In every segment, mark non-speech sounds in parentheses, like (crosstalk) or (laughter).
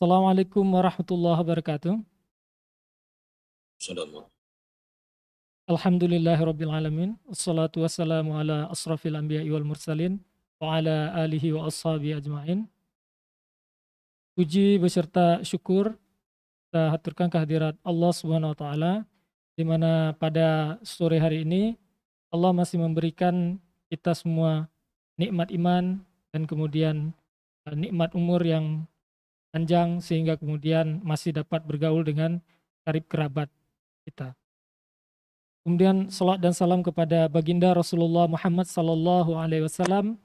Assalamualaikum warahmatullahi wabarakatuh. Assalamualaikum. Alhamdulillahi rabbil alamin. Assalatu wassalamu ala asrafil anbiya wal mursalin wa ala alihi wa ashabi ajma'in. Puji beserta syukur kita haturkan kehadirat Allah Subhanahu wa taala di mana pada sore hari ini Allah masih memberikan kita semua nikmat iman dan kemudian eh, nikmat umur yang panjang sehingga kemudian masih dapat bergaul dengan karib kerabat kita. Kemudian salat dan salam kepada baginda Rasulullah Muhammad sallallahu alaihi wasallam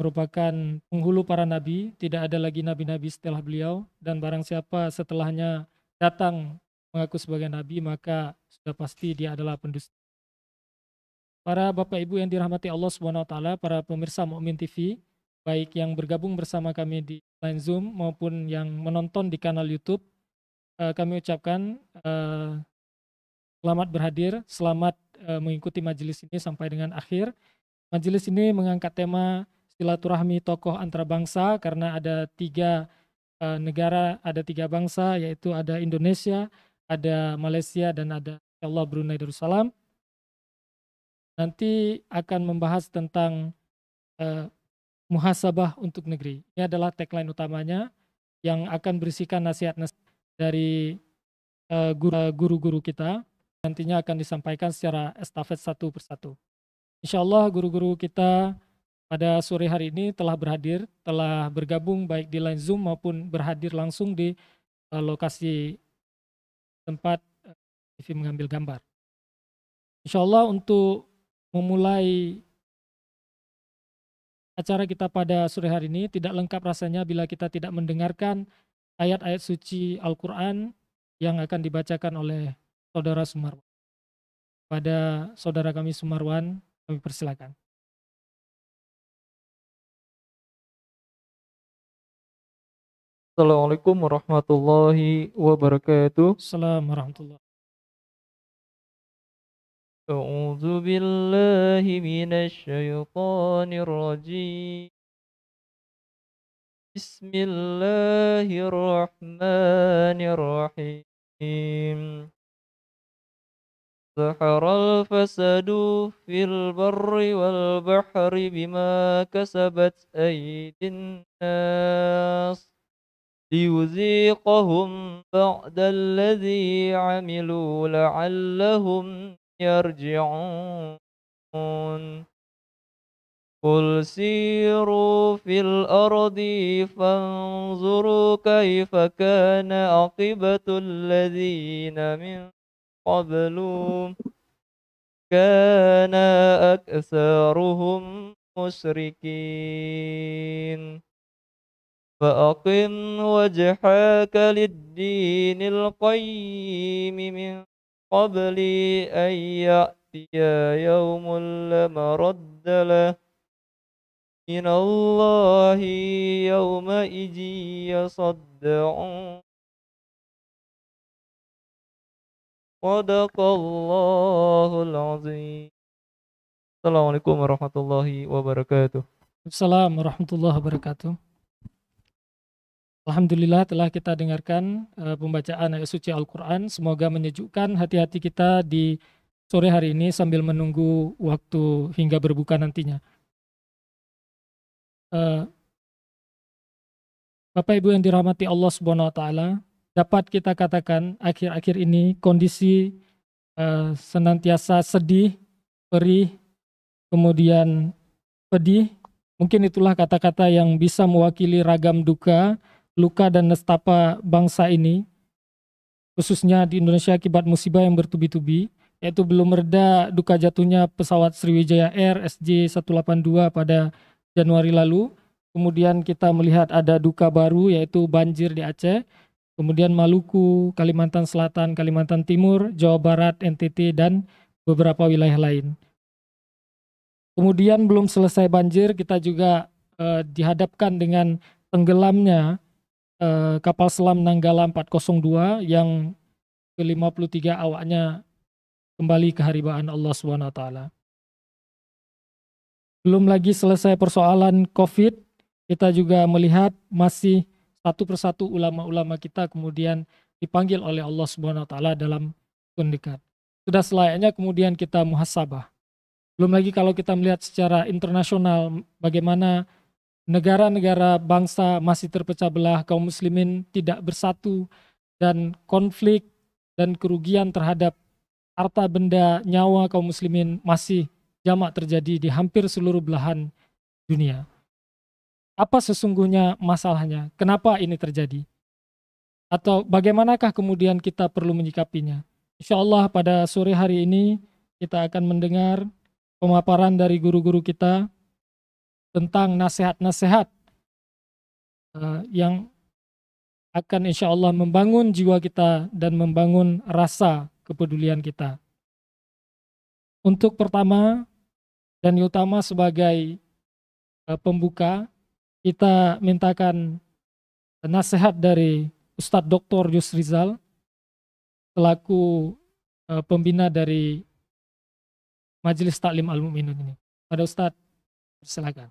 merupakan penghulu para nabi, tidak ada lagi nabi-nabi setelah beliau dan barang siapa setelahnya datang mengaku sebagai nabi maka sudah pasti dia adalah pendusta. Para Bapak Ibu yang dirahmati Allah Subhanahu wa taala, para pemirsa Mukmin TV, baik yang bergabung bersama kami di line Zoom maupun yang menonton di kanal YouTube. Uh, kami ucapkan uh, selamat berhadir, selamat uh, mengikuti majelis ini sampai dengan akhir. Majelis ini mengangkat tema silaturahmi tokoh antarabangsa karena ada tiga uh, negara, ada tiga bangsa, yaitu ada Indonesia, ada Malaysia, dan ada Allah Brunei Darussalam. Nanti akan membahas tentang uh, muhasabah untuk negeri. Ini adalah tagline utamanya yang akan berisikan nasihat-nasihat dari eh, eh, guru-guru uh, kita nantinya akan disampaikan secara estafet satu persatu. Insya Allah guru-guru kita pada sore hari ini telah berhadir, telah bergabung baik di line Zoom maupun berhadir langsung di uh, lokasi tempat TV mengambil gambar. Insya Allah untuk memulai acara kita pada sore hari ini tidak lengkap rasanya bila kita tidak mendengarkan ayat-ayat suci Al-Quran yang akan dibacakan oleh saudara Sumarwan. Pada saudara kami Sumarwan, kami persilakan. Assalamualaikum warahmatullahi wabarakatuh. Assalamualaikum warahmatullahi أعوذ بالله من الشيطان الرجيم بسم الله الرحمن الرحيم ظهر الفساد في البر والبحر بما كسبت أيدي الناس ليذيقهم بعد الذي عملوا لعلهم يرجعون قل سيروا في الأرض فانظروا كيف كان عقبة الذين من قبل كان أكثرهم مشركين فأقم وجهك للدين القيم من قبل أن يأتي يوم لا له من الله يومئذ يصدعون صدق الله العظيم Assalamualaikum warahmatullahi wabarakatuh. Assalamualaikum warahmatullahi wabarakatuh. Alhamdulillah telah kita dengarkan uh, pembacaan ayat suci Al-Quran. Semoga menyejukkan hati-hati kita di sore hari ini sambil menunggu waktu hingga berbuka nantinya. Uh, Bapak Ibu yang dirahmati Allah Subhanahu wa taala, dapat kita katakan akhir-akhir ini kondisi uh, senantiasa sedih, perih, kemudian pedih. Mungkin itulah kata-kata yang bisa mewakili ragam duka luka dan nestapa bangsa ini, khususnya di Indonesia akibat musibah yang bertubi-tubi, yaitu belum mereda duka jatuhnya pesawat Sriwijaya Air SJ182 pada Januari lalu. Kemudian kita melihat ada duka baru yaitu banjir di Aceh, kemudian Maluku, Kalimantan Selatan, Kalimantan Timur, Jawa Barat, NTT, dan beberapa wilayah lain. Kemudian belum selesai banjir, kita juga eh, dihadapkan dengan tenggelamnya eh, kapal selam Nanggala 402 yang ke-53 awaknya kembali ke haribaan Allah swt. Belum lagi selesai persoalan COVID, kita juga melihat masih satu persatu ulama-ulama kita kemudian dipanggil oleh Allah swt dalam waktu Sudah selayaknya kemudian kita muhasabah. Belum lagi kalau kita melihat secara internasional bagaimana negara-negara bangsa masih terpecah belah, kaum muslimin tidak bersatu, dan konflik dan kerugian terhadap harta benda nyawa kaum muslimin masih jamak terjadi di hampir seluruh belahan dunia. Apa sesungguhnya masalahnya? Kenapa ini terjadi? Atau bagaimanakah kemudian kita perlu menyikapinya? Insya Allah pada sore hari ini kita akan mendengar pemaparan dari guru-guru kita tentang nasihat-nasihat uh, yang akan insya Allah membangun jiwa kita dan membangun rasa kepedulian kita. Untuk pertama dan utama sebagai uh, pembuka, kita mintakan nasihat dari Ustadz Dr. Yus Rizal selaku uh, pembina dari Majelis Taklim Al-Mu'minun ini. Pada Ustadz, silakan.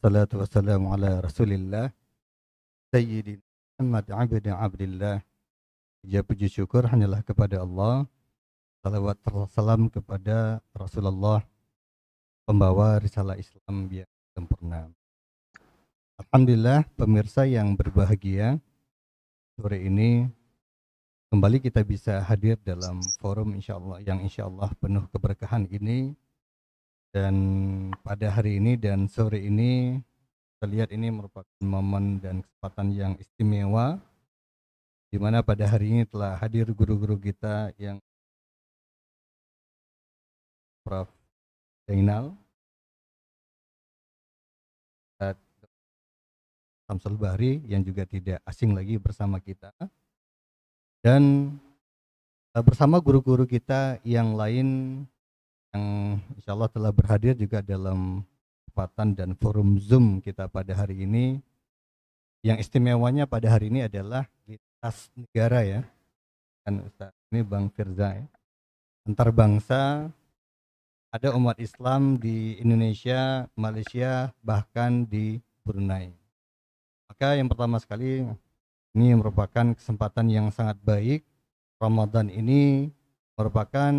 salatu wassalamu ala rasulillah Sayyidin Muhammad abdi abdillah Ya puji syukur hanyalah kepada Allah Salawat salam kepada Rasulullah Pembawa risalah Islam yang sempurna Alhamdulillah pemirsa yang berbahagia Sore ini kembali kita bisa hadir dalam forum insya Allah yang insya Allah penuh keberkahan ini dan pada hari ini dan sore ini kita lihat ini merupakan momen dan kesempatan yang istimewa di mana pada hari ini telah hadir guru-guru kita yang Prof. Zainal Samsul Bahri yang juga tidak asing lagi bersama kita dan eh, bersama guru-guru kita yang lain yang insya Allah telah berhadir juga dalam kesempatan dan forum Zoom kita pada hari ini. Yang istimewanya pada hari ini adalah lintas negara ya. Dan Ustaz, ini Bang Firza ya. Antar bangsa ada umat Islam di Indonesia, Malaysia, bahkan di Brunei. Maka yang pertama sekali ini merupakan kesempatan yang sangat baik. Ramadan ini merupakan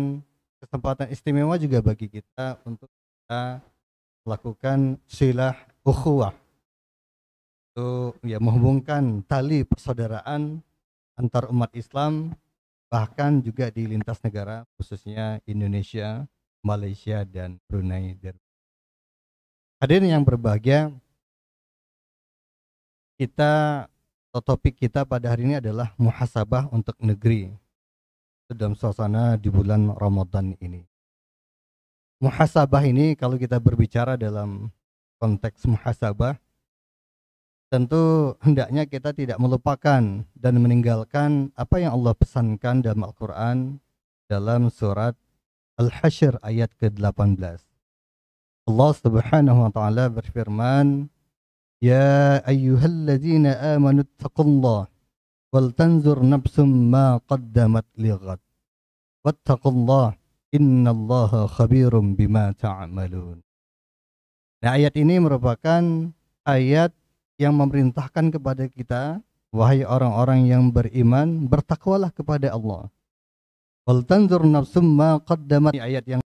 kesempatan istimewa juga bagi kita untuk kita lakukan silah ukhuwah itu ya menghubungkan tali persaudaraan antar umat Islam bahkan juga di lintas negara khususnya Indonesia, Malaysia dan Brunei Hadirin yang berbahagia, kita topik kita pada hari ini adalah muhasabah untuk negeri dalam suasana di bulan Ramadan ini. Muhasabah ini kalau kita berbicara dalam konteks muhasabah tentu hendaknya kita tidak melupakan dan meninggalkan apa yang Allah pesankan dalam Al-Qur'an dalam surat Al-Hasyr ayat ke-18. Allah Subhanahu wa taala berfirman, "Ya ayyuhalladzina amanu taqullaha نفس ما قدمت لغد واتقوا الله ان الله خبير بما تعملون Nah, ayat ini merupakan ayat yang memerintahkan kepada kita wahai orang-orang yang beriman bertakwalah kepada Allah wal tanzur nafsum ma qaddamat ayat yang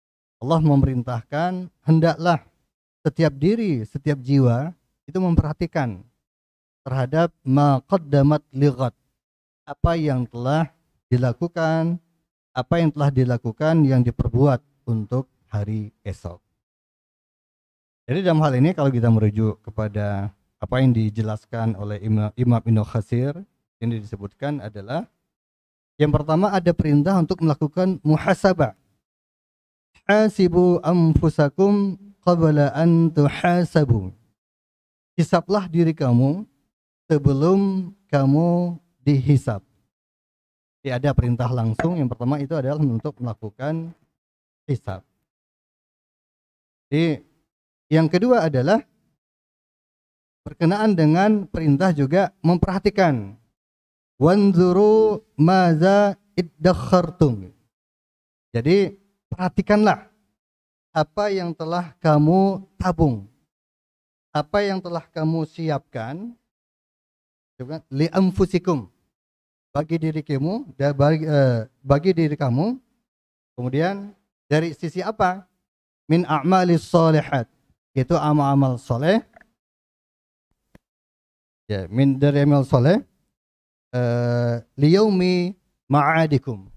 Allah memerintahkan hendaklah setiap diri, setiap jiwa itu memperhatikan terhadap ma qaddamat lighat apa yang telah dilakukan, apa yang telah dilakukan yang diperbuat untuk hari esok. Jadi dalam hal ini kalau kita merujuk kepada apa yang dijelaskan oleh Imam Ibn Khasir ini disebutkan adalah yang pertama ada perintah untuk melakukan muhasabah. Hasibu anfusakum qabla an tuhasabu. Hisaplah diri kamu sebelum kamu dihisap. Jadi ada perintah langsung. Yang pertama itu adalah untuk melakukan hisap. Jadi yang kedua adalah berkenaan dengan perintah juga memperhatikan. Wanzuru maza iddakhartum. Jadi perhatikanlah apa yang telah kamu tabung. Apa yang telah kamu siapkan li anfusikum bagi diri kamu dan bagi, uh, bagi diri kamu kemudian dari sisi apa min a'mali salihat, itu amal-amal soleh ya min dari amal soleh eh, liyaumi ma'adikum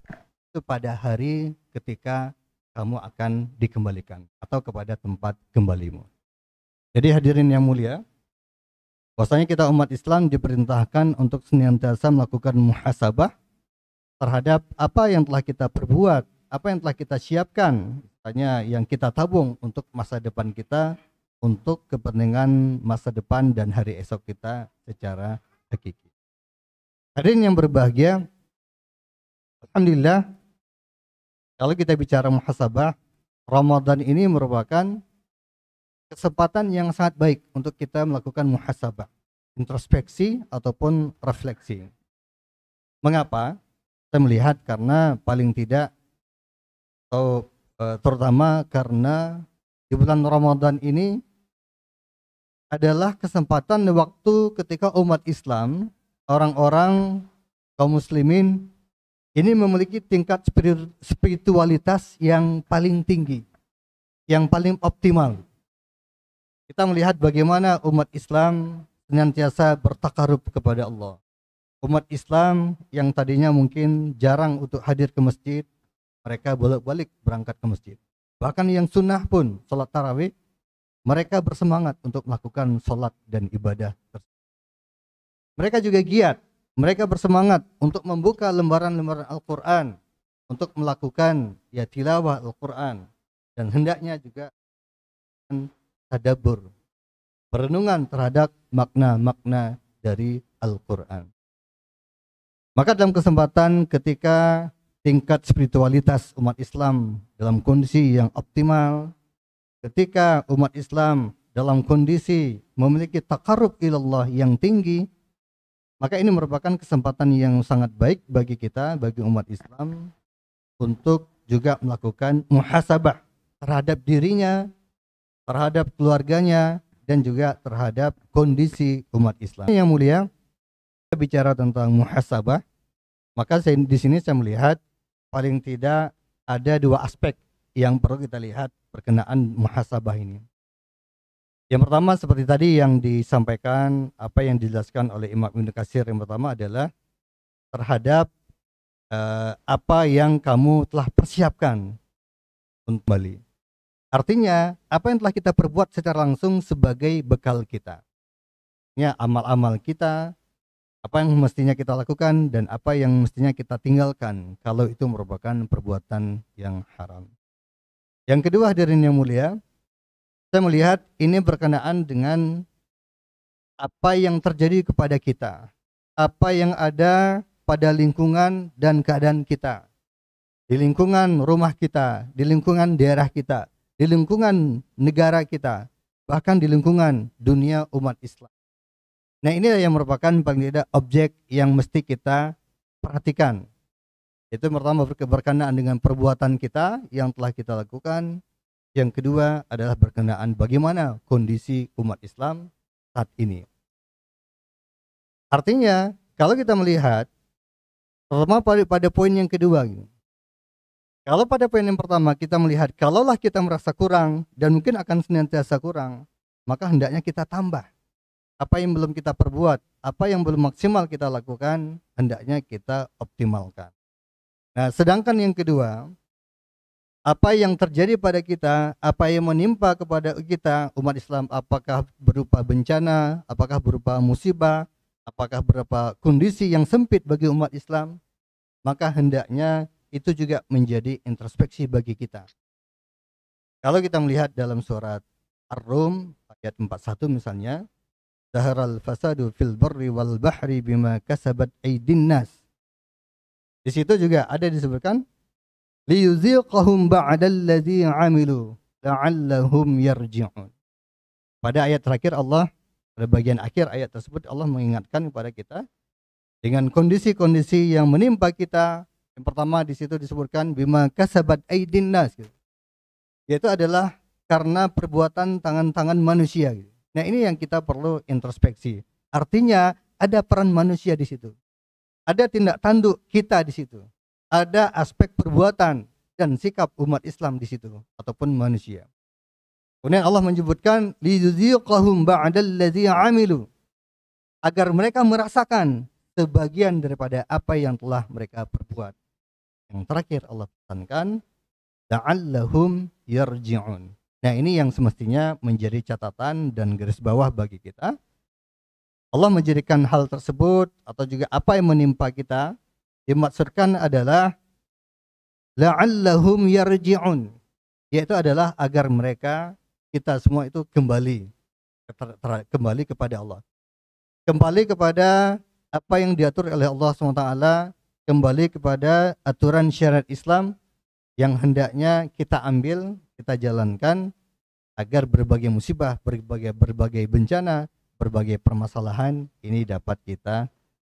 itu pada hari ketika kamu akan dikembalikan atau kepada tempat kembalimu jadi hadirin yang mulia Bahwasanya kita umat Islam diperintahkan untuk senantiasa melakukan muhasabah terhadap apa yang telah kita perbuat, apa yang telah kita siapkan, misalnya yang kita tabung untuk masa depan kita, untuk kepentingan masa depan dan hari esok kita secara hakiki. ini yang berbahagia, Alhamdulillah kalau kita bicara muhasabah, Ramadan ini merupakan kesempatan yang sangat baik untuk kita melakukan muhasabah, introspeksi ataupun refleksi. Mengapa? Saya melihat karena paling tidak atau eh, terutama karena di bulan Ramadan ini adalah kesempatan waktu ketika umat Islam, orang-orang kaum muslimin ini memiliki tingkat spiritualitas yang paling tinggi, yang paling optimal kita melihat bagaimana umat Islam senantiasa bertakarub kepada Allah. Umat Islam yang tadinya mungkin jarang untuk hadir ke masjid, mereka bolak-balik berangkat ke masjid. Bahkan yang sunnah pun, sholat tarawih, mereka bersemangat untuk melakukan sholat dan ibadah tersebut. Mereka juga giat, mereka bersemangat untuk membuka lembaran-lembaran Al-Quran, untuk melakukan ya tilawah Al-Quran, dan hendaknya juga tadabur, perenungan terhadap makna-makna dari Al-Quran. Maka dalam kesempatan ketika tingkat spiritualitas umat Islam dalam kondisi yang optimal, ketika umat Islam dalam kondisi memiliki takarub ilallah yang tinggi, maka ini merupakan kesempatan yang sangat baik bagi kita, bagi umat Islam untuk juga melakukan muhasabah terhadap dirinya terhadap keluarganya dan juga terhadap kondisi umat Islam. Yang mulia, kita bicara tentang muhasabah, maka di sini saya melihat paling tidak ada dua aspek yang perlu kita lihat perkenaan muhasabah ini. Yang pertama seperti tadi yang disampaikan apa yang dijelaskan oleh Imam Ibnu Katsir yang pertama adalah terhadap eh, apa yang kamu telah persiapkan untuk Bali. Artinya, apa yang telah kita perbuat secara langsung sebagai bekal kita. Ya, amal-amal kita, apa yang mestinya kita lakukan dan apa yang mestinya kita tinggalkan kalau itu merupakan perbuatan yang haram. Yang kedua hadirin yang mulia, saya melihat ini berkenaan dengan apa yang terjadi kepada kita, apa yang ada pada lingkungan dan keadaan kita. Di lingkungan rumah kita, di lingkungan daerah kita, di lingkungan negara kita, bahkan di lingkungan dunia umat Islam. Nah ini yang merupakan paling tidak objek yang mesti kita perhatikan. Itu pertama berkenaan dengan perbuatan kita yang telah kita lakukan. Yang kedua adalah berkenaan bagaimana kondisi umat Islam saat ini. Artinya kalau kita melihat, terutama pada, poin yang kedua, gitu, kalau pada poin yang pertama kita melihat kalaulah kita merasa kurang dan mungkin akan senantiasa kurang, maka hendaknya kita tambah. Apa yang belum kita perbuat, apa yang belum maksimal kita lakukan, hendaknya kita optimalkan. Nah, sedangkan yang kedua, apa yang terjadi pada kita, apa yang menimpa kepada kita umat Islam, apakah berupa bencana, apakah berupa musibah, apakah berupa kondisi yang sempit bagi umat Islam, maka hendaknya itu juga menjadi introspeksi bagi kita. Kalau kita melihat dalam surat Ar-Rum ayat 41 misalnya, "Zaharal fasadu fil barri wal bahri bima kasabat Aidin nas." Di situ juga ada disebutkan liyuziqahum ba'dallazi 'amilu la'allahum yarji'un. Pada ayat terakhir Allah pada bagian akhir ayat tersebut Allah mengingatkan kepada kita dengan kondisi-kondisi yang menimpa kita yang pertama di situ disebutkan bima kasabat aidin nas gitu. Yaitu adalah karena perbuatan tangan-tangan manusia gitu. Nah, ini yang kita perlu introspeksi. Artinya ada peran manusia di situ. Ada tindak tanduk kita di situ. Ada aspek perbuatan dan sikap umat Islam di situ ataupun manusia. Kemudian Allah menyebutkan liyuziqahum ba'dallazi amilu agar mereka merasakan sebagian daripada apa yang telah mereka perbuat. Yang terakhir Allah pesankan la'allahum yarji'un. Nah, ini yang semestinya menjadi catatan dan garis bawah bagi kita. Allah menjadikan hal tersebut atau juga apa yang menimpa kita dimaksudkan adalah la'allahum yarji'un yaitu adalah agar mereka kita semua itu kembali kembali kepada Allah. Kembali kepada apa yang diatur oleh Allah SWT kembali kepada aturan syariat Islam yang hendaknya kita ambil, kita jalankan agar berbagai musibah, berbagai berbagai bencana, berbagai permasalahan ini dapat kita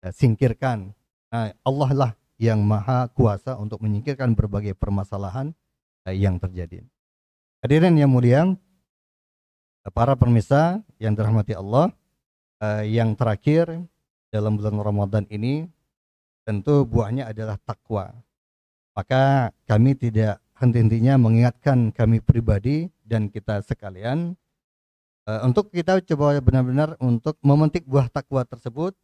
eh, singkirkan. Nah, Allah lah yang maha kuasa untuk menyingkirkan berbagai permasalahan eh, yang terjadi. Hadirin yang mulia, eh, para pemirsa yang dirahmati Allah, yang terakhir dalam bulan Ramadan ini tentu buahnya adalah takwa. Maka kami tidak henti-hentinya mengingatkan kami pribadi dan kita sekalian uh, untuk kita coba benar-benar untuk memetik buah takwa tersebut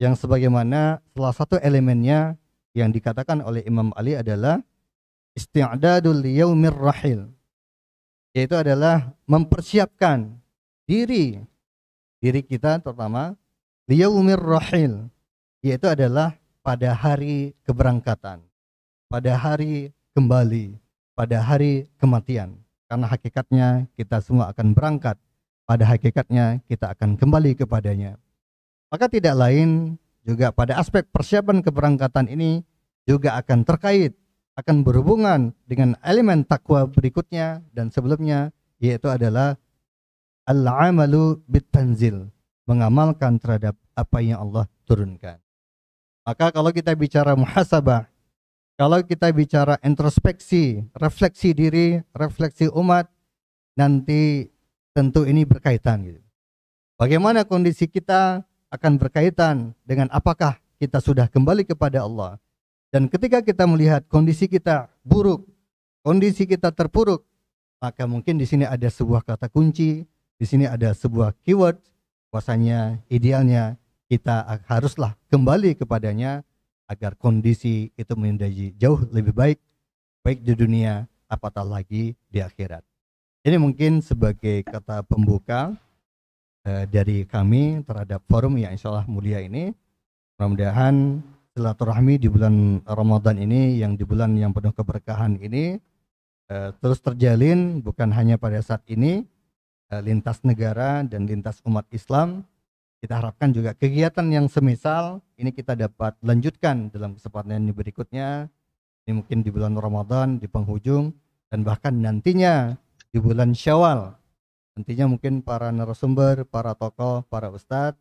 yang sebagaimana salah satu elemennya yang dikatakan oleh Imam Ali adalah isti'dadul yaumir rahil yaitu adalah mempersiapkan diri diri kita terutama liyaumir rahil yaitu adalah pada hari keberangkatan, pada hari kembali, pada hari kematian. Karena hakikatnya kita semua akan berangkat, pada hakikatnya kita akan kembali kepadanya. Maka tidak lain juga pada aspek persiapan keberangkatan ini juga akan terkait, akan berhubungan dengan elemen takwa berikutnya dan sebelumnya yaitu adalah al-amalu bitanzil, mengamalkan terhadap apa yang Allah turunkan. Maka kalau kita bicara muhasabah, kalau kita bicara introspeksi, refleksi diri, refleksi umat, nanti tentu ini berkaitan gitu. Bagaimana kondisi kita akan berkaitan dengan apakah kita sudah kembali kepada Allah. Dan ketika kita melihat kondisi kita buruk, kondisi kita terpuruk, maka mungkin di sini ada sebuah kata kunci, di sini ada sebuah keyword, kuasanya, idealnya kita haruslah kembali kepadanya agar kondisi itu menjadi jauh lebih baik baik di dunia apatah lagi di akhirat. Ini mungkin sebagai kata pembuka eh, dari kami terhadap forum yang insya Allah mulia ini. Mudah-mudahan silaturahmi di bulan Ramadan ini yang di bulan yang penuh keberkahan ini eh, terus terjalin bukan hanya pada saat ini eh, lintas negara dan lintas umat Islam kita harapkan juga kegiatan yang semisal ini kita dapat lanjutkan dalam kesempatan yang berikutnya ini mungkin di bulan Ramadan di penghujung dan bahkan nantinya di bulan Syawal nantinya mungkin para narasumber, para tokoh, para ustadz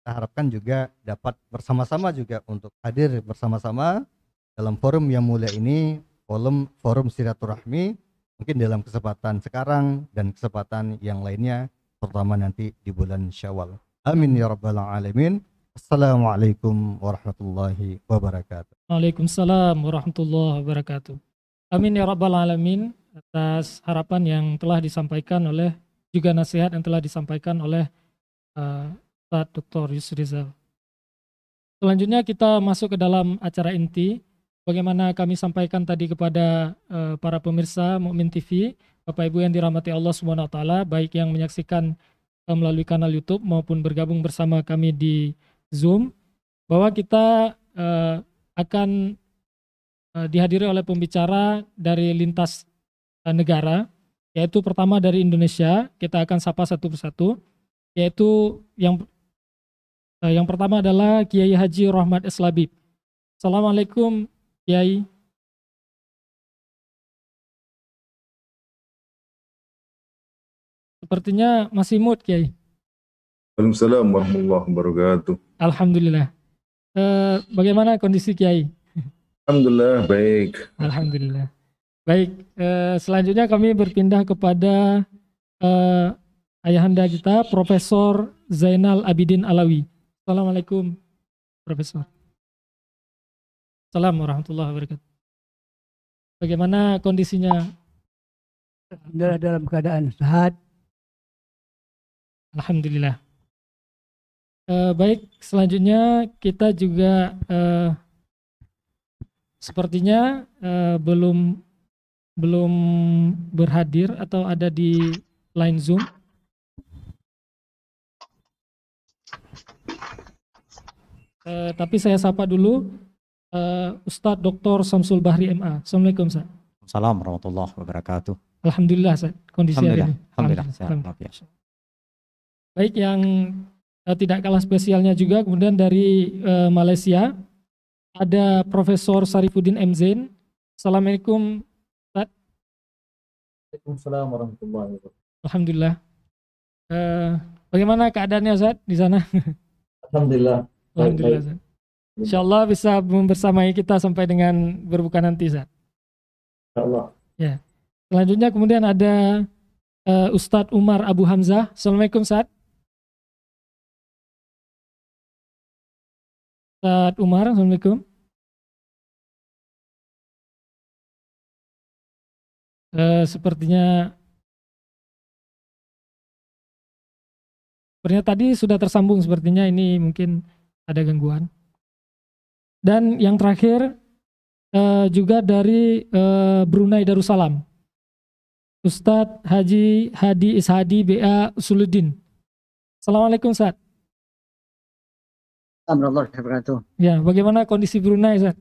kita harapkan juga dapat bersama-sama juga untuk hadir bersama-sama dalam forum yang mulia ini forum forum silaturahmi mungkin dalam kesempatan sekarang dan kesempatan yang lainnya terutama nanti di bulan Syawal. Amin ya rabbal alamin. Assalamualaikum warahmatullahi wabarakatuh. Waalaikumsalam warahmatullahi wabarakatuh. Amin ya rabbal alamin atas harapan yang telah disampaikan oleh juga nasihat yang telah disampaikan oleh uh, eh, Dr. Yusri Selanjutnya kita masuk ke dalam acara inti. Bagaimana kami sampaikan tadi kepada uh, para pemirsa Mukmin TV, Bapak Ibu yang dirahmati Allah Subhanahu wa taala, baik yang menyaksikan Eh, melalui kanal YouTube maupun bergabung bersama kami di Zoom bahwa kita uh, akan uh, dihadiri oleh pembicara dari lintas uh, negara yaitu pertama dari Indonesia kita akan sapa satu persatu yaitu yang uh, yang pertama adalah Kiai Haji Rahmat Eslabib. Assalamualaikum Kiai. Sepertinya masih mood, Kiai. Waalaikumsalam warahmatullahi wabarakatuh. Alhamdulillah. Eh, bagaimana kondisi Kiai? Alhamdulillah baik. Alhamdulillah. Baik, eh, selanjutnya kami berpindah kepada eh, ayahanda kita Profesor Zainal Abidin Alawi. Assalamualaikum, Profesor. Assalamualaikum warahmatullahi wabarakatuh. Bagaimana kondisinya? Alhamdulillah dalam keadaan sehat, Alhamdulillah. Uh, baik, selanjutnya kita juga uh, sepertinya uh, belum belum berhadir atau ada di line Zoom. Uh, tapi saya sapa dulu uh, Ustadz Dr. Samsul Bahri MA. Assalamualaikum, Ustaz. Assalamualaikum warahmatullahi wabarakatuh. Alhamdulillah, Ustaz. Kondisi Alhamdulillah. hari ini. Alhamdulillah. Alhamdulillah. Alhamdulillah. Alhamdulillah. Baik yang uh, tidak kalah spesialnya juga kemudian dari uh, Malaysia ada Profesor Sarifuddin M Zain. Assalamualaikum. Waalaikumsalam warahmatullahi wabarakatuh. Alhamdulillah. Uh, bagaimana keadaannya Zat di sana? Alhamdulillah. Alhamdulillah. Zat. Insya Allah bisa membersamai kita sampai dengan berbuka nanti Zat. Insya Allah. Ya. Selanjutnya kemudian ada uh, Ustadz Umar Abu Hamzah. Assalamualaikum Zat. Ustadz Umar, Assalamualaikum. Uh, sepertinya sepertinya tadi sudah tersambung sepertinya ini mungkin ada gangguan dan yang terakhir uh, juga dari uh, Brunei Darussalam Ustadz Haji Hadi Ishadi BA Suludin. Assalamualaikum Ustadz Ya, bagaimana kondisi Brunei, Zat?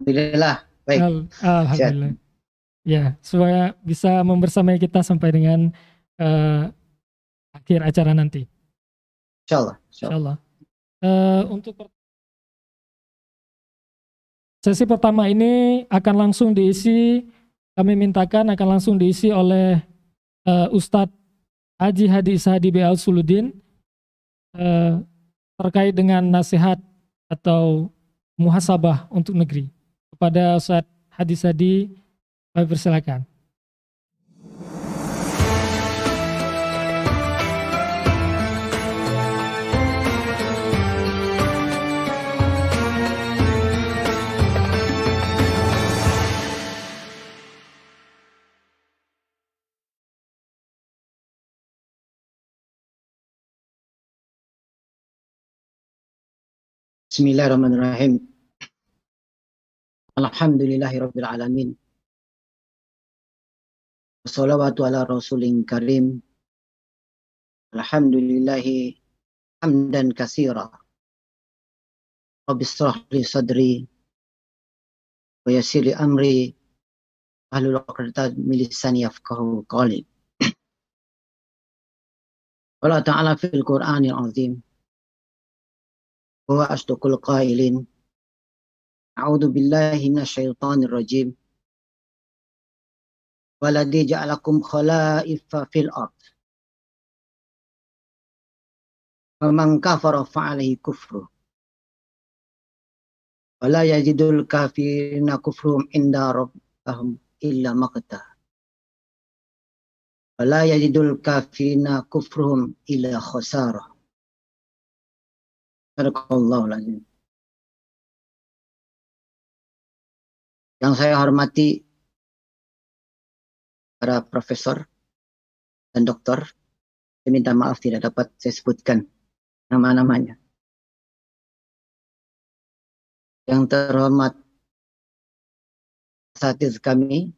Alhamdulillah, baik. Al Alhamdulillah. Ya, supaya bisa membersamai kita sampai dengan uh, akhir acara nanti. Insya Allah. Insya Allah. Uh, eh, untuk sesi pertama ini akan langsung diisi, kami mintakan akan langsung diisi oleh uh, Ustadz Haji Hadi Sahadi B.Al. Suludin. Uh, terkait dengan nasihat atau muhasabah untuk negeri kepada Ustaz Hadi Sadi, kami persilakan. Bismillahirrahmanirrahim. Alhamdulillahirrabbilalamin. Salawatu ala rasulin karim. Alhamdulillahi hamdan kasira. Rabbistrah li sadri. Wa amri. Ahlul aqratan milisani yafkahu qali. (clears throat) Allah Ta'ala fil Qur'anil azim. هو أصدق القائلين أعوذ بالله من الشيطان الرجيم والذي جعلكم خلائف في الأرض فمن كفر فعليه كفره ولا يجد الكافرين كفرهم عند ربهم إلا مقتا ولا يجد الكافرين كفرهم إلا خساره lazim. Yang saya hormati para profesor dan doktor. saya minta maaf tidak dapat saya sebutkan nama-namanya. Yang terhormat satis kami,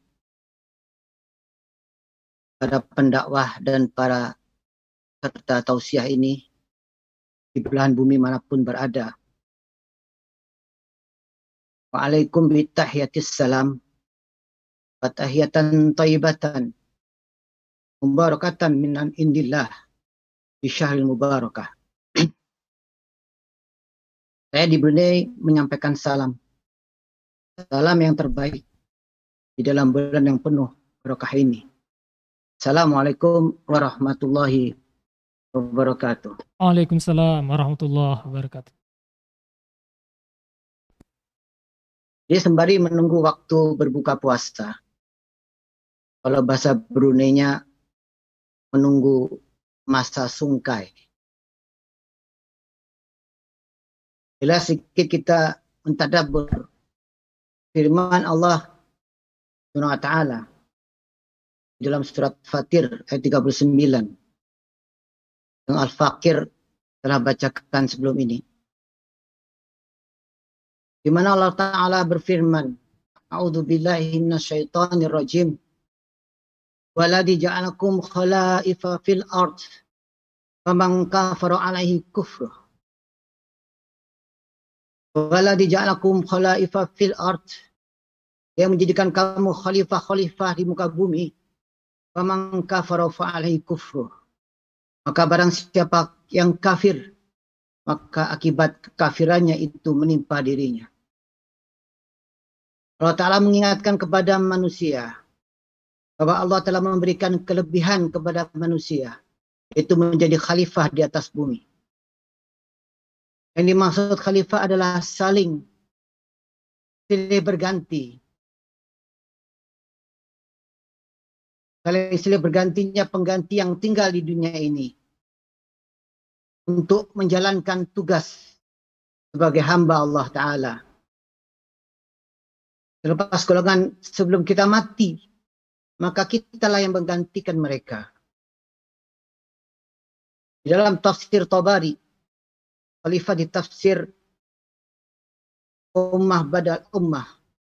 para pendakwah dan para serta tausiah ini di belahan bumi manapun berada. Wa'alaikum bitahiyatis salam. Fatahiyatan taibatan. Mubarakatan minan indillah. Di syahril mubarakah. (clears throat) Saya di Brunei menyampaikan salam. Salam yang terbaik di dalam bulan yang penuh berkah ini. Assalamualaikum warahmatullahi wabarakatuh. Waalaikumsalam warahmatullahi wabarakatuh. Jadi sembari menunggu waktu berbuka puasa, kalau bahasa Brunei-nya menunggu masa sungkai. Bila sedikit kita mentadabur firman Allah Subhanahu wa taala dalam surat Fatir ayat 39 yang Al-Fakir telah bacakan sebelum ini. Di mana Allah Ta'ala berfirman, A'udhu billahi minasyaitanir rajim, Waladi ja'alakum khalaifa fil ard, Faman kafara alaihi kufruh. Waladi ja'alakum khalaifa fil ard, Yang menjadikan kamu khalifah-khalifah di muka bumi, Faman kafara alaihi kufruh maka barang siapa yang kafir, maka akibat kekafirannya itu menimpa dirinya. Allah Ta'ala mengingatkan kepada manusia bahwa Allah telah memberikan kelebihan kepada manusia. Itu menjadi khalifah di atas bumi. Yang dimaksud khalifah adalah saling silih berganti. Saling silih bergantinya pengganti yang tinggal di dunia ini untuk menjalankan tugas sebagai hamba Allah Ta'ala. Selepas golongan sebelum kita mati, maka kitalah yang menggantikan mereka. Di dalam tafsir Tabari, Khalifah di tafsir ummah badal ummah,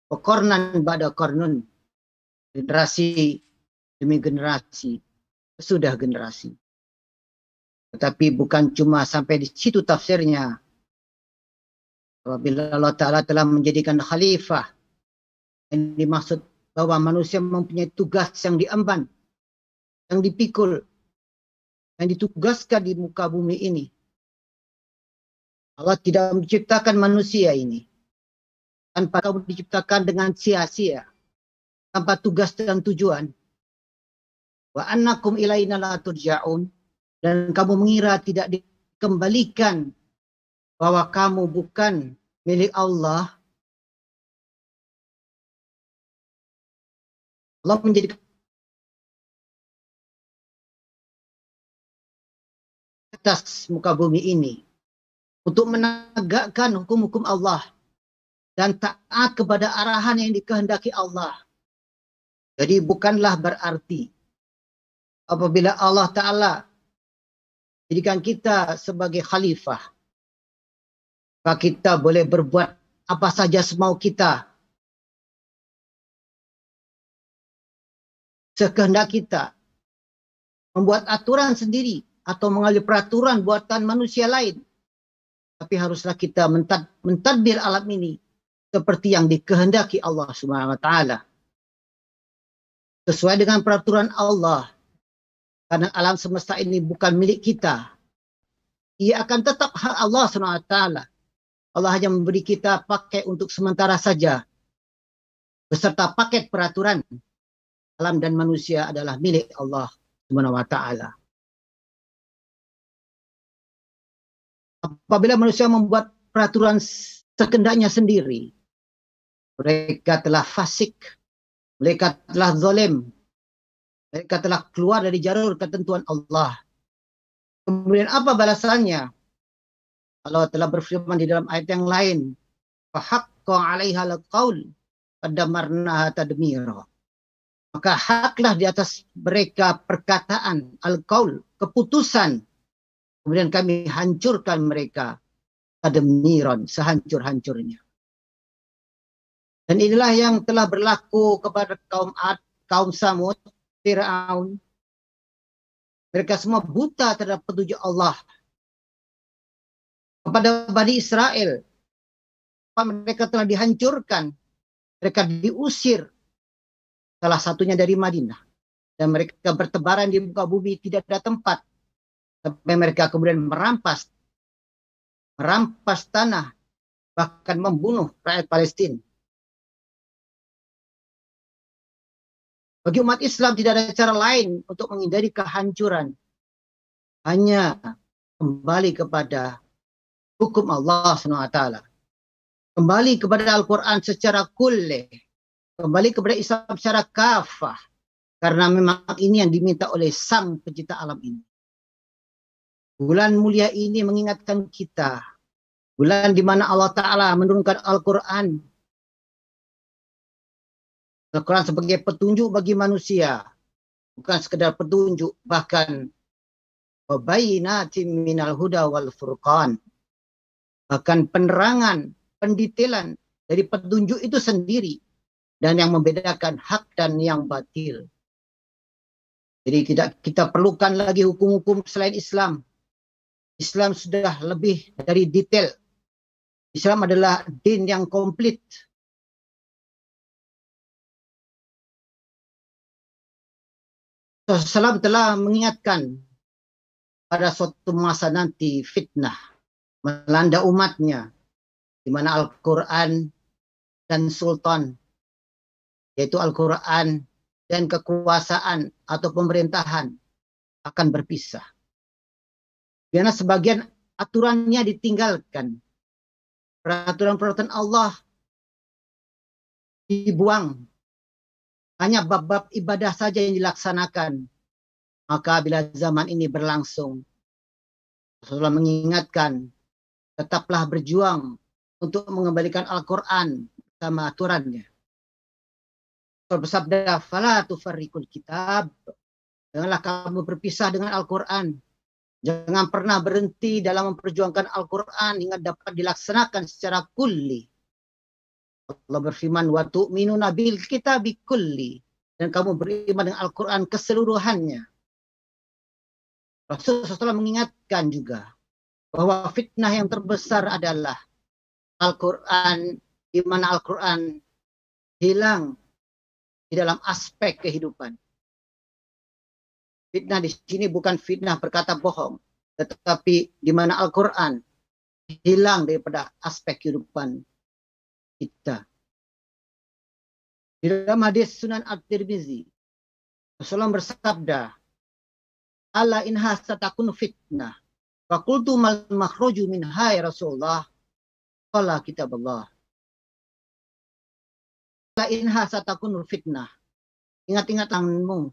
Pekornan badal kornun, generasi demi generasi, sudah generasi. Tetapi bukan cuma sampai di situ tafsirnya. Apabila Allah Ta'ala telah menjadikan khalifah. Yang dimaksud bahwa manusia mempunyai tugas yang diemban. Yang dipikul. Yang ditugaskan di muka bumi ini. Allah tidak menciptakan manusia ini. Tanpa kamu diciptakan dengan sia-sia. Tanpa tugas dan tujuan. Wa annakum ilainala turja'un dan kamu mengira tidak dikembalikan bahwa kamu bukan milik Allah, Allah menjadi atas muka bumi ini untuk menegakkan hukum-hukum Allah dan taat kepada arahan yang dikehendaki Allah. Jadi bukanlah berarti apabila Allah Ta'ala Jadikan kita sebagai khalifah. Maka kita boleh berbuat apa saja semau kita. Sekehendak kita. Membuat aturan sendiri atau mengalir peraturan buatan manusia lain. Tapi haruslah kita mentad, mentadbir alam ini seperti yang dikehendaki Allah Swt. Sesuai dengan peraturan Allah karena alam semesta ini bukan milik kita. Ia akan tetap hak Allah SWT. Allah hanya memberi kita pakai untuk sementara saja. Beserta paket peraturan. Alam dan manusia adalah milik Allah SWT. Apabila manusia membuat peraturan sekendaknya sendiri, mereka telah fasik, mereka telah zolim. Eh, telah keluar dari jalur ketentuan Allah. Kemudian apa balasannya? Allah telah berfirman di dalam ayat yang lain, "Fahaqqa 'alaiha al-qaul tadmira." Maka haklah di atas mereka perkataan al-qaul, keputusan. Kemudian kami hancurkan mereka tadmiran sehancur-hancurnya. Dan inilah yang telah berlaku kepada kaum Ad, kaum Samud Fir'aun. Mereka semua buta terhadap petunjuk Allah. Kepada Bani Israel, mereka telah dihancurkan. Mereka diusir. Salah satunya dari Madinah. Dan mereka bertebaran di muka bumi tidak ada tempat. Sampai mereka kemudian merampas. Merampas tanah. Bahkan membunuh rakyat Palestina. Bagi umat Islam tidak ada cara lain untuk menghindari kehancuran. Hanya kembali kepada hukum Allah SWT. Kembali kepada Al-Quran secara kulle. Kembali kepada Islam secara kafah. Karena memang ini yang diminta oleh sang pencipta alam ini. Bulan mulia ini mengingatkan kita. Bulan di mana Allah Ta'ala menurunkan Al-Quran Al-Quran sebagai petunjuk bagi manusia. Bukan sekedar petunjuk, bahkan wabayinatim minal huda wal furqan. Bahkan penerangan, pendetailan dari petunjuk itu sendiri. Dan yang membedakan hak dan yang batil. Jadi kita, kita perlukan lagi hukum-hukum selain Islam. Islam sudah lebih dari detail. Islam adalah din yang komplit SAW telah mengingatkan pada suatu masa nanti fitnah melanda umatnya di mana Al-Quran dan Sultan yaitu Al-Quran dan kekuasaan atau pemerintahan akan berpisah. Karena sebagian aturannya ditinggalkan. Peraturan-peraturan Allah dibuang hanya bab-bab ibadah saja yang dilaksanakan. Maka bila zaman ini berlangsung, Rasulullah mengingatkan, tetaplah berjuang untuk mengembalikan Al-Quran sama aturannya. Bersabda, Fala tufarrikul kitab, janganlah kamu berpisah dengan Al-Quran. Jangan pernah berhenti dalam memperjuangkan Al-Quran hingga dapat dilaksanakan secara kulli Allah berfirman wa tu'minuna bil kitabi kulli dan kamu beriman dengan Al-Qur'an keseluruhannya. Rasulullah SAW mengingatkan juga bahwa fitnah yang terbesar adalah Al-Qur'an di mana Al-Qur'an hilang di dalam aspek kehidupan. Fitnah di sini bukan fitnah berkata bohong, tetapi di mana Al-Qur'an hilang daripada aspek kehidupan kita. Di dalam hadis Sunan At-Tirmizi, Rasulullah bersabda, allah in hasatakun fitnah." Wa kultu mal makhruju min hai Rasulullah. Kala kitab Allah. La in hasatakun fitnah. Ingat-ingat tanganmu.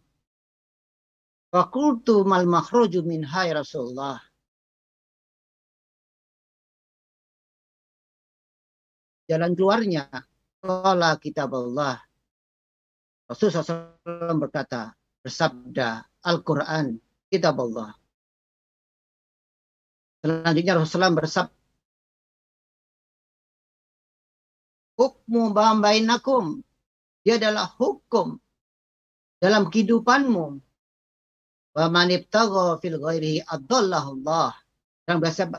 Wa kultu mal makhruju min hai Rasulullah. jalan keluarnya Allah kitab Allah Rasulullah SAW berkata bersabda Al-Quran kitab Allah selanjutnya Rasulullah SAW bersabda hukmu bambainakum dia adalah hukum dalam kehidupanmu wa maniptagho fil ghairihi ad Allah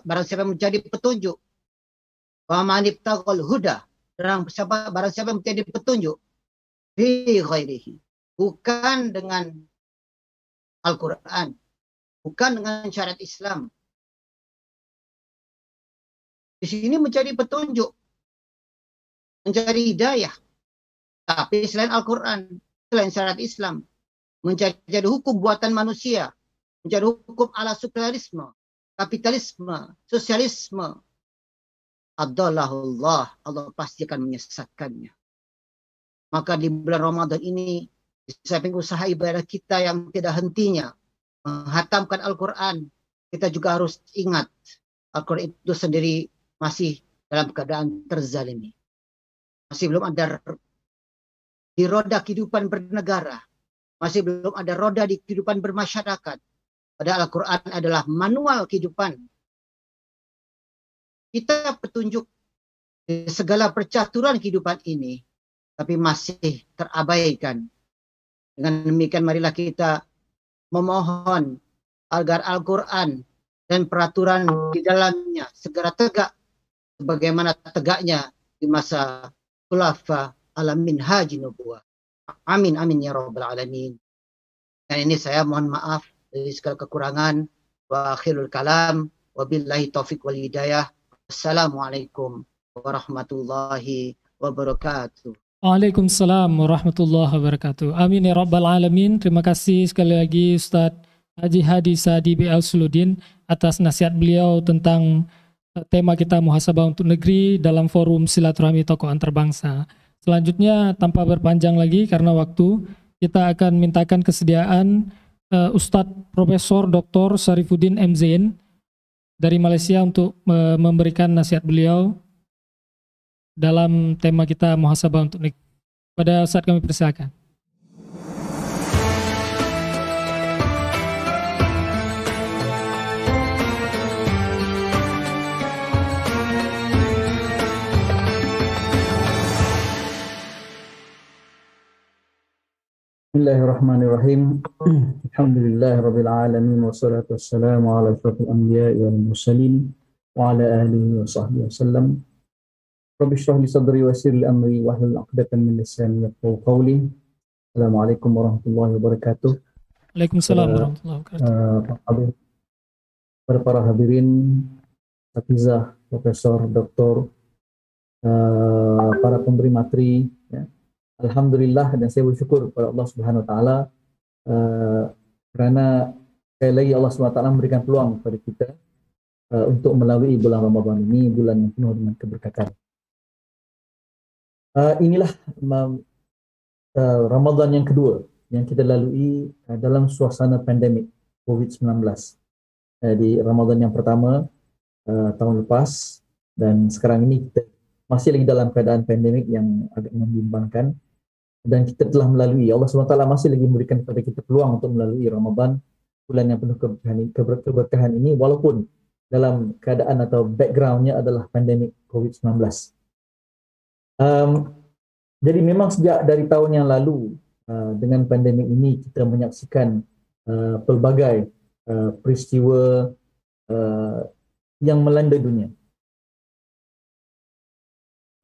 barang siapa menjadi petunjuk Wa huda. Terang siapa barang siapa yang menjadi petunjuk bi Bukan dengan Al-Qur'an, bukan dengan syariat Islam. Di sini mencari petunjuk, mencari hidayah. Tapi selain Al-Qur'an, selain syariat Islam, mencari hukum buatan manusia, mencari hukum ala sekularisme, kapitalisme, sosialisme, Adallahullah, Allah pasti akan menyesatkannya. Maka di bulan Ramadan ini, di samping usaha ibadah kita yang tidak hentinya, menghatamkan Al-Quran, kita juga harus ingat Al-Quran itu sendiri masih dalam keadaan terzalimi. Masih belum ada di roda kehidupan bernegara. Masih belum ada roda di kehidupan bermasyarakat. Padahal Al-Quran adalah manual kehidupan kita petunjuk segala percaturan kehidupan ini, tapi masih terabaikan. Dengan demikian marilah kita memohon agar Al-Quran dan peraturan di dalamnya segera tegak sebagaimana tegaknya di masa kulafa alamin haji nubuah. Amin, amin ya rabbal alamin. Dan ini saya mohon maaf dari segala kekurangan. Wa akhirul kalam. Wabillahi taufiq wal hidayah. Assalamualaikum warahmatullahi wabarakatuh. Waalaikumsalam warahmatullahi wabarakatuh. Amin ya rabbal alamin. Terima kasih sekali lagi Ustadz Haji Hadi Sadi B. Suludin atas nasihat beliau tentang eh, tema kita muhasabah untuk negeri dalam forum silaturahmi tokoh antarbangsa. Selanjutnya tanpa berpanjang lagi karena waktu kita akan mintakan kesediaan eh, Ustadz Profesor Dr. Sarifuddin M. Zain dari Malaysia untuk memberikan nasihat beliau dalam tema kita muhasabah untuk Pada saat kami persilakan. بسم الله الرحمن الرحيم الحمد لله رب العالمين والصلاة والسلام على أشرف الأنبياء والمرسلين وعلى آله وصحبه وسلم رب اشرح لي صدري ويسر لي أمري واحلل عقدة من لساني يفقهوا قولي السلام عليكم ورحمة الله وبركاته وعليكم السلام ورحمة الله وبركاته para آه، para hadirin, Hafizah, Profesor, Doktor, آه، para pemberi materi Alhamdulillah dan saya bersyukur kepada Allah Subhanahu Wa Taala eh, kerana saya lagi Allah Subhanahu Wa Taala memberikan peluang kepada kita uh, untuk melalui bulan Ramadan ini bulan yang penuh dengan keberkatan. Uh, inilah um, uh, Ramadan yang kedua yang kita lalui uh, dalam suasana pandemik COVID-19 uh, di Ramadan yang pertama uh, tahun lepas dan sekarang ini kita masih lagi dalam keadaan pandemik yang agak membimbangkan dan kita telah melalui Allah SWT masih lagi memberikan kepada kita peluang untuk melalui Ramadan bulan yang penuh keberkahan, keberkahan ini walaupun dalam keadaan atau backgroundnya adalah pandemik COVID-19. Um, jadi memang sejak dari tahun yang lalu uh, dengan pandemik ini kita menyaksikan uh, pelbagai uh, peristiwa uh, yang melanda dunia.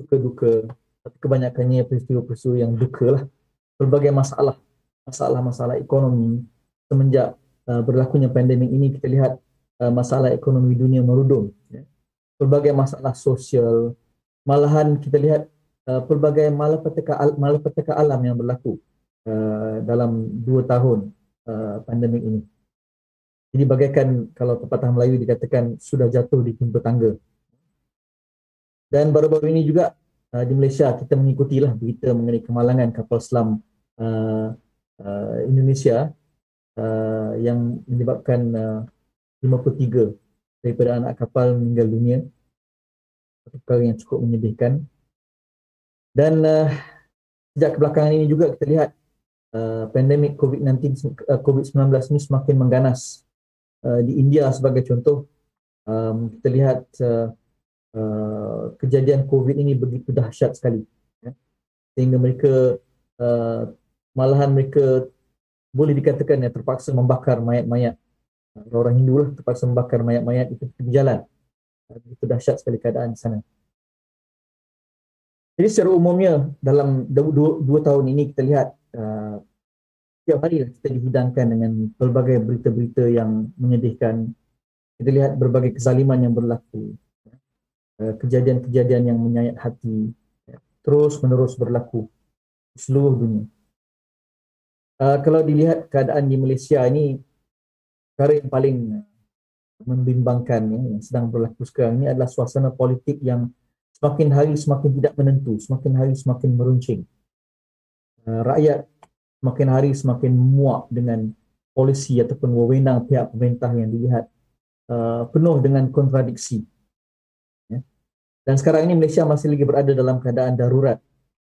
Duka-duka tapi kebanyakannya peristiwa-peristiwa yang duka lah. Berbagai masalah, masalah-masalah ekonomi semenjak uh, berlakunya pandemik ini kita lihat uh, masalah ekonomi dunia merudum. Ya. Berbagai masalah sosial, malahan kita lihat uh, pelbagai malapetaka, al- malapetaka alam yang berlaku uh, dalam dua tahun uh, pandemik ini. Jadi bagaikan kalau pepatah Melayu dikatakan sudah jatuh di pintu tangga. Dan baru-baru ini juga uh, di Malaysia kita mengikuti lah berita mengenai kemalangan kapal selam uh, uh, Indonesia uh, yang menyebabkan uh, 53 daripada anak kapal meninggal dunia satu perkara yang cukup menyedihkan dan uh, sejak kebelakangan ini juga kita lihat uh, pandemik COVID-19 covid ini semakin mengganas uh, di India sebagai contoh um, kita lihat uh, uh, kejadian COVID ini begitu dahsyat sekali ya. sehingga mereka uh, malahan mereka boleh dikatakan ya terpaksa membakar mayat-mayat orang Hindu lah terpaksa membakar mayat-mayat itu di jalan begitu dahsyat sekali keadaan di sana jadi secara umumnya dalam dua, dua, dua tahun ini kita lihat uh, setiap hari lah kita dihidangkan dengan pelbagai berita-berita yang menyedihkan. Kita lihat berbagai kesaliman yang berlaku. Eh, kejadian-kejadian yang menyayat hati ya, terus menerus berlaku di seluruh dunia. Uh, kalau dilihat keadaan di Malaysia ini perkara yang paling membimbangkan ya, yang sedang berlaku sekarang ini adalah suasana politik yang semakin hari semakin tidak menentu, semakin hari semakin meruncing. Uh, rakyat semakin hari semakin muak dengan polisi ataupun wewenang pihak pemerintah yang dilihat uh, penuh dengan kontradiksi dan sekarang ini Malaysia masih lagi berada dalam keadaan darurat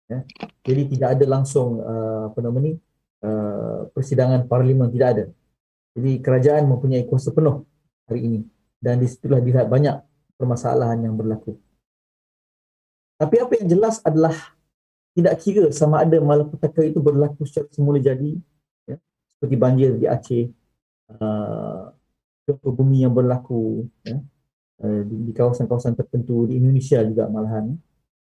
ya. jadi tidak ada langsung uh, apa nama ni uh, persidangan parlimen tidak ada jadi kerajaan mempunyai kuasa penuh hari ini dan di situlah dilihat banyak permasalahan yang berlaku tapi apa yang jelas adalah tidak kira sama ada malapetaka itu berlaku secara semula jadi ya, seperti banjir di Aceh uh, gempa bumi yang berlaku ya, Eh, di, di kawasan-kawasan tertentu di Indonesia juga malahan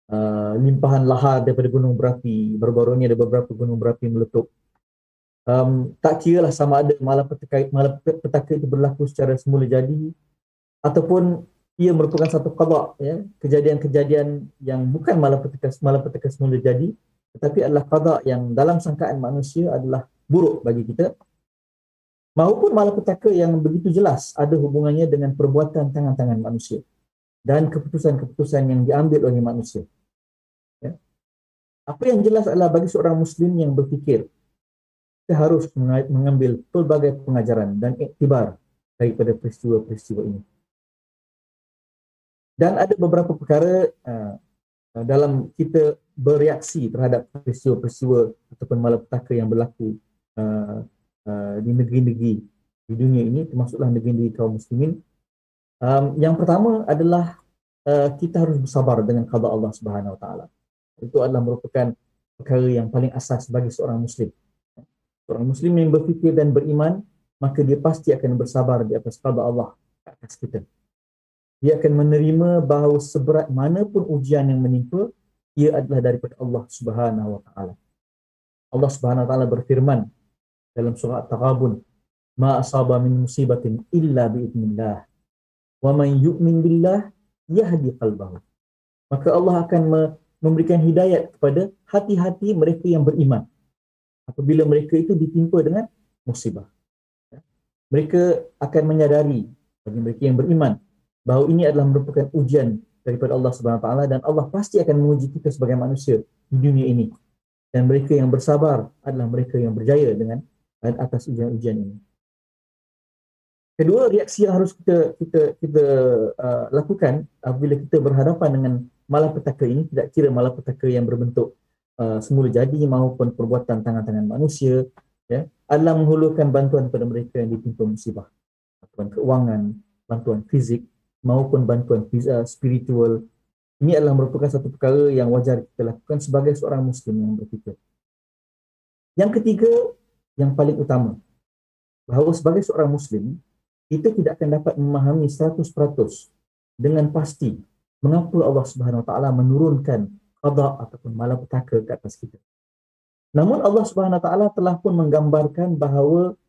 uh, limpahan lahar daripada gunung berapi baru-baru ini ada beberapa gunung berapi meletup um, tak kira lah sama ada malam petaka, malam petaka itu berlaku secara semula jadi ataupun ia merupakan satu kabak ya kejadian-kejadian yang bukan malam petaka malam petaka semula jadi tetapi adalah kabak yang dalam sangkaan manusia adalah buruk bagi kita maupun malapetaka yang begitu jelas ada hubungannya dengan perbuatan tangan-tangan manusia dan keputusan-keputusan yang diambil oleh manusia. Ya. Apa yang jelas adalah bagi seorang Muslim yang berfikir, kita harus mengambil pelbagai pengajaran dan iktibar daripada peristiwa-peristiwa ini. Dan ada beberapa perkara uh, dalam kita bereaksi terhadap peristiwa-peristiwa ataupun malapetaka yang berlaku uh, Uh, di negeri-negeri di dunia ini termasuklah negeri-negeri kaum muslimin um, yang pertama adalah uh, kita harus bersabar dengan qada Allah Subhanahu Wa Taala itu adalah merupakan perkara yang paling asas bagi seorang muslim seorang muslim yang berfikir dan beriman maka dia pasti akan bersabar di atas qada Allah atas kita dia akan menerima bahawa seberat mana pun ujian yang menimpa ia adalah daripada Allah Subhanahu Wa Taala Allah Subhanahu Wa Taala berfirman dalam surah Taghabun ma asaba min musibatin illa bi idnillah wa man yu'min billah yahdi qalbahu maka Allah akan memberikan hidayat kepada hati-hati mereka yang beriman apabila mereka itu ditimpa dengan musibah mereka akan menyadari bagi mereka yang beriman bahawa ini adalah merupakan ujian daripada Allah Subhanahu taala dan Allah pasti akan menguji kita sebagai manusia di dunia ini dan mereka yang bersabar adalah mereka yang berjaya dengan dan atas ujian-ujian ini. Kedua reaksi yang harus kita kita kita uh, lakukan apabila kita berhadapan dengan malapetaka ini tidak kira malapetaka yang berbentuk uh, semula jadi maupun perbuatan tangan-tangan manusia ya adalah menghulurkan bantuan kepada mereka yang ditimpa musibah bantuan keuangan bantuan fizik maupun bantuan uh, spiritual ini adalah merupakan satu perkara yang wajar kita lakukan sebagai seorang muslim yang berfikir yang ketiga yang paling utama bahawa sebagai seorang muslim kita tidak akan dapat memahami 100% dengan pasti mengapa Allah Subhanahu Wa Taala menurunkan qada ataupun malapetaka ke atas kita. Namun Allah Subhanahu Wa Taala telah pun menggambarkan bahawa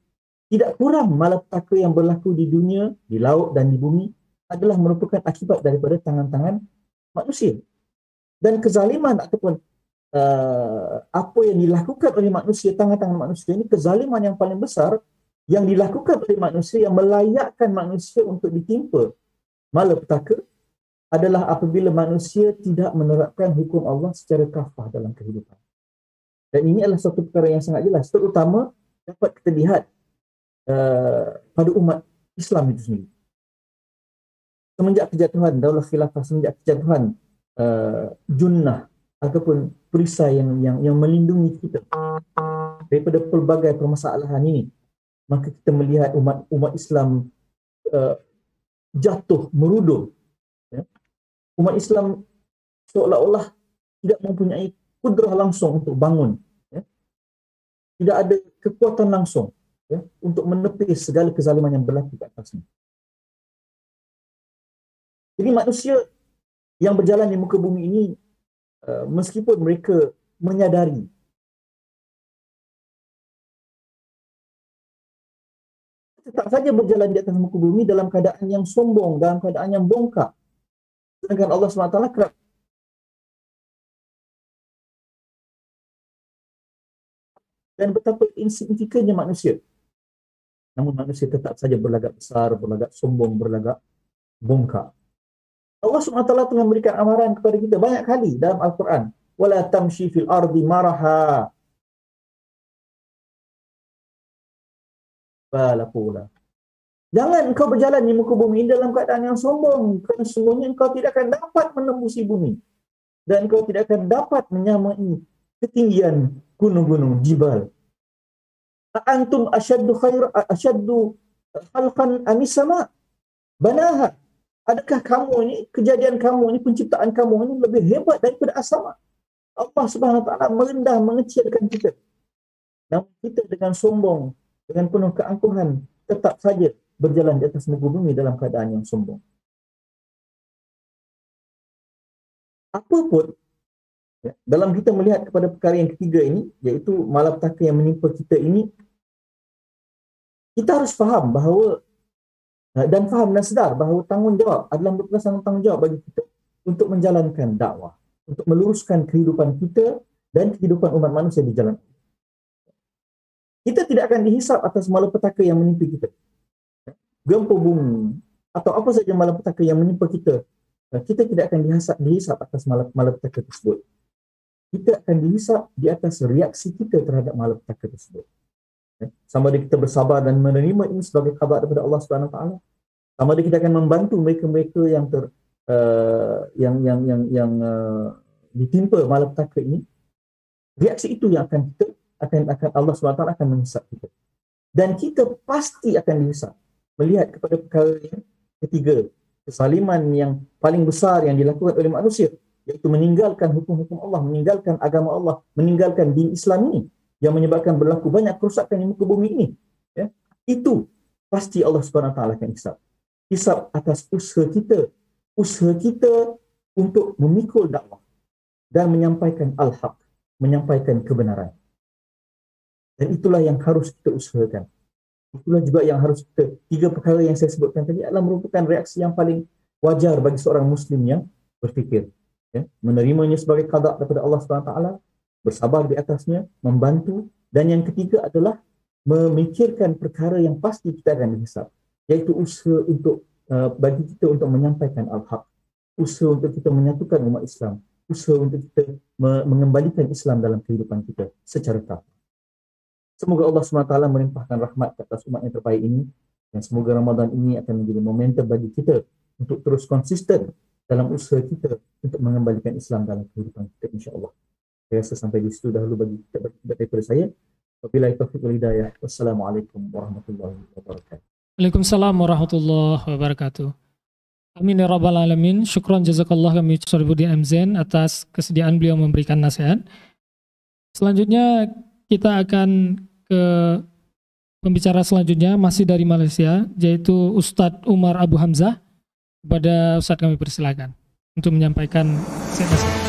tidak kurang malapetaka yang berlaku di dunia, di laut dan di bumi adalah merupakan akibat daripada tangan-tangan manusia. Dan kezaliman ataupun uh, apa yang dilakukan oleh manusia, tangan-tangan manusia ini kezaliman yang paling besar yang dilakukan oleh manusia yang melayakkan manusia untuk ditimpa malapetaka adalah apabila manusia tidak menerapkan hukum Allah secara kafah dalam kehidupan. Dan ini adalah satu perkara yang sangat jelas. Terutama dapat kita lihat uh, pada umat Islam itu sendiri. Semenjak kejatuhan, daulah khilafah, semenjak kejatuhan uh, junnah ataupun perisai yang, yang yang melindungi kita daripada pelbagai permasalahan ini maka kita melihat umat umat Islam uh, jatuh merudum ya. umat Islam seolah-olah tidak mempunyai kudrah langsung untuk bangun ya. tidak ada kekuatan langsung ya, untuk menepis segala kezaliman yang berlaku di atasnya jadi manusia yang berjalan di muka bumi ini Uh, meskipun mereka menyadari tetap saja berjalan di atas muka bumi dalam keadaan yang sombong, dalam keadaan yang bongkak. Sedangkan Allah SWT kerap dan betapa insignifikannya manusia. Namun manusia tetap saja berlagak besar, berlagak sombong, berlagak bongkak. Allah SWT telah memberikan amaran kepada kita banyak kali dalam Al-Quran. Wala tamshi fil ardi maraha. Bala pula. Jangan engkau berjalan di muka bumi dalam keadaan yang sombong. Kerana semuanya engkau tidak akan dapat menembusi bumi. Dan engkau tidak akan dapat menyamai ketinggian gunung-gunung jibal. Antum asyaddu khair asyaddu khalqan amis sama adakah kamu ini, kejadian kamu ini, penciptaan kamu ini lebih hebat daripada asama? Allah Subhanahu Taala merendah mengecilkan kita. Namun kita dengan sombong, dengan penuh keangkuhan, tetap saja berjalan di atas muka bumi dalam keadaan yang sombong. Apapun, ya, dalam kita melihat kepada perkara yang ketiga ini, iaitu malapetaka yang menimpa kita ini, kita harus faham bahawa dan faham dan sedar bahawa tanggungjawab adalah merupakan tanggungjawab bagi kita untuk menjalankan dakwah, untuk meluruskan kehidupan kita dan kehidupan umat manusia di jalan. Kita tidak akan dihisap atas malapetaka yang menimpa kita. Gempa bumi atau apa saja malapetaka yang menimpa kita, kita tidak akan dihisap, dihisap atas malapetaka tersebut. Kita akan dihisap di atas reaksi kita terhadap malapetaka tersebut. Sama ada kita bersabar dan menerima ini sebagai khabar daripada Allah Subhanahu taala. Sama ada kita akan membantu mereka-mereka yang ter uh, yang yang yang yang uh, ditimpa malapetaka ini. Reaksi itu yang akan kita akan akan Allah SWT akan menghisap kita. Dan kita pasti akan dihisap melihat kepada perkara yang ketiga, kesaliman yang paling besar yang dilakukan oleh manusia iaitu meninggalkan hukum-hukum Allah, meninggalkan agama Allah, meninggalkan din Islam ini yang menyebabkan berlaku banyak kerusakan di muka bumi ini. Ya. Itu pasti Allah SWT akan hisap. Hisap atas usaha kita. Usaha kita untuk memikul dakwah dan menyampaikan al-haq, menyampaikan kebenaran. Dan itulah yang harus kita usahakan. Itulah juga yang harus kita, tiga perkara yang saya sebutkan tadi adalah merupakan reaksi yang paling wajar bagi seorang Muslim yang berfikir. Ya, menerimanya sebagai kadak daripada Allah SWT, bersabar di atasnya, membantu dan yang ketiga adalah memikirkan perkara yang pasti kita akan dihisap iaitu usaha untuk uh, bagi kita untuk menyampaikan al-haq, usaha untuk kita menyatukan umat Islam, usaha untuk kita me- mengembalikan Islam dalam kehidupan kita secara tak. Semoga Allah SWT merimpahkan rahmat kepada umat yang terbaik ini dan semoga Ramadan ini akan menjadi momentum bagi kita untuk terus konsisten dalam usaha kita untuk mengembalikan Islam dalam kehidupan kita insya-Allah. saya sampai di situ dahulu bagi daripada saya. Wabillahi taufiq wal hidayah. Wassalamualaikum warahmatullahi wabarakatuh. Waalaikumsalam warahmatullahi wabarakatuh. Amin ya rabbal alamin. Syukron jazakallah kami ucapkan Budi Amzen atas kesediaan beliau memberikan nasihat. Selanjutnya kita akan ke pembicara selanjutnya masih dari Malaysia yaitu Ustadz Umar Abu Hamzah. Pada Ustadz kami persilakan untuk menyampaikan nasihat.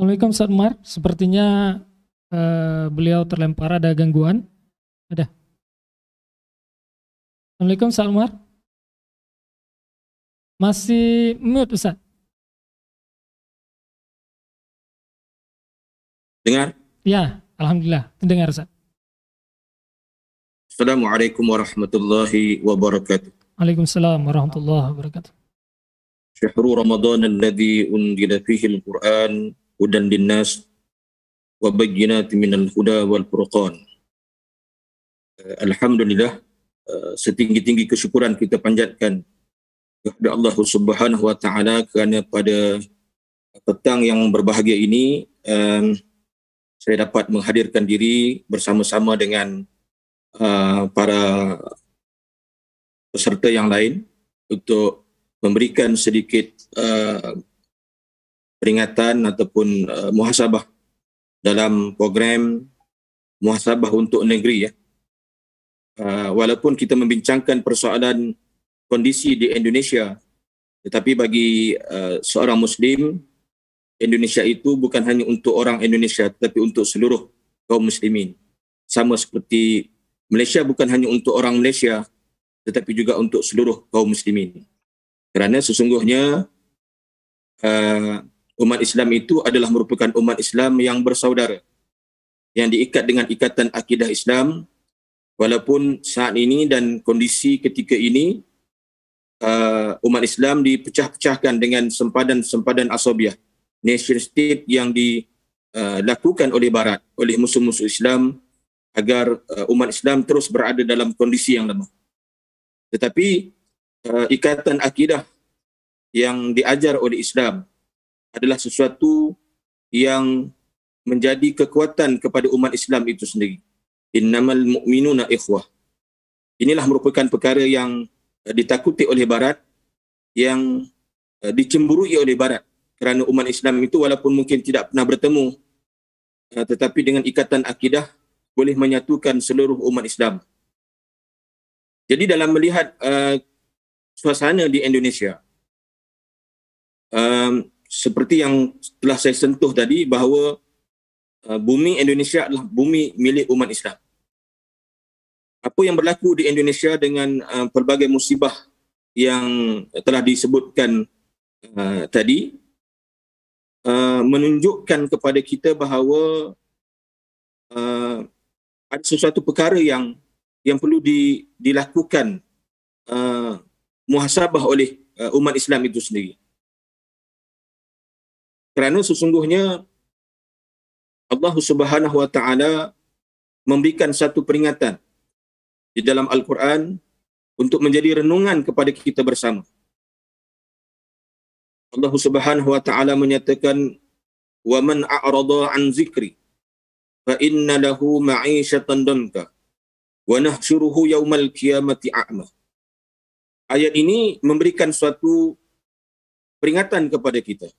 Assalamualaikum Ustaz Umar. Sepertinya uh, beliau terlempar ada gangguan. Ada. Assalamualaikum Ustaz Umar. Masih mute Ustaz. Dengar? Ya, Alhamdulillah. Dengar Ustaz. Assalamualaikum warahmatullahi wabarakatuh. Waalaikumsalam warahmatullahi wabarakatuh. Syahrul شهر رمضان الذي أنزل Al Qur'an. هدى للناس وبينات من الهدى والفرقان الحمد Alhamdulillah, eh, setinggi-tinggi kesyukuran kita panjatkan kepada Allah Subhanahu wa taala kerana pada petang yang berbahagia ini eh, saya dapat menghadirkan diri bersama-sama dengan eh, para peserta yang lain untuk memberikan sedikit peringatan ataupun uh, muhasabah dalam program muhasabah untuk negeri ya. Uh, walaupun kita membincangkan persoalan kondisi di Indonesia tetapi bagi uh, seorang muslim Indonesia itu bukan hanya untuk orang Indonesia tetapi untuk seluruh kaum muslimin. Sama seperti Malaysia bukan hanya untuk orang Malaysia tetapi juga untuk seluruh kaum muslimin. Kerana sesungguhnya uh, umat Islam itu adalah merupakan umat Islam yang bersaudara, yang diikat dengan ikatan akidah Islam, walaupun saat ini dan kondisi ketika ini uh, umat Islam dipecah-pecahkan dengan sempadan-sempadan asobiah, nation state yang dilakukan oleh Barat, oleh musuh-musuh Islam, agar uh, umat Islam terus berada dalam kondisi yang lemah. Tetapi uh, ikatan akidah yang diajar oleh Islam adalah sesuatu yang menjadi kekuatan kepada umat Islam itu sendiri. Innamal mu'minuna ikhwah. Inilah merupakan perkara yang eh, ditakuti oleh Barat, yang eh, dicemburui oleh Barat. Kerana umat Islam itu walaupun mungkin tidak pernah bertemu, eh, tetapi dengan ikatan akidah boleh menyatukan seluruh umat Islam. Jadi dalam melihat uh, suasana di Indonesia, um, seperti yang telah saya sentuh tadi bahawa uh, bumi Indonesia adalah bumi milik umat Islam. Apa yang berlaku di Indonesia dengan uh, pelbagai musibah yang telah disebutkan uh, tadi uh, menunjukkan kepada kita bahawa uh, ada sesuatu perkara yang yang perlu di, dilakukan uh, muhasabah oleh uh, umat Islam itu sendiri kerana sesungguhnya Allah Subhanahu wa taala memberikan satu peringatan di dalam Al-Quran untuk menjadi renungan kepada kita bersama. Allah Subhanahu wa taala menyatakan wa man a'rada an zikri fa inna lahu ma'ishatan danka wa nahshuruhu yawmal qiyamati a'ma. Ayat ini memberikan suatu peringatan kepada kita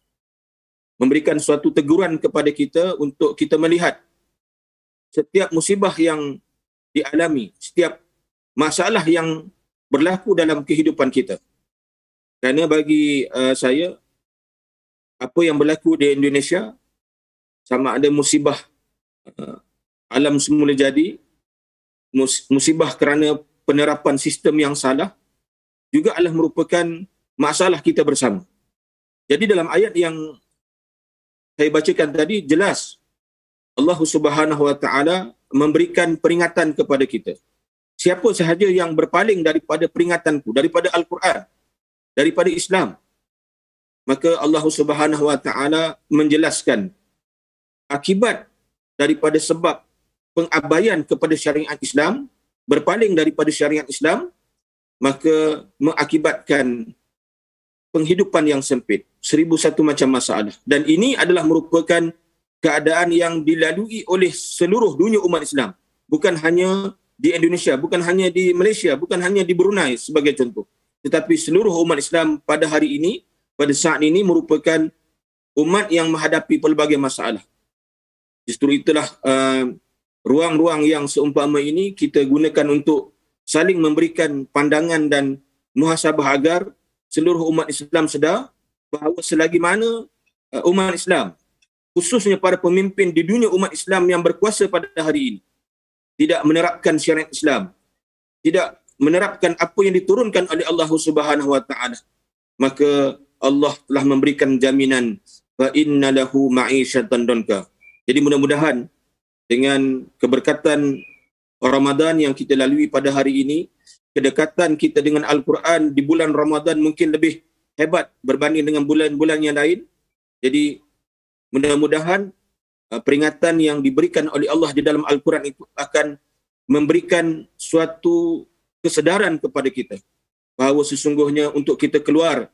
memberikan suatu teguran kepada kita untuk kita melihat setiap musibah yang dialami, setiap masalah yang berlaku dalam kehidupan kita. Kerana bagi uh, saya, apa yang berlaku di Indonesia, sama ada musibah uh, alam semula jadi, mus- musibah kerana penerapan sistem yang salah, juga adalah merupakan masalah kita bersama. Jadi dalam ayat yang saya bacakan tadi jelas Allah Subhanahu Wa Taala memberikan peringatan kepada kita. Siapa sahaja yang berpaling daripada peringatanku, daripada Al-Quran, daripada Islam, maka Allah Subhanahu Wa Taala menjelaskan akibat daripada sebab pengabaian kepada syariat Islam, berpaling daripada syariat Islam, maka mengakibatkan penghidupan yang sempit. Seribu satu macam masalah. Dan ini adalah merupakan keadaan yang dilalui oleh seluruh dunia umat Islam. Bukan hanya di Indonesia, bukan hanya di Malaysia, bukan hanya di Brunei sebagai contoh. Tetapi seluruh umat Islam pada hari ini, pada saat ini merupakan umat yang menghadapi pelbagai masalah. Justru itulah uh, ruang-ruang yang seumpama ini kita gunakan untuk saling memberikan pandangan dan muhasabah agar seluruh umat Islam sedar bahawa selagi mana uh, umat Islam khususnya para pemimpin di dunia umat Islam yang berkuasa pada hari ini tidak menerapkan syariat Islam tidak menerapkan apa yang diturunkan oleh Allah Subhanahu wa taala maka Allah telah memberikan jaminan fa innalahu ma'isyatan dunka jadi mudah-mudahan dengan keberkatan Ramadan yang kita lalui pada hari ini kedekatan kita dengan Al-Quran di bulan Ramadan mungkin lebih hebat berbanding dengan bulan-bulan yang lain. Jadi mudah-mudahan uh, peringatan yang diberikan oleh Allah di dalam Al-Quran itu akan memberikan suatu kesedaran kepada kita bahawa sesungguhnya untuk kita keluar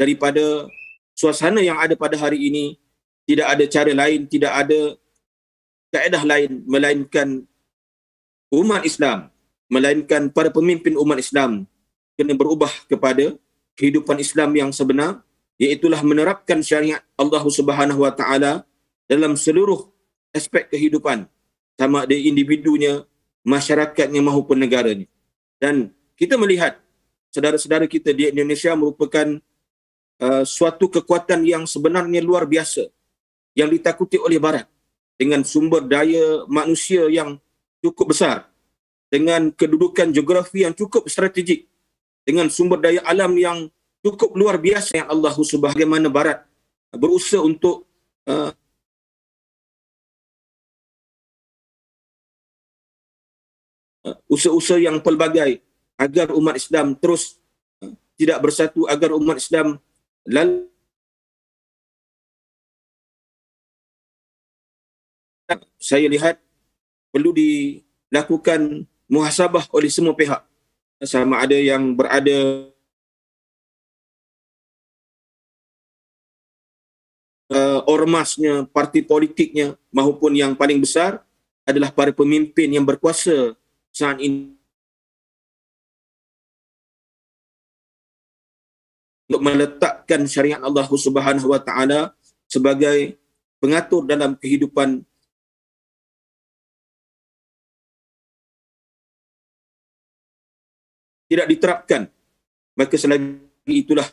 daripada suasana yang ada pada hari ini tidak ada cara lain, tidak ada kaedah lain melainkan umat Islam melainkan para pemimpin umat Islam kena berubah kepada kehidupan Islam yang sebenar iaitulah menerapkan syariat Allah Subhanahu Wa Taala dalam seluruh aspek kehidupan sama ada individunya, masyarakatnya maupun negaranya. Dan kita melihat saudara-saudara kita di Indonesia merupakan uh, suatu kekuatan yang sebenarnya luar biasa yang ditakuti oleh barat dengan sumber daya manusia yang cukup besar dengan kedudukan geografi yang cukup strategik, dengan sumber daya alam yang cukup luar biasa yang Allah Subhanahu barat berusaha untuk uh, usaha-usaha yang pelbagai agar umat Islam terus uh, tidak bersatu agar umat Islam lalu saya lihat perlu dilakukan muhasabah oleh semua pihak sama ada yang berada uh, ormasnya parti politiknya maupun yang paling besar adalah para pemimpin yang berkuasa saat ini untuk meletakkan syariat Allah Subhanahu wa taala sebagai pengatur dalam kehidupan tidak diterapkan maka selagi itulah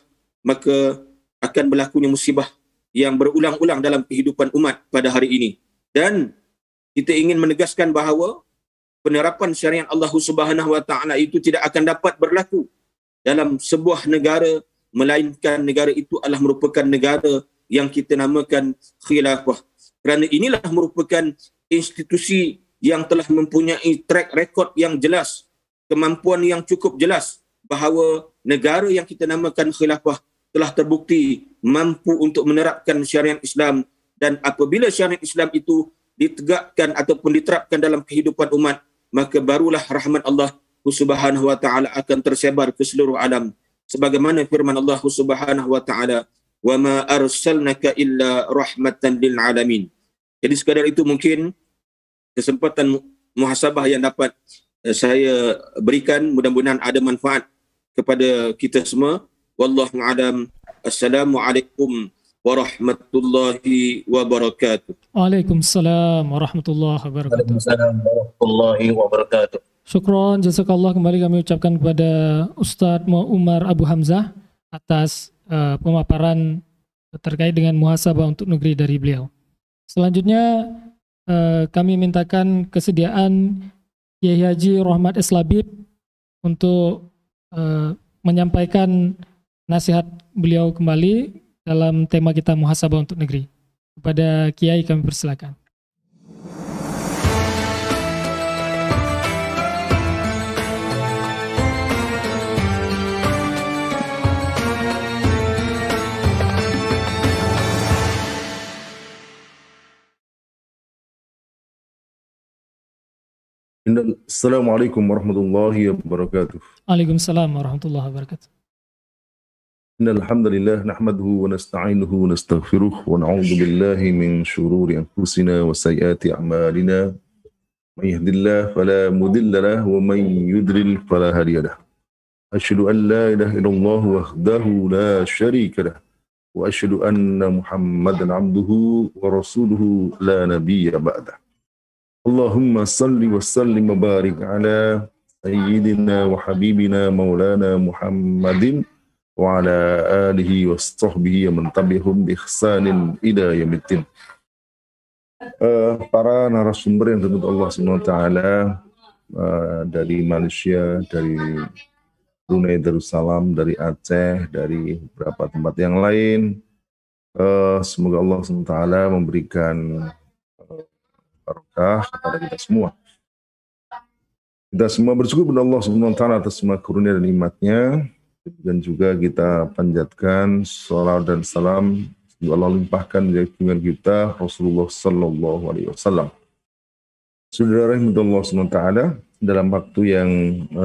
maka akan berlakunya musibah yang berulang-ulang dalam kehidupan umat pada hari ini dan kita ingin menegaskan bahawa penerapan syariat Allah Subhanahu wa taala itu tidak akan dapat berlaku dalam sebuah negara melainkan negara itu adalah merupakan negara yang kita namakan khilafah kerana inilah merupakan institusi yang telah mempunyai track record yang jelas kemampuan yang cukup jelas bahawa negara yang kita namakan khilafah telah terbukti mampu untuk menerapkan syariat Islam dan apabila syariat Islam itu ditegakkan ataupun diterapkan dalam kehidupan umat maka barulah rahmat Allah Subhanahu wa taala akan tersebar ke seluruh alam sebagaimana firman Allah Subhanahu wa taala wa ma arsalnaka illa rahmatan lil alamin jadi sekadar itu mungkin kesempatan muhasabah yang dapat Eh, saya berikan mudah-mudahan ada manfaat kepada kita semua wallahu alam assalamualaikum warahmatullahi wabarakatuh Waalaikumsalam warahmatullahi wabarakatuh Waalaikumsalam warahmatullahi wabarakatuh Syukron jazakallah kembali kami ucapkan kepada Ustadz Umar Abu Hamzah atas uh, pemaparan terkait dengan muhasabah untuk negeri dari beliau. Selanjutnya uh, kami mintakan kesediaan Yahya Haji Rohmat Islabib untuk e, menyampaikan nasihat beliau kembali dalam tema kita muhasabah untuk negeri. Kepada Kiai kami persilakan. السلام عليكم ورحمة الله وبركاته عليكم السلام ورحمة الله وبركاته إن الحمد لله نحمده ونستعينه ونستغفره ونعوذ بالله من شرور أنفسنا وسيئات أعمالنا من يهد الله فلا مضل له ومن يضلل فلا هادي له أشهد أن لا إله إلا الله وحده لا شريك له وأشهد أن محمدا عبده ورسوله لا نبي بعده Allahumma salli wa salli wa barik ala sayyidina wa habibina maulana Muhammadin wa ala alihi wa sahbihi wa man tabi'hum bi ihsanin ila eh, para narasumber yang tentu Allah SWT eh, dari Malaysia, dari Brunei Darussalam, dari Aceh, dari beberapa tempat yang lain. Uh, semoga Allah SWT memberikan berkah kepada kita semua. Kita semua bersyukur kepada Allah Subhanahu wa taala atas semua karunia dan nikmatnya dan juga kita panjatkan salam dan salam Allah limpahkan dengan kita Rasulullah Sallallahu Alaihi Wasallam. Saudara yang Allah taala dalam waktu yang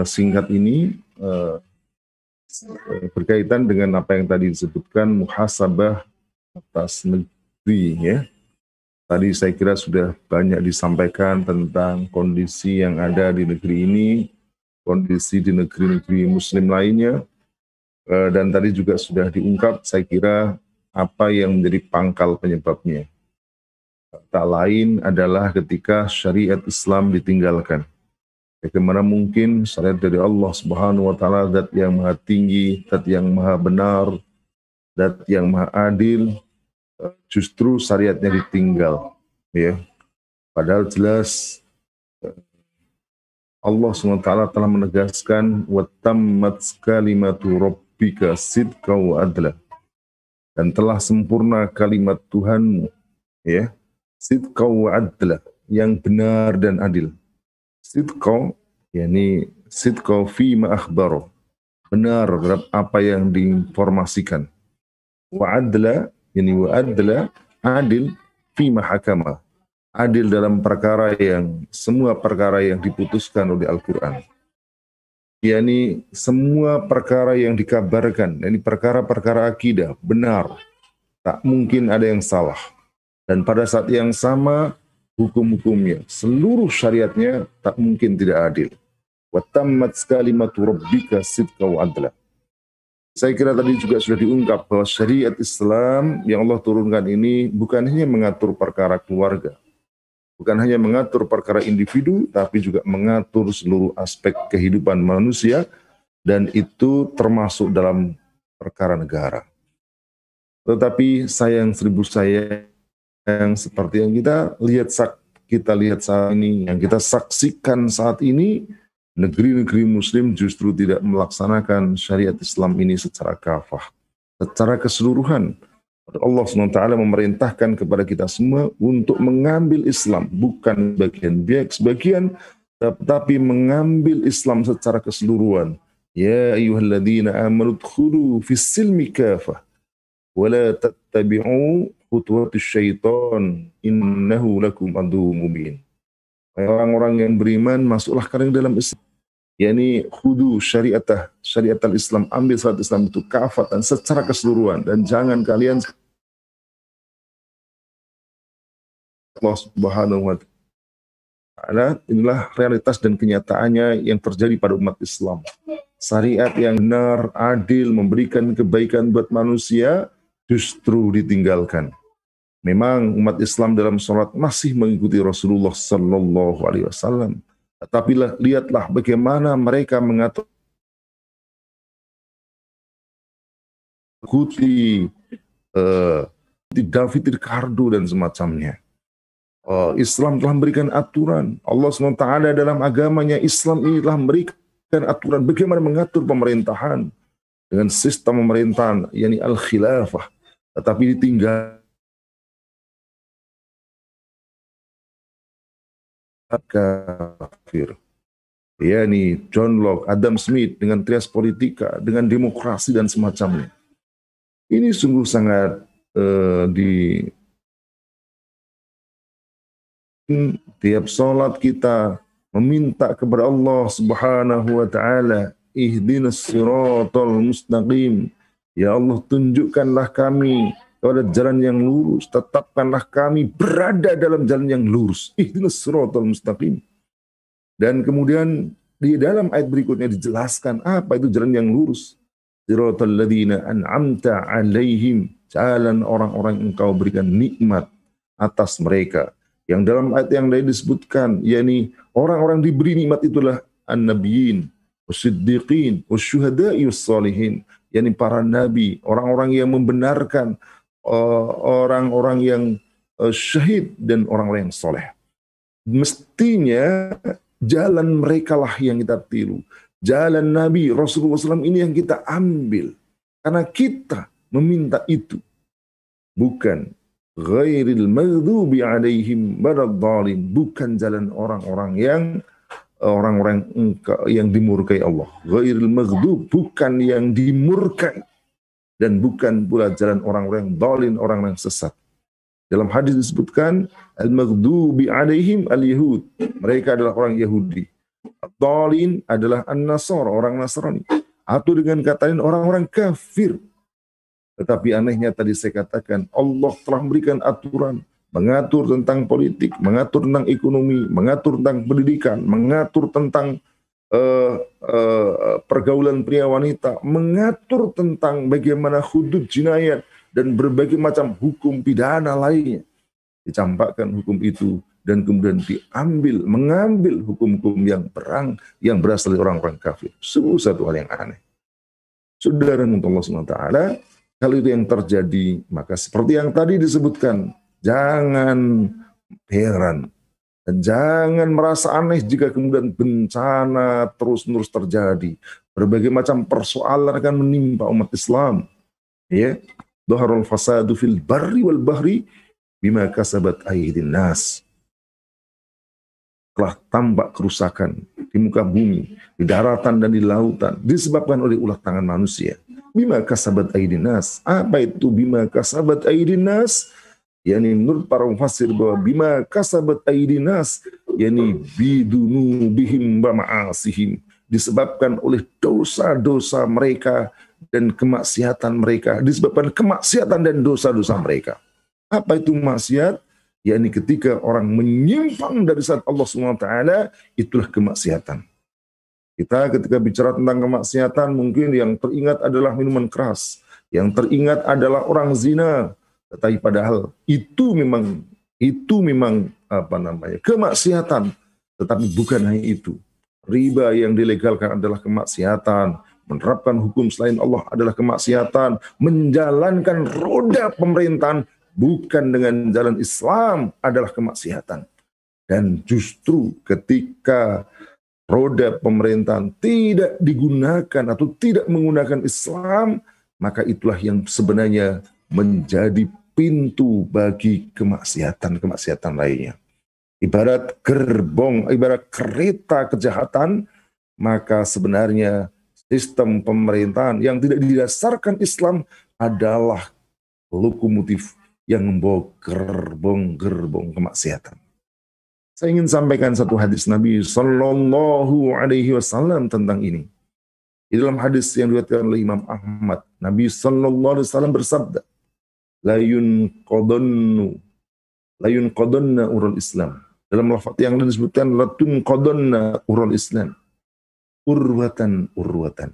eh, singkat ini eh, eh, berkaitan dengan apa yang tadi disebutkan muhasabah atas negeri ya Tadi saya kira sudah banyak disampaikan tentang kondisi yang ada di negeri ini, kondisi di negeri-negeri Muslim lainnya, eh, dan tadi juga sudah diungkap, saya kira apa yang menjadi pangkal penyebabnya. Tak lain adalah ketika syariat Islam ditinggalkan. Bagaimana mungkin syariat dari Allah Subhanahu wa taala zat yang maha tinggi, zat yang maha benar, zat yang maha adil, justru syariatnya ditinggal ya padahal jelas eh, Allah SWT telah menegaskan watammat kalimatu rabbika sidqa wa adla dan telah sempurna kalimat Tuhanmu ya sidqa wa adla yang benar dan adil sidqa yakni sidqa fi ma akhbaro benar apa yang diinformasikan wa adla ini wa adla adil fi mahakama adil dalam perkara yang semua perkara yang diputuskan oleh Al-Qur'an yakni semua perkara yang dikabarkan yakni perkara-perkara akidah benar tak mungkin ada yang salah dan pada saat yang sama hukum-hukumnya seluruh syariatnya tak mungkin tidak adil wa tammat kalimatu rabbika sidqa wa adla saya kira tadi juga sudah diungkap bahwa syariat Islam yang Allah turunkan ini bukan hanya mengatur perkara keluarga, bukan hanya mengatur perkara individu, tapi juga mengatur seluruh aspek kehidupan manusia, dan itu termasuk dalam perkara negara. Tetapi sayang seribu sayang seperti yang kita lihat kita lihat saat ini, yang kita saksikan saat ini, negeri-negeri muslim justru tidak melaksanakan syariat Islam ini secara kafah, secara keseluruhan. Allah SWT memerintahkan kepada kita semua untuk mengambil Islam, bukan bagian biak sebagian, tapi mengambil Islam secara keseluruhan. Ya ayuhalladzina amanu dkhulu fis silmi kafah wala la tattabi'u khutuwatis syaitan innahu lakum aduwwum mubin. Orang-orang yang beriman masuklah kalian dalam Islam yakni hudu syariatah syariat al-Islam ambil syariat Islam itu kafat dan secara keseluruhan dan jangan kalian Allah Subhanahu wa taala inilah realitas dan kenyataannya yang terjadi pada umat Islam syariat yang benar, adil, memberikan kebaikan buat manusia justru ditinggalkan. Memang umat Islam dalam sholat masih mengikuti Rasulullah Sallallahu Alaihi Wasallam. Tetapi lihatlah bagaimana mereka mengatur Kuti, uh, eh, David Ricardo dan semacamnya. Uh, Islam telah memberikan aturan. Allah SWT dalam agamanya Islam ini telah memberikan aturan bagaimana mengatur pemerintahan dengan sistem pemerintahan yakni al-khilafah. Tetapi ditinggal kafir. Ya ini John Locke, Adam Smith dengan trias politika, dengan demokrasi dan semacamnya. Ini sungguh sangat eh, di tiap sholat kita meminta kepada Allah Subhanahu wa taala ihdinas siratul mustaqim ya Allah tunjukkanlah kami kepada jalan yang lurus. Tetapkanlah kami berada dalam jalan yang lurus. Ihdinas suratul mustaqim. Dan kemudian di dalam ayat berikutnya dijelaskan apa itu jalan yang lurus. Siratal ladzina an'amta alaihim. Jalan orang-orang engkau berikan nikmat atas mereka. Yang dalam ayat yang lain disebutkan, yakni orang-orang diberi nikmat itulah an-nabiyyin, wasiddiqin, wasyuhada'i, wassalihin. Yakni para nabi, orang-orang yang membenarkan, Eh, orang-orang yang eh, syahid dan orang-orang soleh. Mestinya jalan mereka lah yang kita tiru. Jalan Nabi Rasulullah SAW ini yang kita ambil. Karena kita meminta itu. Bukan ghairil maghdubi alaihim baradhalim. Bukan jalan orang-orang yang eh, orang-orang yang dimurkai Allah. Ghairil maghdub bukan yang dimurkai dan bukan pula jalan orang-orang yang zalim, orang yang sesat. Dalam hadis disebutkan al-maghdubi alaihim al-yahud. Mereka adalah orang Yahudi. Dolin adalah an-nasor, orang Nasrani. Atau dengan kata lain orang-orang kafir. Tetapi anehnya tadi saya katakan Allah telah memberikan aturan mengatur tentang politik, mengatur tentang ekonomi, mengatur tentang pendidikan, mengatur tentang uh, uh, pergaulan pria wanita, mengatur tentang bagaimana hudud jinayat dan berbagai macam hukum pidana lainnya. Dicampakkan hukum itu dan kemudian diambil, mengambil hukum-hukum yang perang yang berasal dari orang-orang kafir. Sungguh satu hal yang aneh. Saudara Allah SWT, kalau itu yang terjadi, maka seperti yang tadi disebutkan, jangan heran dan jangan merasa aneh jika kemudian bencana terus-menerus terjadi. Berbagai macam persoalan akan menimpa umat Islam. Ya. Doharul fasadu fil barri wal bahri bima kasabat aydin nas. Telah tampak kerusakan di muka bumi, di daratan dan di lautan disebabkan oleh ulah tangan manusia. Bima kasabat aydin nas. Apa itu bima kasabat aydin nas? yakni menurut para mufassir bahwa bima kasabat aidinas yakni bidunubihim wa ma'asihim disebabkan oleh dosa-dosa mereka dan kemaksiatan mereka disebabkan kemaksiatan dan dosa-dosa mereka apa itu maksiat yakni ketika orang menyimpang dari saat Allah SWT itulah kemaksiatan kita ketika bicara tentang kemaksiatan mungkin yang teringat adalah minuman keras yang teringat adalah orang zina tetapi padahal itu memang itu memang apa namanya kemaksiatan. Tetapi bukan hanya itu. Riba yang dilegalkan adalah kemaksiatan. Menerapkan hukum selain Allah adalah kemaksiatan. Menjalankan roda pemerintahan bukan dengan jalan Islam adalah kemaksiatan. Dan justru ketika roda pemerintahan tidak digunakan atau tidak menggunakan Islam, maka itulah yang sebenarnya menjadi pintu bagi kemaksiatan-kemaksiatan lainnya. Ibarat gerbong, ibarat kereta kejahatan, maka sebenarnya sistem pemerintahan yang tidak didasarkan Islam adalah lokomotif yang membawa gerbong-gerbong kemaksiatan. Saya ingin sampaikan satu hadis Nabi Shallallahu Alaihi Wasallam tentang ini. Di dalam hadis yang diriwayatkan oleh Imam Ahmad, Nabi Shallallahu Alaihi Wasallam bersabda, layun kodonu layun kodonna urul Islam. Dalam lafadz yang disebutkan latun kodonna urul Islam. Urwatan urwatan.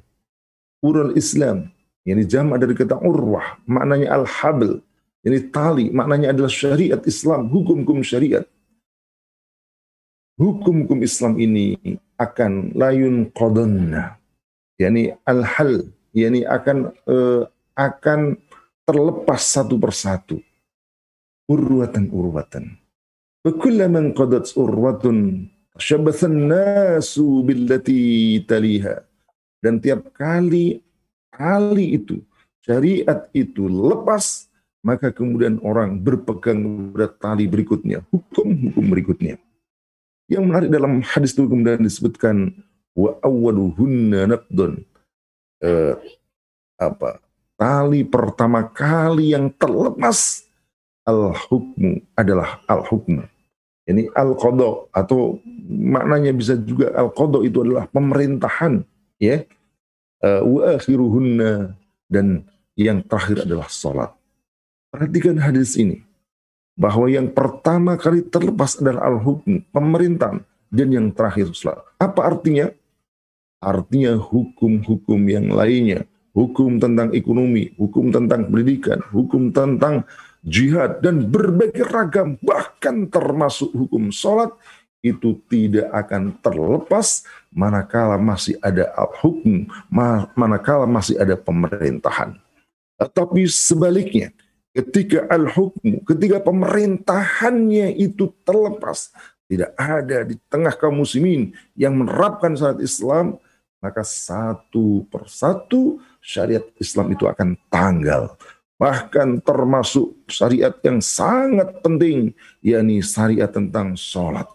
Urul Islam ini yani dari kata urwah, maknanya al-habl. Ini yani tali, maknanya adalah syariat Islam, hukum-hukum syariat. Hukum-hukum Islam ini akan layun kodonna Yani al-hal, yani akan uh, akan terlepas satu persatu. Urwatan urwatan. Fakullaman qadat urwatun syabathan nasu billati taliha. Dan tiap kali kali itu, syariat itu lepas, maka kemudian orang berpegang pada tali berikutnya, hukum-hukum berikutnya. Yang menarik dalam hadis itu kemudian disebutkan wa awwaluhunna naqdun. Eh, apa? tali pertama kali yang terlepas al-hukmu adalah al-hukmu. Ini al-qadha atau maknanya bisa juga al-qadha itu adalah pemerintahan, ya. Eh, wa dan yang terakhir adalah salat. Perhatikan hadis ini bahwa yang pertama kali terlepas adalah al-hukmu, pemerintahan dan yang terakhir salat. Apa artinya? Artinya hukum-hukum yang lainnya hukum tentang ekonomi, hukum tentang pendidikan, hukum tentang jihad, dan berbagai ragam, bahkan termasuk hukum sholat, itu tidak akan terlepas manakala masih ada hukum, manakala masih ada pemerintahan. Tetapi sebaliknya, ketika al hukum ketika pemerintahannya itu terlepas, tidak ada di tengah kaum muslimin yang menerapkan syariat Islam, maka satu persatu syariat Islam itu akan tanggal. Bahkan termasuk syariat yang sangat penting, yakni syariat tentang sholat.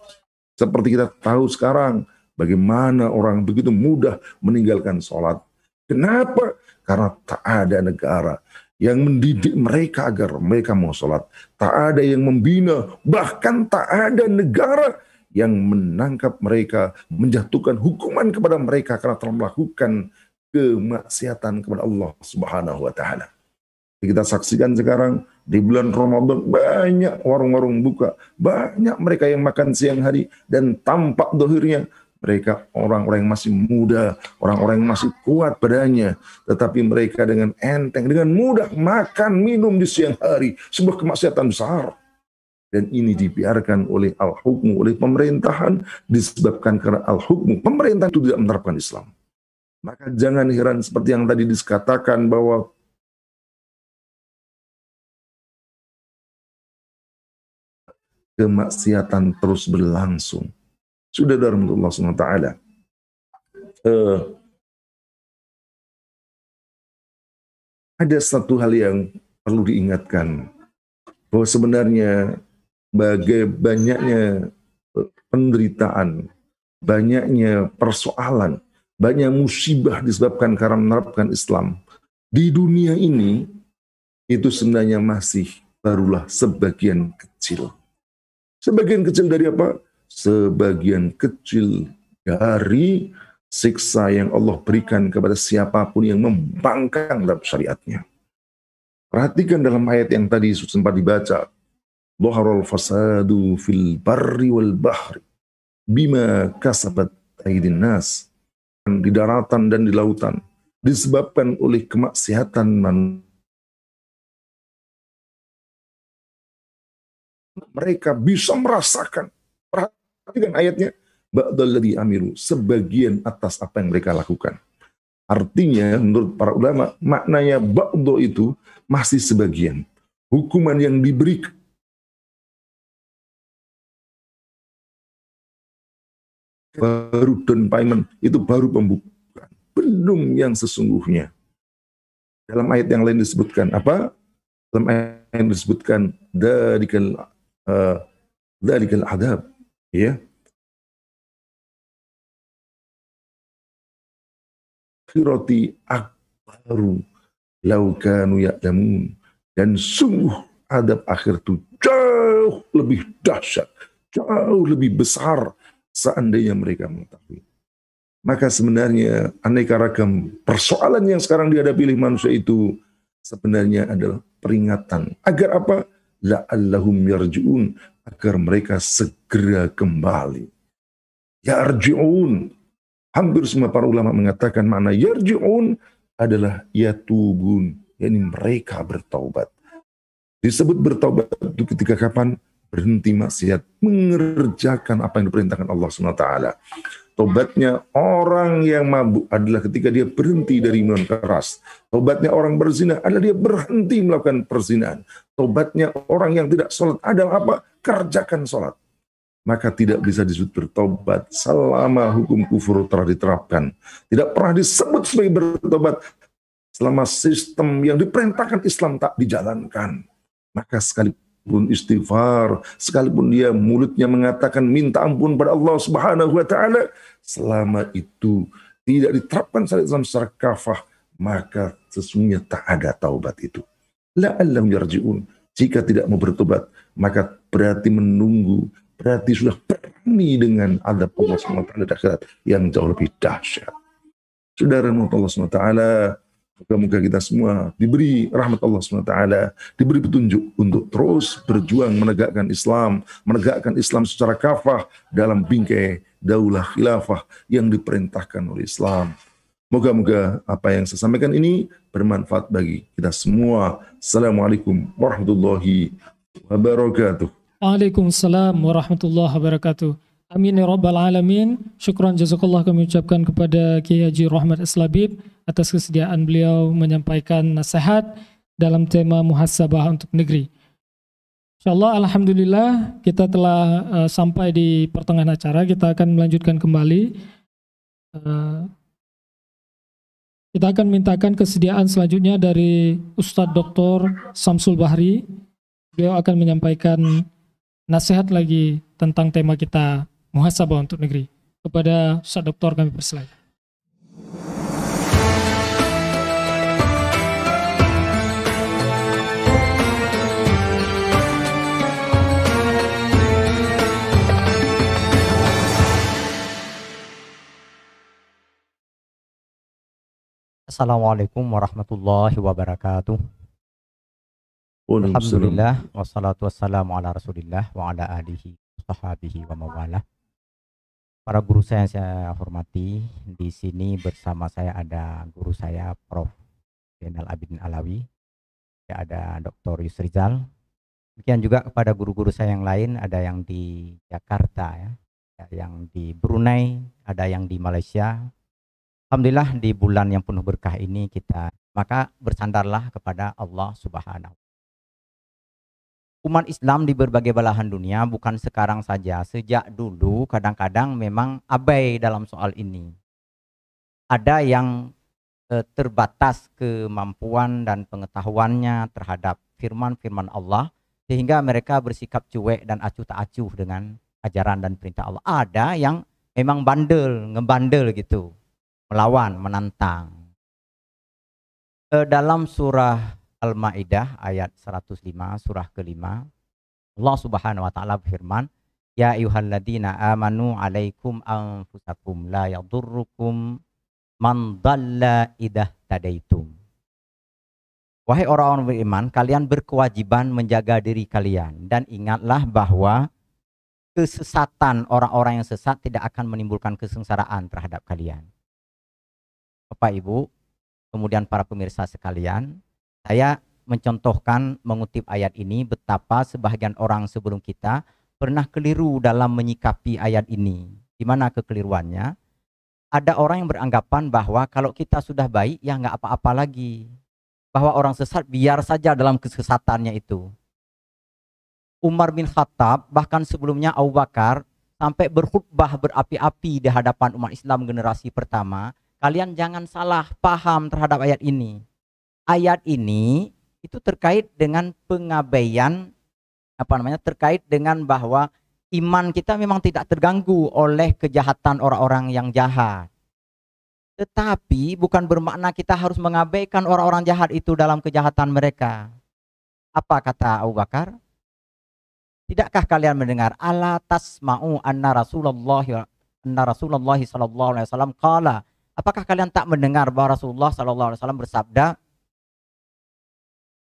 Seperti kita tahu sekarang, bagaimana orang begitu mudah meninggalkan sholat. Kenapa? Karena tak ada negara yang mendidik mereka agar mereka mau sholat. Tak ada yang membina, bahkan tak ada negara yang menangkap mereka, menjatuhkan hukuman kepada mereka karena telah melakukan kemaksiatan kepada Allah Subhanahu wa taala. Kita saksikan sekarang di bulan Ramadan banyak warung-warung buka, banyak mereka yang makan siang hari dan tampak dohirnya mereka orang-orang yang masih muda, orang-orang yang masih kuat badannya, tetapi mereka dengan enteng, dengan mudah makan minum di siang hari, sebuah kemaksiatan besar. Dan ini dibiarkan oleh al-hukmu, oleh pemerintahan, disebabkan karena al-hukmu, pemerintah itu tidak menerapkan Islam. Maka jangan heran seperti yang tadi dikatakan bahwa kemaksiatan terus berlangsung. Sudah dari Allah SWT. Uh, eh, ada satu hal yang perlu diingatkan. Bahwa sebenarnya bagai banyaknya penderitaan, banyaknya persoalan banyak musibah disebabkan karena menerapkan Islam. Di dunia ini, itu sebenarnya masih barulah sebagian kecil. Sebagian kecil dari apa? Sebagian kecil dari siksa yang Allah berikan kepada siapapun yang membangkang dalam syariatnya. Perhatikan dalam ayat yang tadi sempat dibaca. Loharul fasadu fil barri wal bahri bima kasabat aidin nas di daratan dan di lautan disebabkan oleh kemaksiatan manusia. Mereka bisa merasakan, perhatikan ayatnya, dari amiru, sebagian atas apa yang mereka lakukan. Artinya, menurut para ulama, maknanya ba'do itu masih sebagian. Hukuman yang diberikan baru down payment, itu baru pembukaan. Bendung yang sesungguhnya. Dalam ayat yang lain disebutkan apa? Dalam ayat yang disebutkan dalikal uh, eh, dalikal adab, ya. Firati akbaru laukanu ya'lamun dan sungguh adab akhir itu jauh lebih dahsyat, jauh lebih besar seandainya mereka mengetahui. Maka sebenarnya aneka ragam persoalan yang sekarang dihadapi oleh manusia itu sebenarnya adalah peringatan. Agar apa? La'allahum yarju'un. Agar mereka segera kembali. Yarju'un. Hampir semua para ulama mengatakan mana yarju'un adalah yatubun. yaitu mereka bertaubat. Disebut bertaubat itu ketika kapan? berhenti maksiat, mengerjakan apa yang diperintahkan Allah SWT. Tobatnya orang yang mabuk adalah ketika dia berhenti dari minuman keras. Tobatnya orang berzina adalah dia berhenti melakukan perzinahan. Tobatnya orang yang tidak sholat adalah apa? Kerjakan sholat. Maka tidak bisa disebut bertobat selama hukum kufur telah diterapkan. Tidak pernah disebut sebagai bertobat selama sistem yang diperintahkan Islam tak dijalankan. Maka sekali pun istighfar, sekalipun dia mulutnya mengatakan minta ampun pada Allah Subhanahu wa taala, selama itu tidak diterapkan syariat Islam secara kafah, maka sesungguhnya tak ada taubat itu. La'allam yarji'un. Jika tidak mau bertobat, maka berarti menunggu, berarti sudah berani dengan adab Allah SWT yang jauh lebih dahsyat. Saudara Allah SWT, Semoga kita semua diberi rahmat Allah SWT, diberi petunjuk untuk terus berjuang menegakkan Islam, menegakkan Islam secara kafah dalam bingkai daulah khilafah yang diperintahkan oleh Islam. Moga-moga apa yang saya sampaikan ini bermanfaat bagi kita semua. Assalamualaikum warahmatullahi wabarakatuh. Waalaikumsalam warahmatullahi wabarakatuh. Amin ya Rabbal Alamin. Syukran jazakallah kami ucapkan kepada Kiai Haji Rahmat Islabib atas kesediaan beliau menyampaikan nasihat dalam tema muhasabah untuk negeri. Insyaallah Alhamdulillah kita telah uh, sampai di pertengahan acara. Kita akan melanjutkan kembali. Uh, kita akan mintakan kesediaan selanjutnya dari Ustadz Dr. Samsul Bahri. Beliau akan menyampaikan nasihat lagi tentang tema kita muhasabah untuk negeri. Kepada Ustaz Doktor kami persilahkan. Assalamualaikum warahmatullahi wabarakatuh. Alhamdulillah wassalatu wassalamu ala Rasulillah wa ala alihi sahabihi wa mawalah para guru saya yang saya hormati di sini bersama saya ada guru saya Prof. Zainal Abidin Alawi ya ada Dr. Yusrizal demikian juga kepada guru-guru saya yang lain ada yang di Jakarta ya ada yang di Brunei ada yang di Malaysia Alhamdulillah di bulan yang penuh berkah ini kita maka bersandarlah kepada Allah Subhanahu umat Islam di berbagai belahan dunia bukan sekarang saja, sejak dulu kadang-kadang memang abai dalam soal ini. Ada yang eh, terbatas kemampuan dan pengetahuannya terhadap firman-firman Allah sehingga mereka bersikap cuek dan acuh tak acuh dengan ajaran dan perintah Allah. Ada yang memang bandel, ngebandel gitu, melawan, menantang. E, dalam surah Al-Maidah ayat 105 surah kelima Allah Subhanahu wa taala berfirman Ya ayyuhalladzina amanu alaikum anfusakum la yadurrukum man dalla idah tadaitum Wahai orang-orang beriman kalian berkewajiban menjaga diri kalian dan ingatlah bahwa kesesatan orang-orang yang sesat tidak akan menimbulkan kesengsaraan terhadap kalian Bapak Ibu kemudian para pemirsa sekalian saya mencontohkan mengutip ayat ini betapa sebahagian orang sebelum kita pernah keliru dalam menyikapi ayat ini. Di mana kekeliruannya? Ada orang yang beranggapan bahwa kalau kita sudah baik ya nggak apa-apa lagi. Bahwa orang sesat biar saja dalam kesesatannya itu. Umar bin Khattab bahkan sebelumnya Abu Bakar sampai berkhutbah berapi-api di hadapan umat Islam generasi pertama. Kalian jangan salah paham terhadap ayat ini ayat ini itu terkait dengan pengabaian apa namanya terkait dengan bahwa iman kita memang tidak terganggu oleh kejahatan orang-orang yang jahat. Tetapi bukan bermakna kita harus mengabaikan orang-orang jahat itu dalam kejahatan mereka. Apa kata Abu Bakar? Tidakkah kalian mendengar ala tasma'u anna Rasulullah anna Rasulullah sallallahu alaihi wasallam qala Apakah kalian tak mendengar bahwa Rasulullah sallallahu alaihi wasallam bersabda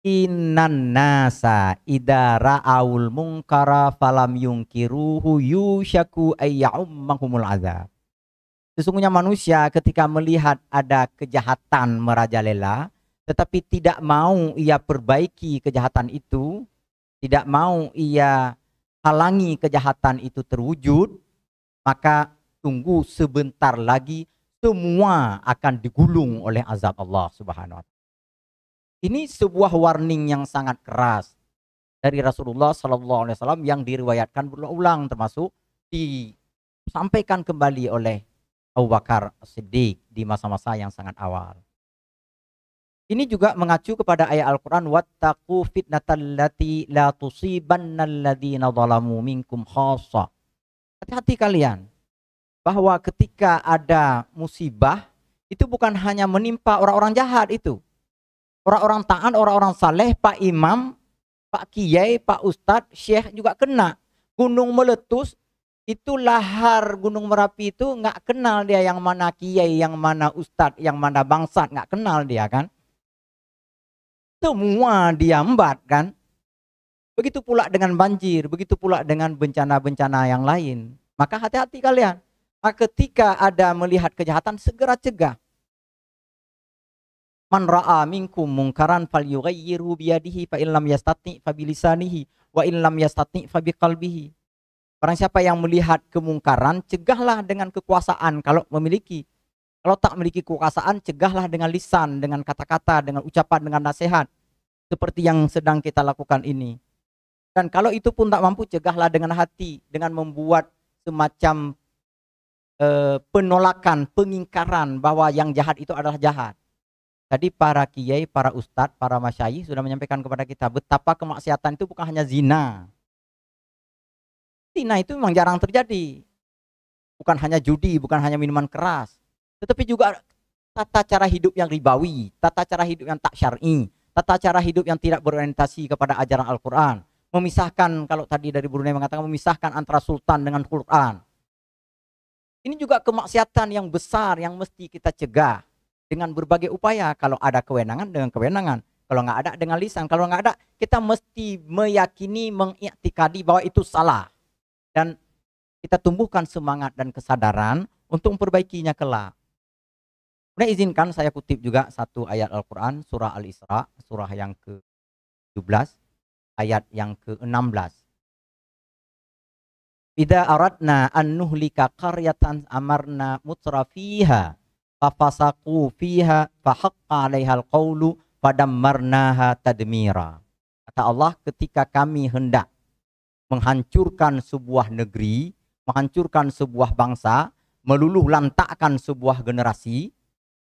Innan nasa idza aul munkara falam yungkiruhu yushaku ayyaummahumul azab. Sesungguhnya manusia ketika melihat ada kejahatan merajalela tetapi tidak mau ia perbaiki kejahatan itu, tidak mau ia halangi kejahatan itu terwujud, maka tunggu sebentar lagi semua akan digulung oleh azab Allah Subhanahu wa ini sebuah warning yang sangat keras dari Rasulullah Sallallahu Alaihi Wasallam yang diriwayatkan berulang ulang termasuk disampaikan kembali oleh Abu Bakar Siddiq di masa-masa yang sangat awal. Ini juga mengacu kepada ayat Al-Quran Wattaku fitnatal lati la tusibannal ladina zalamu minkum khasa Hati-hati kalian bahwa ketika ada musibah itu bukan hanya menimpa orang-orang jahat itu Orang-orang taat, orang-orang saleh, Pak Imam, Pak Kiai, Pak Ustad, Syekh juga kena. Gunung meletus, itu lahar Gunung Merapi itu nggak kenal dia yang mana Kiai, yang mana Ustad, yang mana bangsat, nggak kenal dia kan. Semua diambat kan. Begitu pula dengan banjir, begitu pula dengan bencana-bencana yang lain. Maka hati-hati kalian. ketika ada melihat kejahatan, segera cegah. Man ra'a minkum mungkaran falyughayyiru biyadihi fa illam yastati fa bilisanihi wa illam yastati fa biqalbihi. Barang siapa yang melihat kemungkaran, cegahlah dengan kekuasaan kalau memiliki. Kalau tak memiliki kekuasaan, cegahlah dengan lisan, dengan kata-kata, dengan ucapan, dengan nasihat. Seperti yang sedang kita lakukan ini. Dan kalau itu pun tak mampu, cegahlah dengan hati, dengan membuat semacam e, penolakan, pengingkaran bahwa yang jahat itu adalah jahat Tadi para kiai, para ustadz, para masyayi sudah menyampaikan kepada kita betapa kemaksiatan itu bukan hanya zina. Zina itu memang jarang terjadi. Bukan hanya judi, bukan hanya minuman keras. Tetapi juga tata cara hidup yang ribawi, tata cara hidup yang tak syar'i, tata cara hidup yang tidak berorientasi kepada ajaran Al-Quran. Memisahkan, kalau tadi dari Brunei mengatakan memisahkan antara sultan dengan Quran. Ini juga kemaksiatan yang besar yang mesti kita cegah dengan berbagai upaya. Kalau ada kewenangan dengan kewenangan, kalau nggak ada dengan lisan, kalau nggak ada kita mesti meyakini, mengiktikadi bahwa itu salah dan kita tumbuhkan semangat dan kesadaran untuk memperbaikinya kelak. Nah, izinkan saya kutip juga satu ayat Al-Quran, surah Al-Isra, surah yang ke-17, ayat yang ke-16. Ida aradna an nuhlika qaryatan amarna mutrafiha fafasaku fiha fahakka alaihal qawlu fadammarnaha tadmira. Kata Allah ketika kami hendak menghancurkan sebuah negeri, menghancurkan sebuah bangsa, meluluh lantakkan sebuah generasi,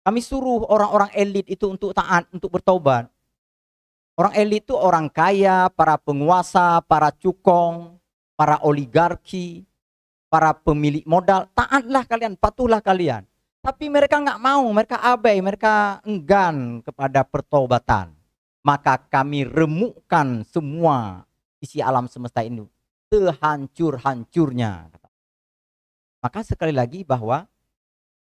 kami suruh orang-orang elit itu untuk taat, untuk bertobat. Orang elit itu orang kaya, para penguasa, para cukong, para oligarki, para pemilik modal. Taatlah kalian, patuhlah kalian. Tapi mereka nggak mau, mereka abai, mereka enggan kepada pertobatan. Maka kami remukkan semua isi alam semesta ini sehancur-hancurnya. Maka sekali lagi bahwa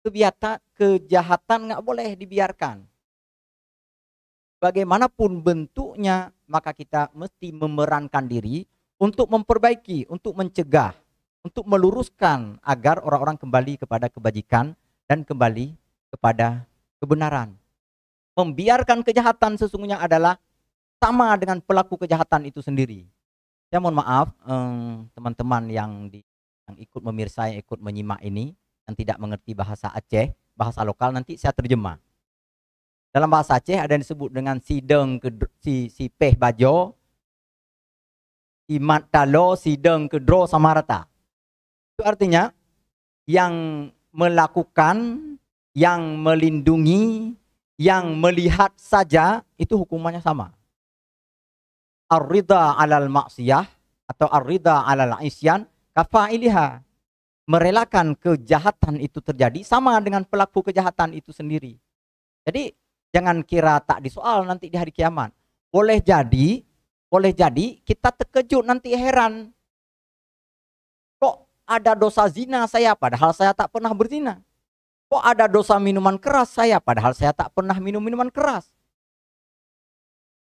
kebiatan kejahatan nggak boleh dibiarkan. Bagaimanapun bentuknya, maka kita mesti memerankan diri untuk memperbaiki, untuk mencegah, untuk meluruskan agar orang-orang kembali kepada kebajikan dan kembali kepada kebenaran. Membiarkan kejahatan sesungguhnya adalah sama dengan pelaku kejahatan itu sendiri. Saya mohon maaf eh, teman-teman eh, yang yang ikut memirsa, yang ikut menyimak ini, yang tidak mengerti bahasa Aceh, bahasa lokal nanti saya terjemah. Dalam bahasa Aceh ada yang disebut dengan sideng kedro, si si peh bajo, imat talo sideng kedro samarata. Itu artinya yang melakukan, yang melindungi, yang melihat saja itu hukumannya sama. Ar-rida alal maksiyah atau ar-rida alal isyan kafailiha. Merelakan kejahatan itu terjadi sama dengan pelaku kejahatan itu sendiri. Jadi jangan kira tak disoal nanti di hari kiamat. Boleh jadi, boleh jadi kita terkejut nanti heran ada dosa zina saya padahal saya tak pernah berzina. Kok ada dosa minuman keras saya padahal saya tak pernah minum minuman keras.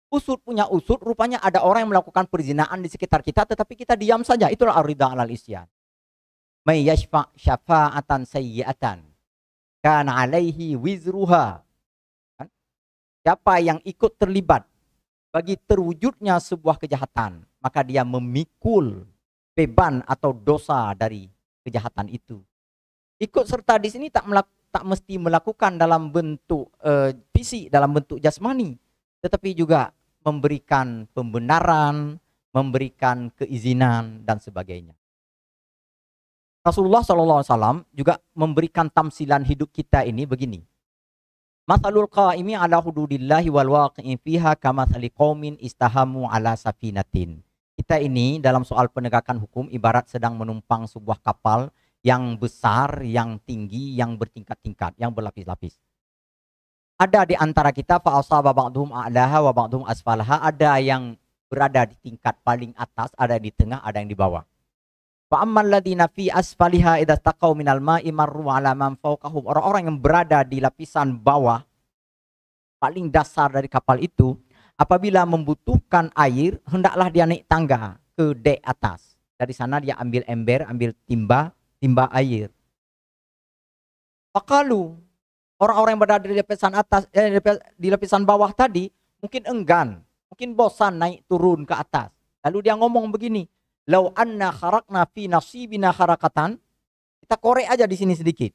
Usut punya usut rupanya ada orang yang melakukan perzinaan di sekitar kita tetapi kita diam saja. Itulah arida alal isyan. May yashfa syafa'atan sayyi'atan Karena alaihi wizruha. Kan? Siapa yang ikut terlibat bagi terwujudnya sebuah kejahatan, maka dia memikul beban atau dosa dari kejahatan itu. Ikut serta di sini tak melaku, tak mesti melakukan dalam bentuk uh, fisik, dalam bentuk jasmani, tetapi juga memberikan pembenaran, memberikan keizinan dan sebagainya. Rasulullah SAW juga memberikan tamsilan hidup kita ini begini. Masalul qaimi ala hududillahi wal waqi'i fiha kamathali qaumin istahamu ala safinatin kita ini dalam soal penegakan hukum ibarat sedang menumpang sebuah kapal yang besar, yang tinggi, yang bertingkat-tingkat, yang berlapis-lapis. Ada di antara kita fa'asaba ba'dhum a'laha wa ba'dhum asfalaha, ada yang berada di tingkat paling atas, ada yang di tengah, ada yang di bawah. Fa'ammal ladina fi asfaliha idza taqaw minal ma'i marru 'ala Orang-orang yang berada di lapisan bawah paling dasar dari kapal itu, Apabila membutuhkan air, hendaklah dia naik tangga ke dek atas. Dari sana dia ambil ember, ambil timba, timba air. Pakalu, orang-orang yang berada di lapisan atas, eh, di lapisan bawah tadi, mungkin enggan, mungkin bosan naik turun ke atas. Lalu dia ngomong begini, Lau anna kharakna fi nasibina kharakatan, kita korek aja di sini sedikit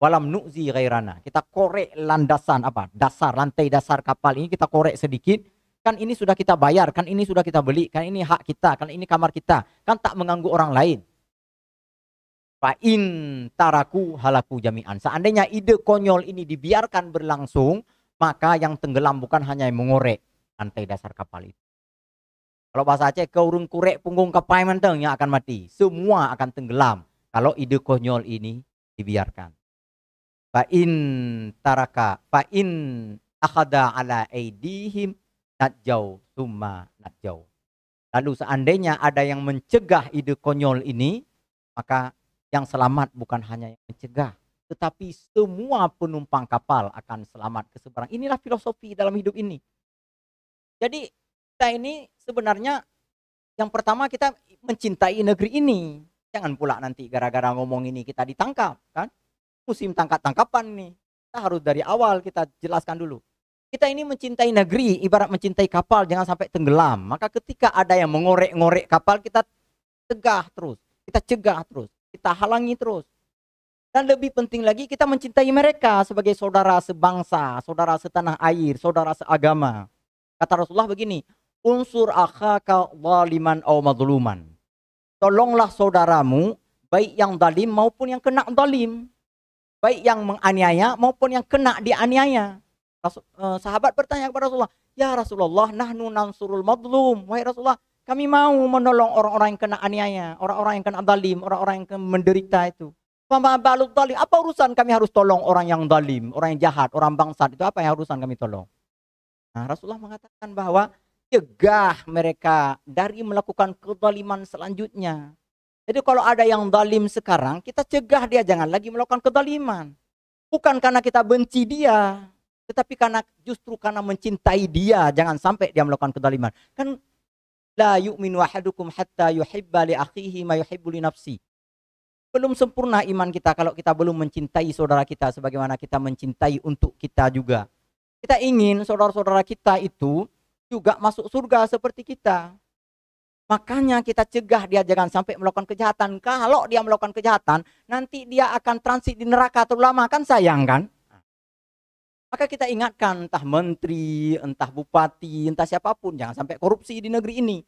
walam nu'zi ghairana. Kita korek landasan apa? Dasar, lantai dasar kapal ini kita korek sedikit. Kan ini sudah kita bayar, kan ini sudah kita beli, kan ini hak kita, kan ini kamar kita. Kan tak mengganggu orang lain. in taraku halaku jami'an. Seandainya ide konyol ini dibiarkan berlangsung, maka yang tenggelam bukan hanya yang mengorek lantai dasar kapal itu. Kalau bahasa Aceh, keurung kurek punggung kapal yang akan mati. Semua akan tenggelam kalau ide konyol ini dibiarkan. Fa in taraka fa in akhada ala aidihim najau summa najau. Lalu seandainya ada yang mencegah ide konyol ini, maka yang selamat bukan hanya yang mencegah, tetapi semua penumpang kapal akan selamat ke seberang. Inilah filosofi dalam hidup ini. Jadi kita ini sebenarnya yang pertama kita mencintai negeri ini. Jangan pula nanti gara-gara ngomong ini kita ditangkap, kan? musim tangkap-tangkapan nih. Kita harus dari awal kita jelaskan dulu. Kita ini mencintai negeri, ibarat mencintai kapal, jangan sampai tenggelam. Maka ketika ada yang mengorek-ngorek kapal, kita tegah terus, kita cegah terus, kita halangi terus. Dan lebih penting lagi, kita mencintai mereka sebagai saudara sebangsa, saudara setanah air, saudara seagama. Kata Rasulullah begini, unsur akhaka zaliman au Tolonglah saudaramu, baik yang dalim maupun yang kena dalim baik yang menganiaya maupun yang kena dianiaya. Rasul, eh, sahabat bertanya kepada Rasulullah, "Ya Rasulullah, nahnu nansurul madlum." Wahai Rasulullah, kami mau menolong orang-orang yang kena aniaya, orang-orang yang kena zalim, orang-orang yang menderita itu. Apa urusan kami harus tolong orang yang dalim orang yang jahat, orang bangsat? Itu apa yang urusan kami tolong? Nah, Rasulullah mengatakan bahwa cegah mereka dari melakukan kedaliman selanjutnya. Jadi kalau ada yang dalim sekarang, kita cegah dia jangan lagi melakukan kedaliman. Bukan karena kita benci dia, tetapi karena justru karena mencintai dia, jangan sampai dia melakukan kedaliman. Kan la yu'min wahadukum hatta yuhibba li akhihi ma yuhibbu li nafsi. Belum sempurna iman kita kalau kita belum mencintai saudara kita sebagaimana kita mencintai untuk kita juga. Kita ingin saudara-saudara kita itu juga masuk surga seperti kita. Makanya kita cegah dia jangan sampai melakukan kejahatan. Kalau dia melakukan kejahatan, nanti dia akan transit di neraka terlama kan sayang kan? Maka kita ingatkan entah menteri, entah bupati, entah siapapun jangan sampai korupsi di negeri ini.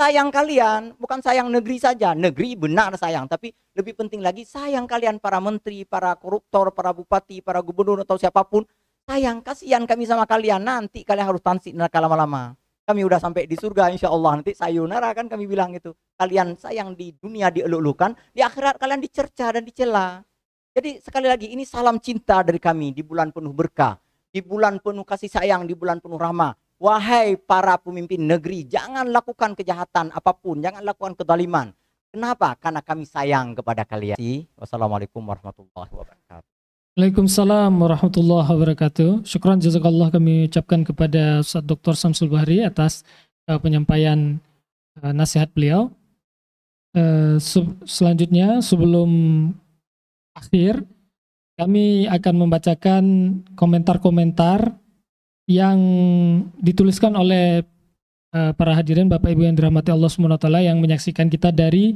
Sayang kalian, bukan sayang negeri saja, negeri benar sayang, tapi lebih penting lagi sayang kalian para menteri, para koruptor, para bupati, para gubernur atau siapapun. Sayang, kasihan kami sama kalian, nanti kalian harus transit neraka lama-lama kami udah sampai di surga insya Allah nanti sayonara kan kami bilang itu kalian sayang di dunia dielulukan di akhirat kalian dicerca dan dicela jadi sekali lagi ini salam cinta dari kami di bulan penuh berkah di bulan penuh kasih sayang di bulan penuh ramah. wahai para pemimpin negeri jangan lakukan kejahatan apapun jangan lakukan kedaliman kenapa karena kami sayang kepada kalian wassalamualaikum warahmatullahi wabarakatuh Waalaikumsalam warahmatullahi wabarakatuh. Syukran jazakallah kami ucapkan kepada Ustaz Dr. Samsul Bahri atas uh, penyampaian uh, nasihat beliau. Uh, selanjutnya sebelum akhir kami akan membacakan komentar-komentar yang dituliskan oleh uh, para hadirin Bapak Ibu yang dirahmati Allah SWT yang menyaksikan kita dari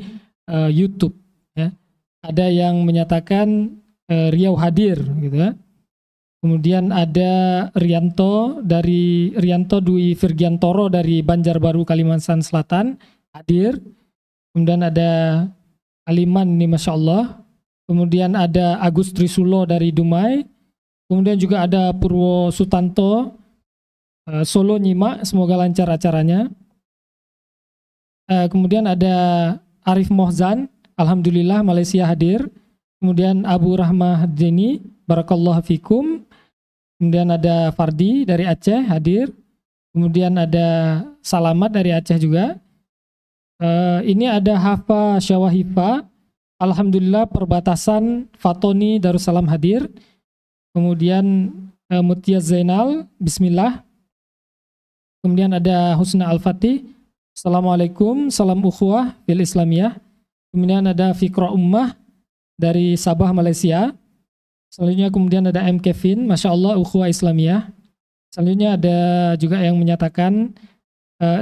uh, YouTube ya. Ada yang menyatakan Eh, Riau hadir gitu ya. Kemudian ada Rianto dari Rianto Dwi Virgiantoro dari Banjarbaru Kalimantan Selatan hadir. Kemudian ada Aliman nih Masya Allah. Kemudian ada Agus Trisulo dari Dumai. Kemudian juga ada Purwo Sutanto eh, Solo Nyima. Semoga lancar acaranya. Eh, kemudian ada Arif Mohzan. Alhamdulillah Malaysia hadir kemudian Abu Rahmah Jeni, Barakallah Fikum, kemudian ada Fardi dari Aceh hadir, kemudian ada Salamat dari Aceh juga. Uh, ini ada Hafa Syawahifa, Alhamdulillah perbatasan Fatoni Darussalam hadir, kemudian uh, Mutia Zainal, Bismillah, kemudian ada Husna Al-Fatih, Assalamualaikum, salam ukhwah fil Islamiyah, kemudian ada Fikra Ummah, dari Sabah Malaysia. Selanjutnya kemudian ada M Kevin, masya Allah ukhuwah Islamiyah. Selanjutnya ada juga yang menyatakan uh,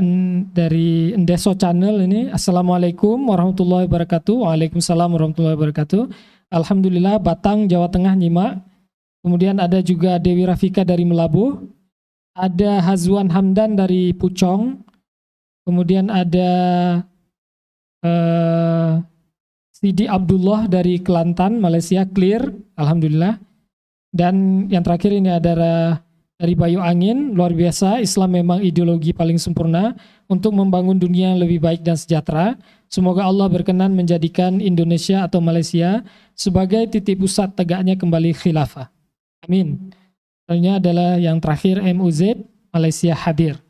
dari Ndeso Channel ini, Assalamualaikum warahmatullahi wabarakatuh. Waalaikumsalam warahmatullahi wabarakatuh. Alhamdulillah Batang Jawa Tengah nyimak. Kemudian ada juga Dewi Rafika dari Melabu. Ada Hazwan Hamdan dari Pucong. Kemudian ada eh, Sidi Abdullah dari Kelantan, Malaysia, clear, alhamdulillah. Dan yang terakhir ini adalah dari Bayu Angin, luar biasa, Islam memang ideologi paling sempurna untuk membangun dunia yang lebih baik dan sejahtera. Semoga Allah berkenan menjadikan Indonesia atau Malaysia sebagai titik pusat tegaknya kembali khilafah. Amin. Selanjutnya adalah yang terakhir MUZ, Malaysia hadir.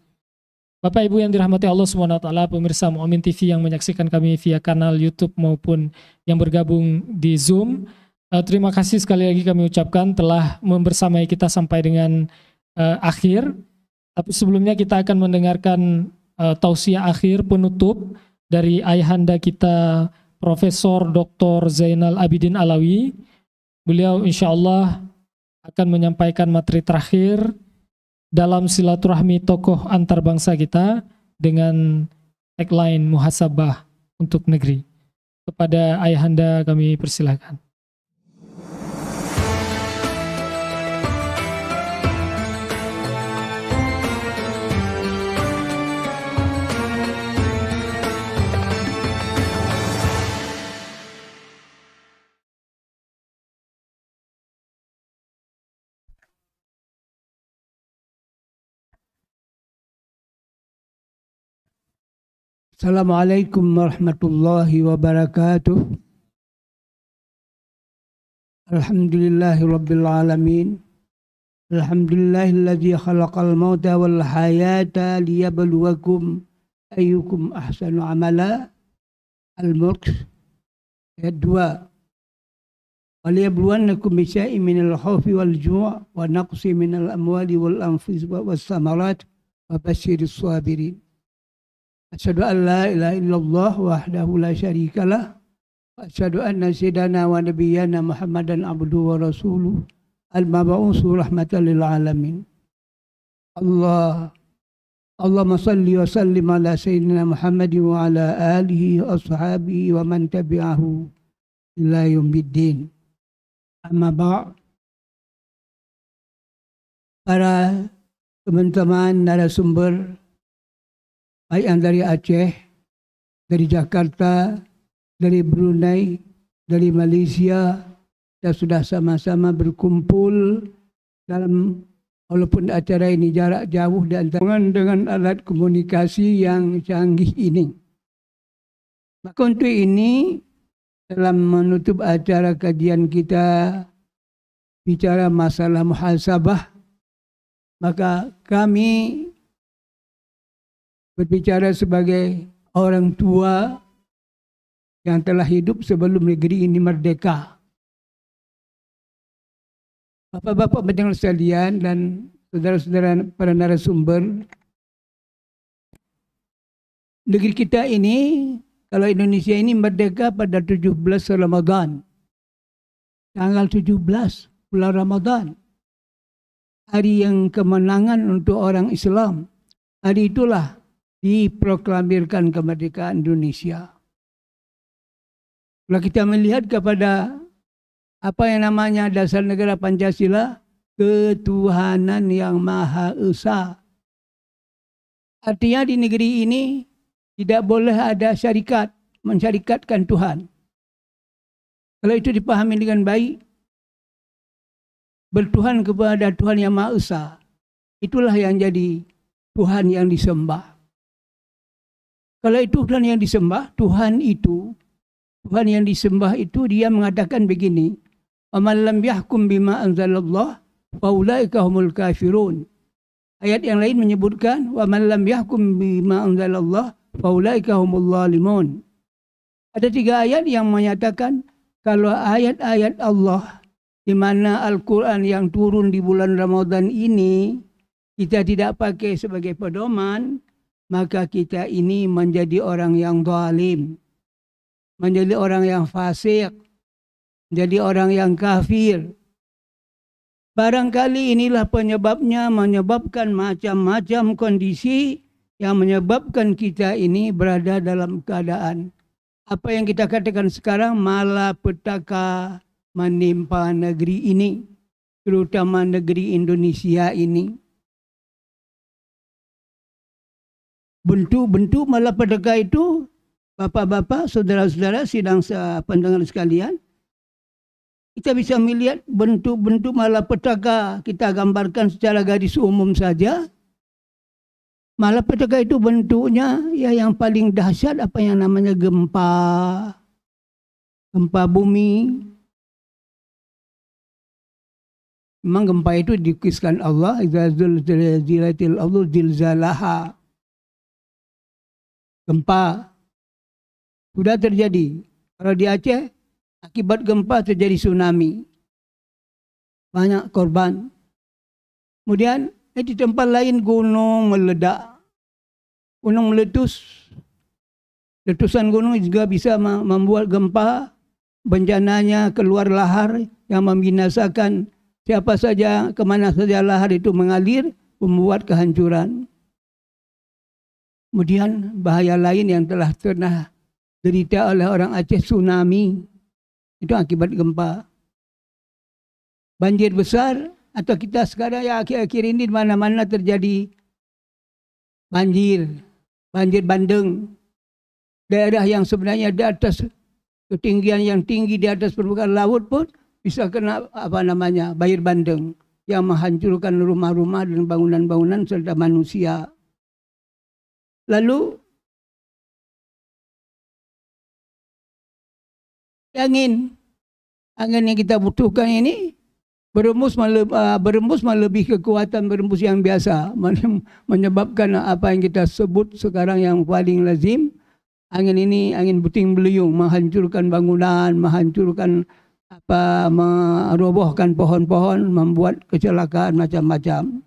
Bapak Ibu yang dirahmati Allah SWT, pemirsa Mu'min TV yang menyaksikan kami via kanal YouTube maupun yang bergabung di Zoom, eh, terima kasih sekali lagi kami ucapkan telah membersamai kita sampai dengan uh, akhir. Tapi sebelumnya kita akan mendengarkan uh, tausiah akhir penutup dari ayahanda kita Profesor Dr. Zainal Abidin Alawi. Beliau insya Allah akan menyampaikan materi terakhir dalam silaturahmi tokoh antar bangsa kita dengan tagline muhasabah untuk negeri. Kepada Ayahanda kami persilahkan. السلام عليكم ورحمة الله وبركاته الحمد لله رب العالمين الحمد لله الذي خلق الموت والحياة ليبلوكم أيكم أحسن عملا الملك الدواء وليبلونكم بشيء من الخوف والجوع ونقص من الأموال والأنفس والثمرات وبشر الصابرين Asyhadu an la illallah wahdahu la syarikalah. Asyhadu anna sayyidana wa nabiyyana Muhammadan abduhu wa rasuluh. Al-mab'us rahmatan lil alamin. Allah Allahumma salli wa sallim ala sayyidina Muhammad wa ala alihi ashabihi wa man tabi'ahu ila yaumiddin. Amma ba' Para teman-teman narasumber -teman, baik yang dari Aceh, dari Jakarta, dari Brunei, dari Malaysia, kita sudah sama-sama berkumpul dalam walaupun acara ini jarak jauh dan dengan, dengan alat komunikasi yang canggih ini. Maka untuk ini dalam menutup acara kajian kita bicara masalah muhasabah maka kami berbicara sebagai orang tua yang telah hidup sebelum negeri ini merdeka. Bapak-bapak pendengar sekalian dan saudara-saudara para narasumber, negeri kita ini, kalau Indonesia ini merdeka pada 17 Ramadan. Tanggal 17 bulan Ramadan. Hari yang kemenangan untuk orang Islam. Hari itulah diproklamirkan kemerdekaan Indonesia. Kalau kita melihat kepada apa yang namanya dasar negara Pancasila, ketuhanan yang maha esa. Artinya di negeri ini tidak boleh ada syarikat mensyarikatkan Tuhan. Kalau itu dipahami dengan baik, bertuhan kepada Tuhan yang Maha Esa, itulah yang jadi Tuhan yang disembah. Kalau itu Tuhan yang disembah, Tuhan itu, Tuhan yang disembah itu dia mengatakan begini, "Amal lam yahkum bima anzalallah faulaika humul kafirun." Ayat yang lain menyebutkan, "Wa man lam yahkum bima anzalallah faulaika humul zalimun." Ada tiga ayat yang menyatakan kalau ayat-ayat Allah di mana Al-Quran yang turun di bulan Ramadan ini kita tidak pakai sebagai pedoman, maka kita ini menjadi orang yang zalim, menjadi orang yang fasik, menjadi orang yang kafir. Barangkali inilah penyebabnya menyebabkan macam-macam kondisi yang menyebabkan kita ini berada dalam keadaan apa yang kita katakan sekarang malapetaka menimpa negeri ini, terutama negeri Indonesia ini. bentuk-bentuk malah itu Bapak-bapak, saudara-saudara, sidang pendengar sekalian, kita bisa melihat bentuk-bentuk malapetaka kita gambarkan secara garis umum saja. Malapetaka itu bentuknya ya yang paling dahsyat apa yang namanya gempa, gempa bumi. Memang gempa itu dikiskan Allah, zilzilatil Allah zilzalaha gempa sudah terjadi. Kalau di Aceh akibat gempa terjadi tsunami. Banyak korban. Kemudian eh, di tempat lain gunung meledak. Gunung meletus. Letusan gunung juga bisa membuat gempa. Bencananya keluar lahar yang membinasakan siapa saja, kemana saja lahar itu mengalir, membuat kehancuran. Kemudian bahaya lain yang telah pernah derita oleh orang Aceh tsunami itu akibat gempa. Banjir besar atau kita sekarang ya akhir-akhir ini di mana-mana terjadi banjir, banjir bandeng. Daerah yang sebenarnya di atas ketinggian yang tinggi di atas permukaan laut pun bisa kena apa namanya banjir bandeng yang menghancurkan rumah-rumah dan bangunan-bangunan serta manusia. Lalu angin angin yang kita butuhkan ini berembus mele, eh, berembus melebihi kekuatan berembus yang biasa menyebabkan apa yang kita sebut sekarang yang paling lazim angin ini angin puting beliung menghancurkan bangunan menghancurkan apa merobohkan pohon-pohon membuat kecelakaan macam-macam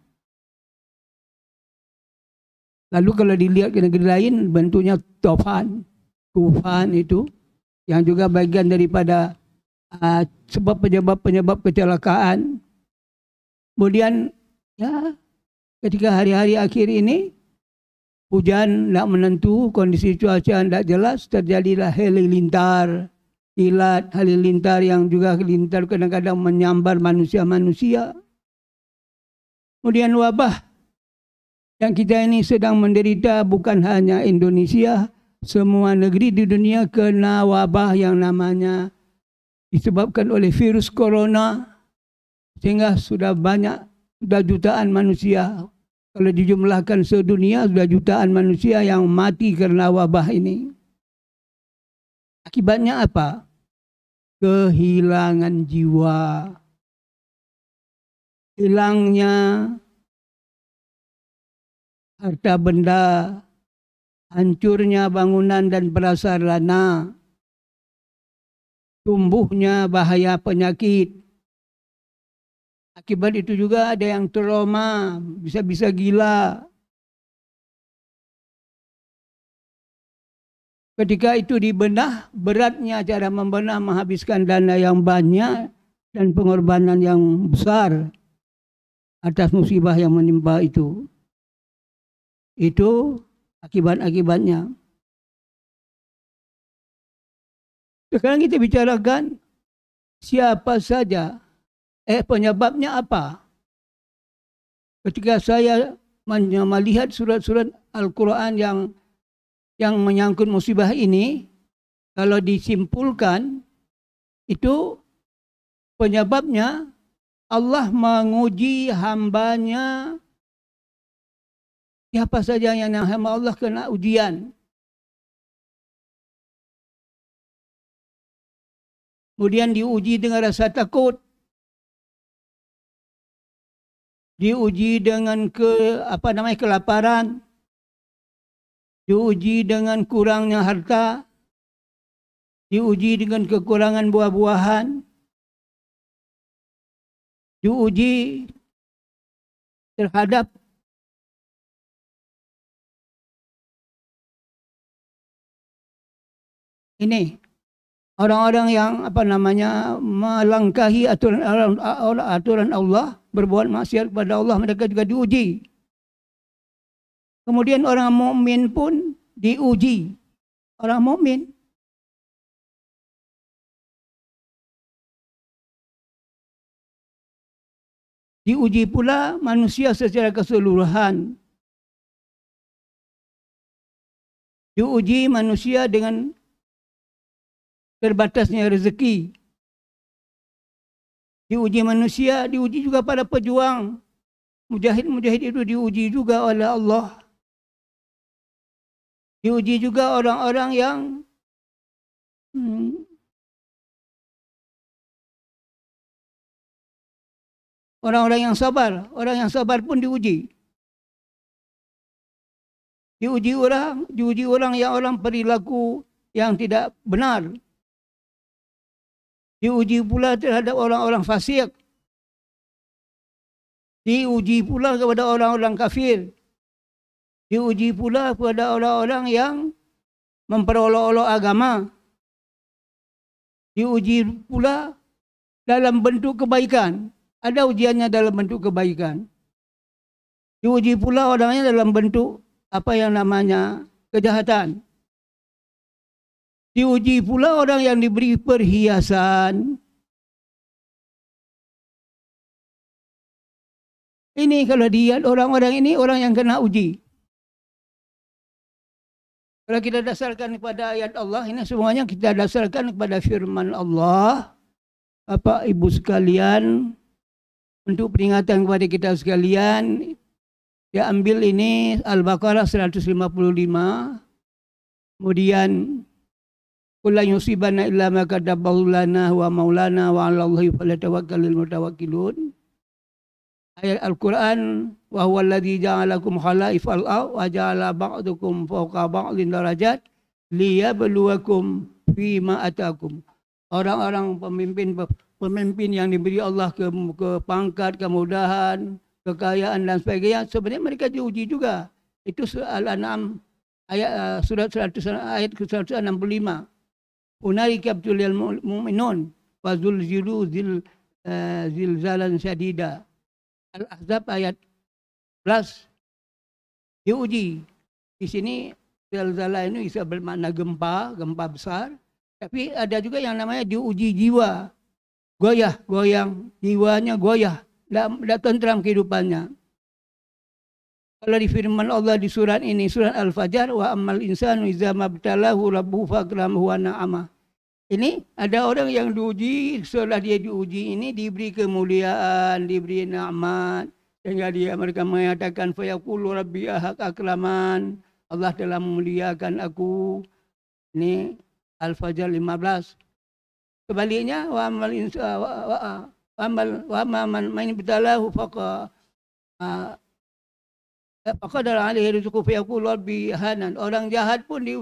Lalu kalau dilihat ke negeri lain bentuknya tofan, tufan itu yang juga bagian daripada uh, sebab penyebab-penyebab kecelakaan. Kemudian ya ketika hari-hari akhir ini hujan tidak menentu, kondisi cuaca tidak jelas, terjadilah halilintar, kilat, halilintar yang juga lintar kadang-kadang menyambar manusia-manusia. Kemudian wabah yang kita ini sedang menderita bukan hanya Indonesia, semua negeri di dunia kena wabah yang namanya disebabkan oleh virus corona sehingga sudah banyak sudah jutaan manusia kalau dijumlahkan sedunia sudah jutaan manusia yang mati karena wabah ini. Akibatnya apa? Kehilangan jiwa. Hilangnya harta benda, hancurnya bangunan dan berasar lana, tumbuhnya bahaya penyakit. Akibat itu juga ada yang trauma, bisa-bisa gila. Ketika itu dibenah, beratnya cara membenah menghabiskan dana yang banyak dan pengorbanan yang besar atas musibah yang menimpa itu. Itu akibat-akibatnya. Sekarang kita bicarakan siapa saja, eh penyebabnya apa. Ketika saya melihat surat-surat Al-Quran yang yang menyangkut musibah ini, kalau disimpulkan itu penyebabnya Allah menguji hambanya Siapa saja yang hamba Allah kena ujian. Kemudian diuji dengan rasa takut. Diuji dengan ke apa namanya kelaparan. Diuji dengan kurangnya harta. Diuji dengan kekurangan buah-buahan. Diuji terhadap ini orang-orang yang apa namanya melangkahi aturan aturan Allah berbuat maksiat kepada Allah mereka juga diuji kemudian orang mukmin pun diuji orang mukmin diuji pula manusia secara keseluruhan diuji manusia dengan terbatasnya rezeki. Diuji manusia, diuji juga pada pejuang. Mujahid-mujahid itu diuji juga oleh Allah. Diuji juga orang-orang yang hmm, Orang-orang yang sabar, orang yang sabar pun diuji. Diuji orang, diuji orang yang orang perilaku yang tidak benar, Diuji pula terhadap orang-orang fasik. Diuji pula kepada orang-orang kafir. Diuji pula kepada orang-orang yang memperolok-olok agama. Diuji pula dalam bentuk kebaikan. Ada ujiannya dalam bentuk kebaikan. Diuji pula orangnya dalam bentuk apa yang namanya kejahatan. Diuji pula orang yang diberi perhiasan. Ini kalau dilihat orang-orang ini orang yang kena uji. Kalau kita dasarkan kepada ayat Allah ini semuanya kita dasarkan kepada firman Allah. Bapak Ibu sekalian untuk peringatan kepada kita sekalian ya ambil ini Al-Baqarah 155 kemudian Kula yusibana illa ma katabahu lana wa maulana wa ala Allahi falatawakkalul mutawakkilun. Ayat Al-Quran wa huwa alladhi ja'alakum khalaif al-aw wa ja'ala ba'dukum fawqa ba'din darajat liyabluwakum fima atakum. Orang-orang pemimpin pemimpin yang diberi Allah ke, ke pangkat, kemudahan, kekayaan dan sebagainya sebenarnya mereka diuji juga. Itu Al-An'am ayat uh, surat 100 ayat 165. Unalika abtulil mu'minun wa zulzilu zil, zil eh, zilzalan syadida. Al-Ahzab ayat 11 diuji. Di sini zilzala ini bisa bermakna gempa, gempa besar. Tapi ada juga yang namanya diuji jiwa. Goyah, goyang. Jiwanya goyah. Tidak tentram kehidupannya. Allah di Allah di surat ini surat Al-Fajr wa ammal insanu iza mabtalahu rabbuhu fakramahu wa na'ama. Ini ada orang yang diuji setelah dia diuji ini diberi kemuliaan, diberi nikmat sehingga dia mereka mengatakan fa yaqulu rabbi ahak Allah telah memuliakan aku. Ini Al-Fajr 15. Kebaliknya wa ammal insa wa, Amal wa, wa, wa, wa, wa main bitalahu faqa ah, Eh, maka alaihi rizqu fiyaqulu ya rabbi hanan. Orang jahat pun di,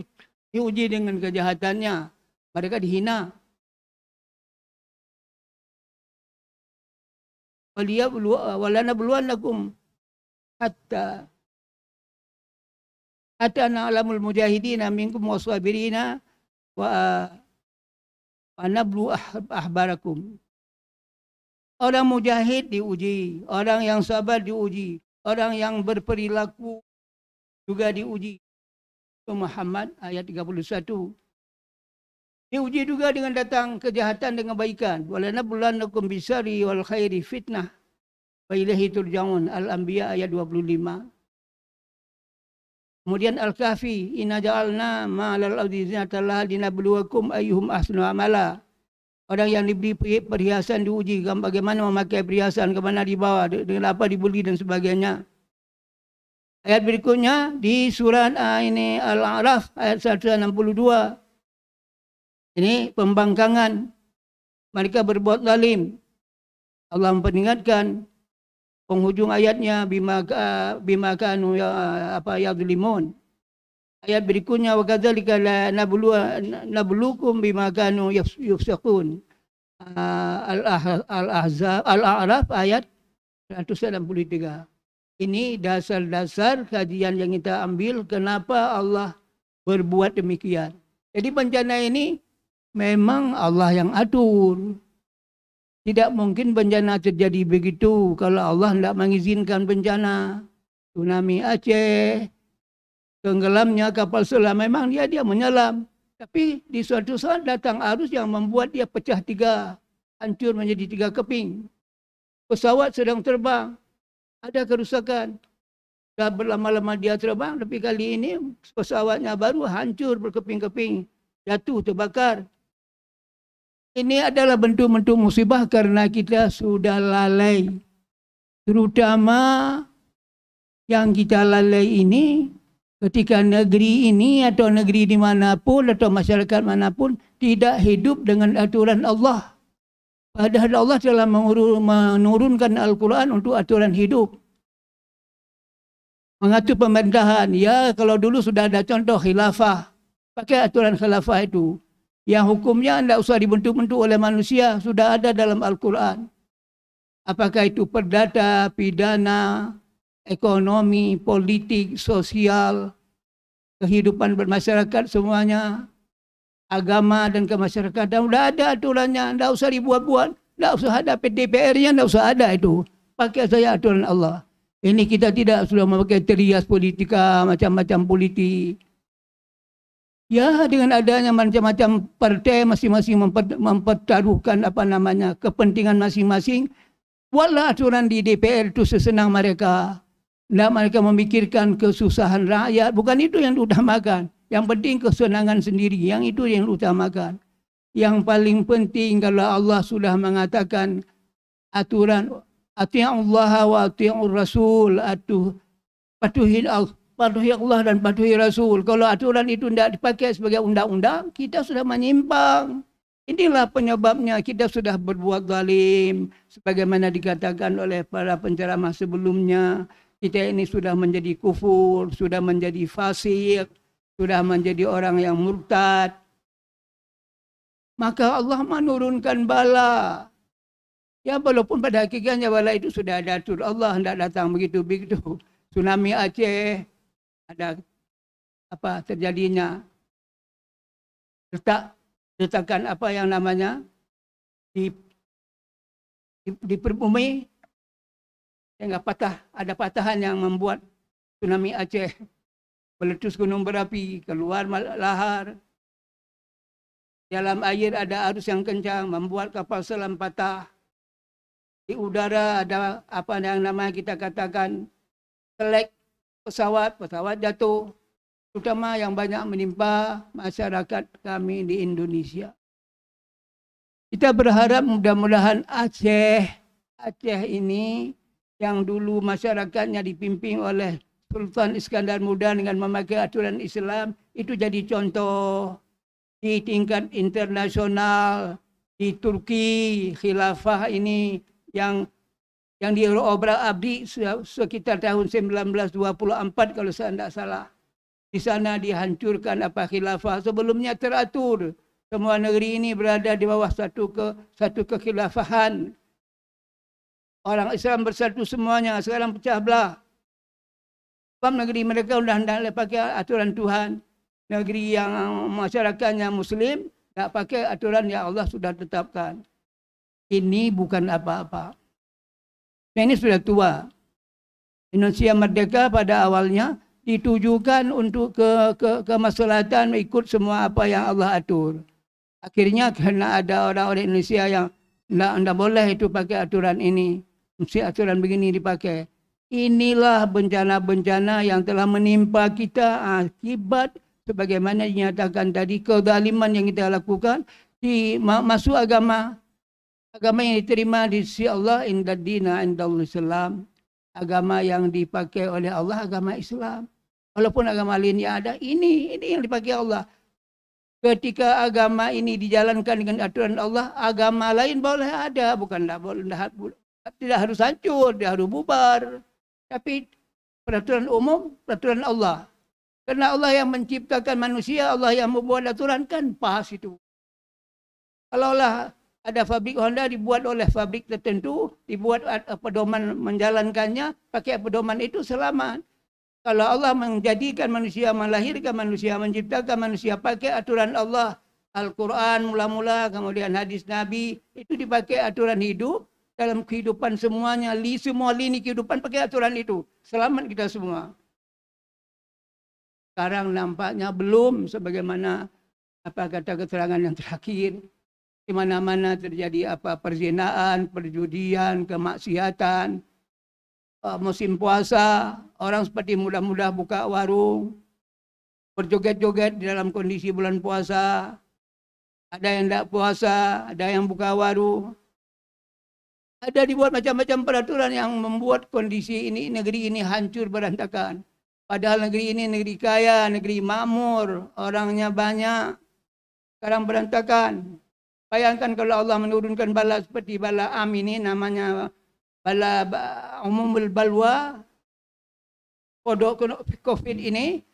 diuji dengan kejahatannya. Mereka dihina. Walia walana beluan lakum hatta hatta na'lamul mujahidina minkum wasabirina wa wa nablu ahbarakum. Orang mujahid diuji, orang yang sabar diuji, orang yang berperilaku juga diuji. Muhammad ayat 31. Diuji juga dengan datang kejahatan dengan kebaikan. Walana bulanakum bisari wal khairi fitnah. Wa ilahi turja'un. Al-Anbiya ayat 25. Kemudian Al-Kahfi. Inna ja'alna ma'alal audizina talah dinabluwakum ayyuhum ahsunu amala. al Orang yang diberi perhiasan diuji kan bagaimana memakai perhiasan, ke mana dibawa, dengan apa dibeli dan sebagainya. Ayat berikutnya di surat ah, ini Al-A'raf ayat 162. Ini pembangkangan. Mereka berbuat zalim. Allah memperingatkan penghujung ayatnya bima bima kanu ya ah, apa ya Ayat berikutnya wa kadzalika la nabluwa nabluukum bima kanu yufsaqun. Ah, Al-Ahzab Al-A'raf ayat 163. Ini dasar-dasar kajian yang kita ambil kenapa Allah berbuat demikian. Jadi bencana ini memang Allah yang atur. Tidak mungkin bencana terjadi begitu kalau Allah tidak mengizinkan bencana. Tsunami Aceh, Tenggelamnya kapal selam memang dia dia menyelam. Tapi di suatu saat datang arus yang membuat dia pecah tiga, hancur menjadi tiga keping. Pesawat sedang terbang, ada kerusakan. dan berlama-lama dia terbang, tapi kali ini pesawatnya baru hancur berkeping-keping, jatuh terbakar. Ini adalah bentuk-bentuk musibah karena kita sudah lalai. Terutama yang kita lalai ini Ketika negeri ini atau negeri dimanapun atau masyarakat manapun tidak hidup dengan aturan Allah. Padahal Allah telah menurunkan Al-Quran untuk aturan hidup. Mengatur pemerintahan. Ya kalau dulu sudah ada contoh khilafah. Pakai aturan khilafah itu. Yang hukumnya tidak usah dibentuk-bentuk oleh manusia. Sudah ada dalam Al-Quran. Apakah itu perdata, pidana, ekonomi, politik, sosial, kehidupan bermasyarakat semuanya, agama dan kemasyarakatan. sudah ada aturannya, tidak usah dibuat-buat, tidak usah ada PDPR-nya, tidak usah ada itu. Pakai saja aturan Allah. Ini kita tidak sudah memakai terias politika, macam-macam politik. Ya dengan adanya macam-macam partai masing-masing mempertaruhkan apa namanya kepentingan masing-masing. Buatlah aturan di DPR itu sesenang mereka. Nah, mereka memikirkan kesusahan rakyat. Bukan itu yang diutamakan. Yang penting kesenangan sendiri. Yang itu yang diutamakan. Yang paling penting kalau Allah sudah mengatakan aturan Allah wa ati'ur rasul atuh patuhin Allah patuhi Allah dan patuhi Rasul. Kalau aturan itu tidak dipakai sebagai undang-undang, kita sudah menyimpang. Inilah penyebabnya kita sudah berbuat zalim sebagaimana dikatakan oleh para penceramah sebelumnya kita ini sudah menjadi kufur, sudah menjadi fasik, sudah menjadi orang yang murtad. Maka Allah menurunkan bala. Ya walaupun pada hakikatnya bala itu sudah ada tur Allah hendak datang begitu begitu. Tsunami Aceh ada apa terjadinya letak letakkan apa yang namanya di di, di perbumi Tengah patah ada patahan yang membuat tsunami Aceh meletus gunung berapi keluar lahar dalam air ada arus yang kencang membuat kapal selam patah di udara ada apa yang namanya kita katakan selek pesawat pesawat jatuh terutama yang banyak menimpa masyarakat kami di Indonesia kita berharap mudah-mudahan Aceh Aceh ini yang dulu masyarakatnya dipimpin oleh Sultan Iskandar Muda dengan memakai aturan Islam itu jadi contoh di tingkat internasional di Turki khilafah ini yang yang diobrak abdi sekitar tahun 1924 kalau saya tidak salah di sana dihancurkan apa khilafah sebelumnya teratur semua negeri ini berada di bawah satu ke satu kekhilafahan Orang Islam bersatu semuanya. Sekarang pecah belah. Sebab negeri mereka sudah tidak pakai aturan Tuhan. Negeri yang masyarakatnya Muslim tidak pakai aturan yang Allah sudah tetapkan. Ini bukan apa-apa. Nah, ini sudah tua. Indonesia merdeka pada awalnya ditujukan untuk ke, ke kemaslahatan ikut semua apa yang Allah atur. Akhirnya karena ada orang-orang Indonesia yang tidak boleh itu pakai aturan ini mesti aturan begini dipakai. Inilah bencana-bencana yang telah menimpa kita akibat sebagaimana dinyatakan tadi kezaliman yang kita lakukan di masuk agama agama yang diterima di sisi Allah indadina indallul Islam agama yang dipakai oleh Allah agama Islam walaupun agama lain yang ada ini ini yang dipakai Allah ketika agama ini dijalankan dengan aturan Allah agama lain boleh ada bukan tidak boleh tidak harus hancur, tidak harus bubar. Tapi peraturan umum, peraturan Allah. Karena Allah yang menciptakan manusia, Allah yang membuat aturan kan bahas itu. Kalau Allah ada pabrik Honda dibuat oleh pabrik tertentu, dibuat eh, pedoman menjalankannya, pakai pedoman itu selamat. Kalau Allah menjadikan manusia, melahirkan manusia, menciptakan manusia, pakai aturan Allah, Al-Quran mula-mula, kemudian hadis Nabi, itu dipakai aturan hidup, dalam kehidupan semuanya. Li, semua lini kehidupan pakai aturan itu. Selamat kita semua. Sekarang nampaknya belum sebagaimana apa kata keterangan yang terakhir. Di mana-mana terjadi apa perzinaan, perjudian, kemaksiatan, eh, musim puasa, orang seperti mudah-mudah buka warung, berjoget-joget di dalam kondisi bulan puasa, ada yang tidak puasa, ada yang buka warung, ada dibuat macam-macam peraturan yang membuat kondisi ini negeri ini hancur berantakan. Padahal negeri ini negeri kaya, negeri makmur, orangnya banyak. Sekarang berantakan. Bayangkan kalau Allah menurunkan bala seperti bala Am ini namanya bala umumul balwa kodok covid ini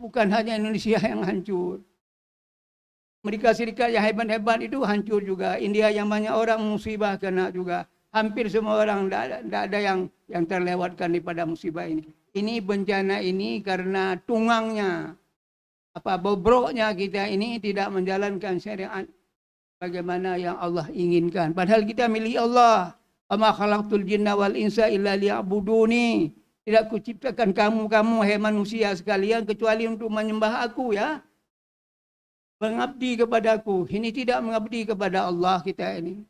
bukan hanya Indonesia yang hancur. Amerika Serikat yang hebat-hebat itu hancur juga. India yang banyak orang musibah kena juga hampir semua orang tidak ada yang yang terlewatkan pada musibah ini. Ini bencana ini karena tungangnya apa bobroknya kita ini tidak menjalankan syariat bagaimana yang Allah inginkan. Padahal kita milih Allah. Ama khalaqtul jinna wal insa illa liya'buduni. Tidak kuciptakan kamu-kamu hai manusia sekalian kecuali untuk menyembah aku ya. Mengabdi kepada aku. Ini tidak mengabdi kepada Allah kita ini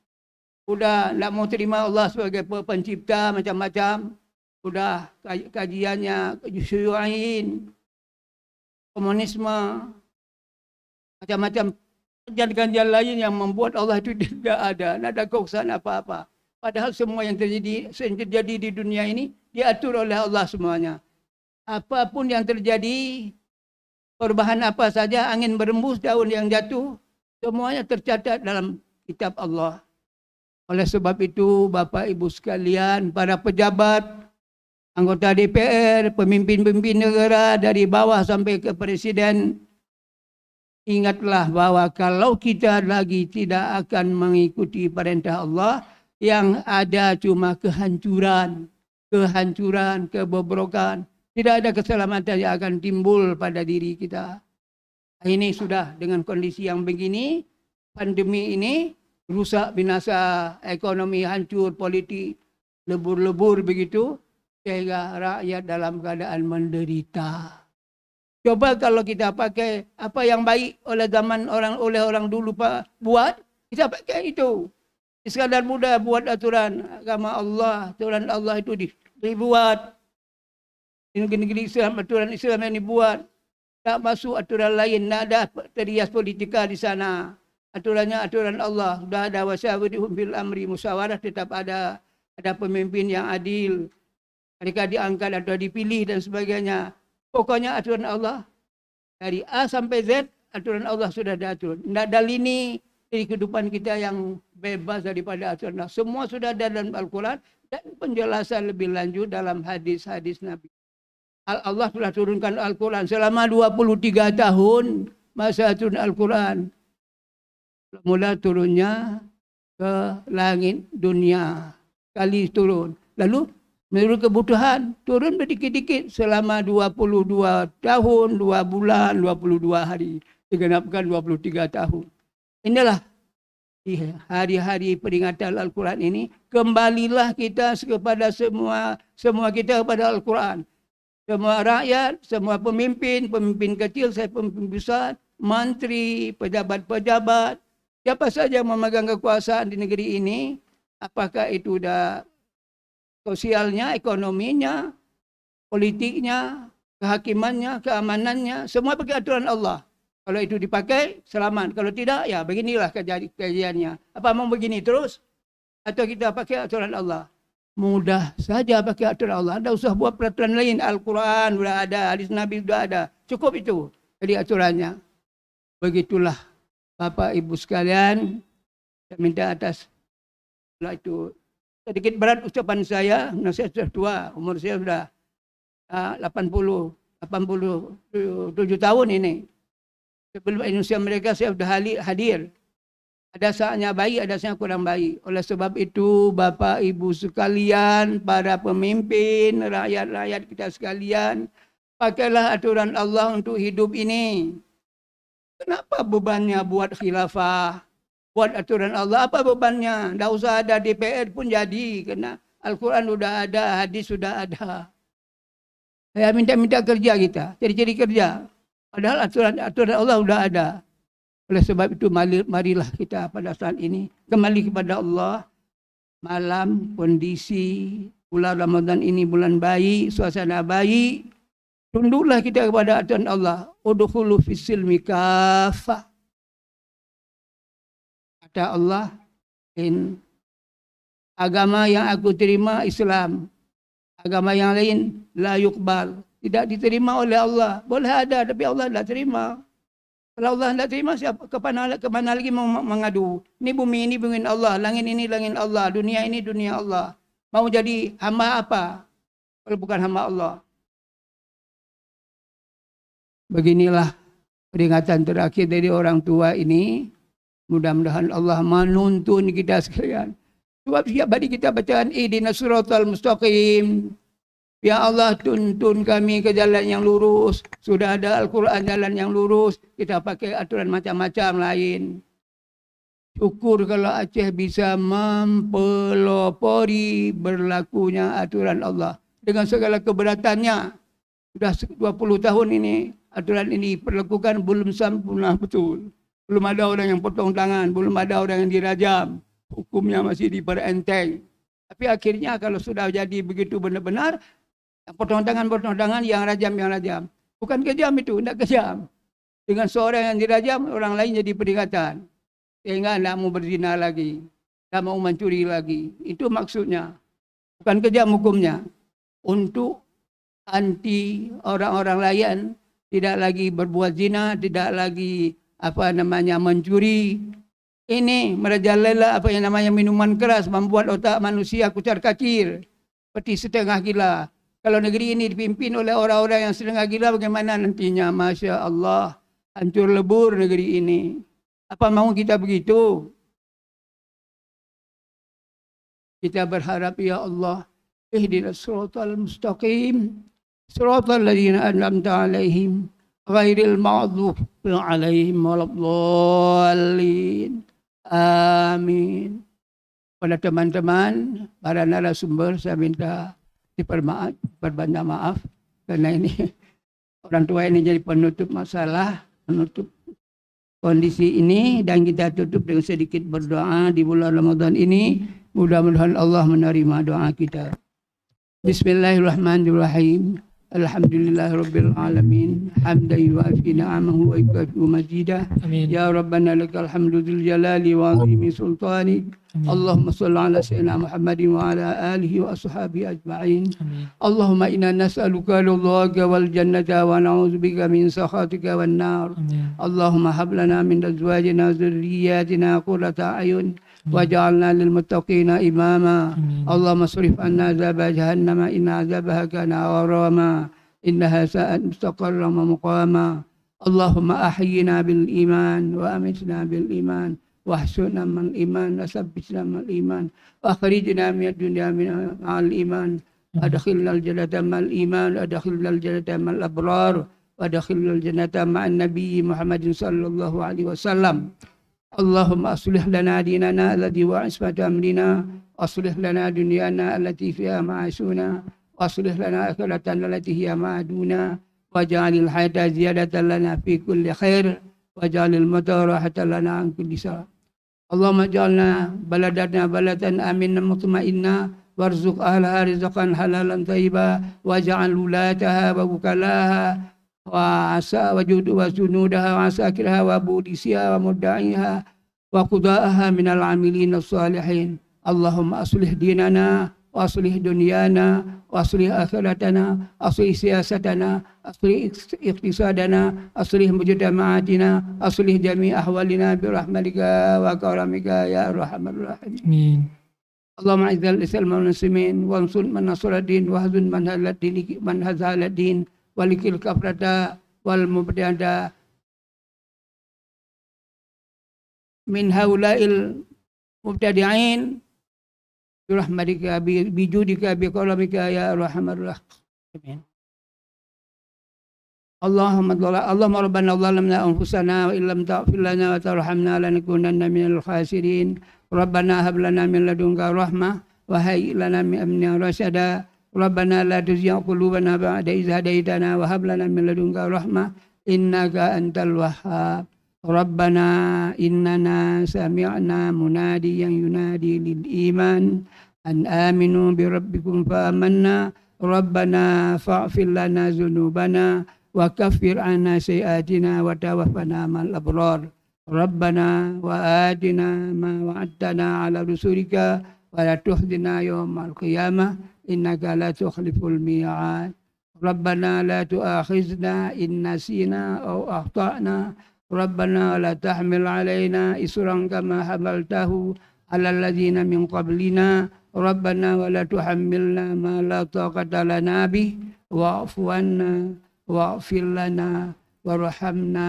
udah nggak mau terima Allah sebagai pencipta macam-macam udah kajiannya kejusyuain komunisme macam-macam ganjalan-ganjalan lain yang membuat Allah itu tidak ada tidak ada keuksan apa-apa padahal semua yang terjadi yang terjadi di dunia ini diatur oleh Allah semuanya apapun yang terjadi perubahan apa saja angin berembus daun yang jatuh semuanya tercatat dalam kitab Allah oleh sebab itu, Bapak Ibu sekalian, para pejabat, anggota DPR, pemimpin-pemimpin negara dari bawah sampai ke presiden, ingatlah bahwa kalau kita lagi tidak akan mengikuti perintah Allah, yang ada cuma kehancuran, kehancuran, kebobrokan. Tidak ada keselamatan yang akan timbul pada diri kita. Ini sudah dengan kondisi yang begini, pandemi ini, rusak binasa ekonomi hancur politik lebur-lebur begitu sehingga rakyat dalam keadaan menderita coba kalau kita pakai apa yang baik oleh zaman orang oleh orang dulu pak buat kita pakai itu sekadar mudah buat aturan agama Allah aturan Allah itu dibuat di negeri-negeri Islam aturan Islam yang dibuat tak masuk aturan lain tidak ada terias politika di sana aturannya aturan Allah sudah ada wasyawirhum bil amri musyawarah tetap ada ada pemimpin yang adil mereka diangkat atau dipilih dan sebagainya pokoknya aturan Allah dari A sampai Z aturan Allah sudah diatur tidak ada lini dari kehidupan kita yang bebas daripada aturan Allah semua sudah ada dalam Al-Quran dan penjelasan lebih lanjut dalam hadis-hadis Nabi Allah telah turunkan Al-Quran selama 23 tahun masa turun Al-Quran mula turunnya ke langit dunia kali turun lalu menurut kebutuhan turun sedikit-sedikit selama 22 tahun 2 bulan 22 hari digenapkan 23 tahun inilah di hari-hari peringatan Al-Quran ini kembalilah kita kepada semua semua kita kepada Al-Quran semua rakyat semua pemimpin pemimpin kecil saya pemimpin besar menteri pejabat-pejabat Siapa saja yang memegang kekuasaan di negeri ini, apakah itu udah sosialnya, ekonominya, politiknya, kehakimannya, keamanannya, semua pakai aturan Allah. Kalau itu dipakai, selamat. Kalau tidak, ya beginilah kejadiannya. Apa mau begini terus? Atau kita pakai aturan Allah? Mudah saja pakai aturan Allah. Tidak usah buat peraturan lain. Al-Quran sudah ada, hadis Nabi sudah ada. Cukup itu. Jadi aturannya. Begitulah Bapak Ibu sekalian, saya minta atas itu sedikit berat ucapan saya, saya sudah tua, umur saya sudah 80, ah, 87 tahun ini. Sebelum Indonesia mereka saya sudah hadir. Ada saatnya baik, ada saatnya kurang baik. Oleh sebab itu, Bapak Ibu sekalian, para pemimpin, rakyat-rakyat kita sekalian, pakailah aturan Allah untuk hidup ini. Kenapa bebannya buat khilafah? Buat aturan Allah apa bebannya? Tidak usah ada DPR pun jadi. Karena Al-Quran sudah ada, hadis sudah ada. Saya minta-minta kerja kita. Cari-cari kerja. Padahal aturan aturan Allah sudah ada. Oleh sebab itu marilah kita pada saat ini kembali kepada Allah. Malam, kondisi, bulan Ramadan ini bulan bayi, suasana bayi. Tunduklah kita kepada aturan Allah. Udukhulu fisilmi kafah. Kata Allah, in agama yang aku terima Islam. Agama yang lain, la yukbal. Tidak diterima oleh Allah. Boleh ada, tapi Allah tidak terima. Kalau Allah tidak terima, siapa, ke, mana, ke mana lagi mengadu? Ini bumi ini bumi Allah, langit ini langit Allah, dunia ini dunia Allah. Mau jadi hamba apa? Kalau bukan hamba Allah. Beginilah peringatan terakhir dari orang tua ini. Mudah-mudahan Allah menuntun kita sekalian. Sebab setiap hari kita bacaan Idina suratul mustaqim. Ya Allah tuntun kami ke jalan yang lurus. Sudah ada Al-Quran jalan yang lurus. Kita pakai aturan macam-macam lain. Syukur kalau Aceh bisa mempelopori berlakunya aturan Allah. Dengan segala keberatannya. Sudah 20 tahun ini aturan ini perlakukan belum sempurna betul. Belum ada orang yang potong tangan, belum ada orang yang dirajam. Hukumnya masih diperenteng. Tapi akhirnya kalau sudah jadi begitu benar-benar, yang potong tangan, potong tangan, yang rajam, yang rajam. Bukan kejam itu, tidak kejam. Dengan seorang yang dirajam, orang lain jadi peringatan. Sehingga tidak mau berzina lagi. Tidak mau mencuri lagi. Itu maksudnya. Bukan kejam hukumnya. Untuk anti orang-orang lain tidak lagi berbuat zina, tidak lagi apa namanya mencuri. Ini merajalela apa yang namanya minuman keras membuat otak manusia kucar kacir. Seperti setengah gila. Kalau negeri ini dipimpin oleh orang-orang yang setengah gila bagaimana nantinya? Masya Allah. Hancur lebur negeri ini. Apa mau kita begitu? Kita berharap ya Allah. Ihdinas suratul mustaqim. صراط الذين أنعمت عليهم غير المغضوب عليهم ولا الضالين Amin. Pada teman-teman, para narasumber, saya minta dipermaaf, berbanda maaf karena ini (laughs) orang tua ini jadi penutup masalah, penutup kondisi ini dan kita tutup dengan sedikit berdoa di bulan Ramadan ini. Mudah-mudahan Allah menerima doa kita. Bismillahirrahmanirrahim. الحمد لله رب العالمين حمدا يوافي نعمه ويكافئ مزيده امين يا ربنا لك الحمد ذو الجلال وعظيم سلطانك اللهم صل على سيدنا محمد وعلى اله واصحابه اجمعين امين اللهم انا نسالك رضاك والجنه ونعوذ بك من سخطك والنار أمين. اللهم هب لنا من ازواجنا وذرياتنا قرة اعين وجعلنا للمتقين إماما اللهم اصرف عنا عذاب جهنم إن عذابها كان غراما إنها ساءت مستقرا ومقاما اللهم أحينا بالإيمان وأمتنا بالإيمان واحسنا من الإيمان وثبتنا من الإيمان وأخرجنا من الدنيا من مع الإيمان أدخلنا الجنة مع الإيمان أدخلنا الجنة مع الأبرار وأدخلنا الجنة مع النبي محمد صلى الله عليه وسلم اللهم أصلح لنا ديننا الذي هو عصمة أمرنا أصلح لنا دنيانا التي فيها معاشنا وأصلح لنا آخرتنا التي هي معادنا واجعل الحياة زيادة لنا في كل خير واجعل الموت راحة لنا عن كل شر اللهم اجعلنا بلدنا بلدا آمنا مطمئنا وارزق أهلها رزقا حلالا طيبا واجعل ولاتها ووكلاها وعسى وجود وجنودها وعساكرها وبوليسها ومدعيها وقضاءها من العاملين الصالحين اللهم أصلح ديننا وأصلح دنيانا وأصلح آخرتنا أصلح سياستنا أصلح اقتصادنا أصلح مجتمعاتنا أصلح جميع أحوالنا برحمتك وكرمك يا أرحم الراحمين اللهم أعز الإسلام والمسلمين وانصر من نصر الدين واهزم من هزل الدين من هزل الدين walikil kafrata wal mubdiada min haula'il mubtadi'in birahmatika bijudika biqolamika ya arhamar rahimin Allahumma dhalla Allahumma rabbana dhallamna anfusana wa illam taghfir lana wa tarhamna rabbana hab lana min ladunka rahmah wa ربنا لا تزيغ قلوبنا بعد إذ هديتنا وهب لنا من لدنك رحمة إنك أنت الوهاب ربنا إننا سمعنا مناديا ينادي للإيمان أن آمنوا بربكم فآمنا ربنا فاغفر لنا ذنوبنا وكفر عنا سيئاتنا وتوفنا مع الأبرار ربنا وآتنا ما وعدتنا على رسولك ولا تخزنا يوم القيامة إنك لا تخلف الميعاد ربنا لا تؤاخذنا إن نسينا أو أخطأنا ربنا لا تحمل علينا إسرا كما حملته على الذين من قبلنا ربنا ولا تحملنا ما لا طاقة لنا به واعف عنا واغفر لنا وارحمنا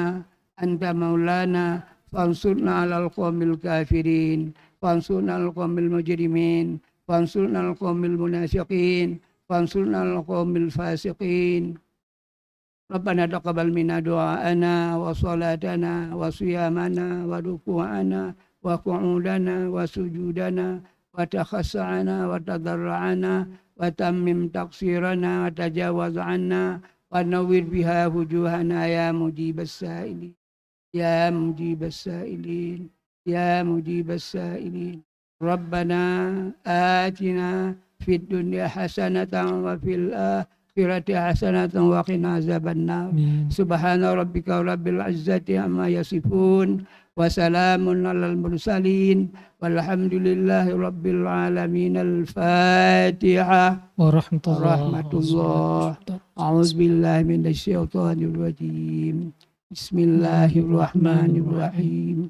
أنت مولانا فانصرنا على القوم الكافرين وانصرنا على القوم المجرمين Fansurna al-qawmil munasiqin. Fansurna al-qawmil fasiqin. Rabbana taqabal minna du'a'ana wa salatana wa suyamana wa ruku'ana wa ku'udana wa sujudana wa takhasa'ana wa tadarra'ana wa tamim taksirana wa tajawaz'ana wa nawir biha hujuhana ya mujibas sa'ilin ya mujibas sa'ilin ya mujibas sa'ilin ربنا آتنا في الدنيا حسنة وفي الآخرة حسنة وقنا عذاب النار سبحان ربك رب العزة عما يصفون وسلام على المرسلين والحمد لله رب العالمين الفاتحة ورحمة الله, ورحمة الله. أعوذ بالله من الشيطان الرجيم بسم الله الرحمن الرحيم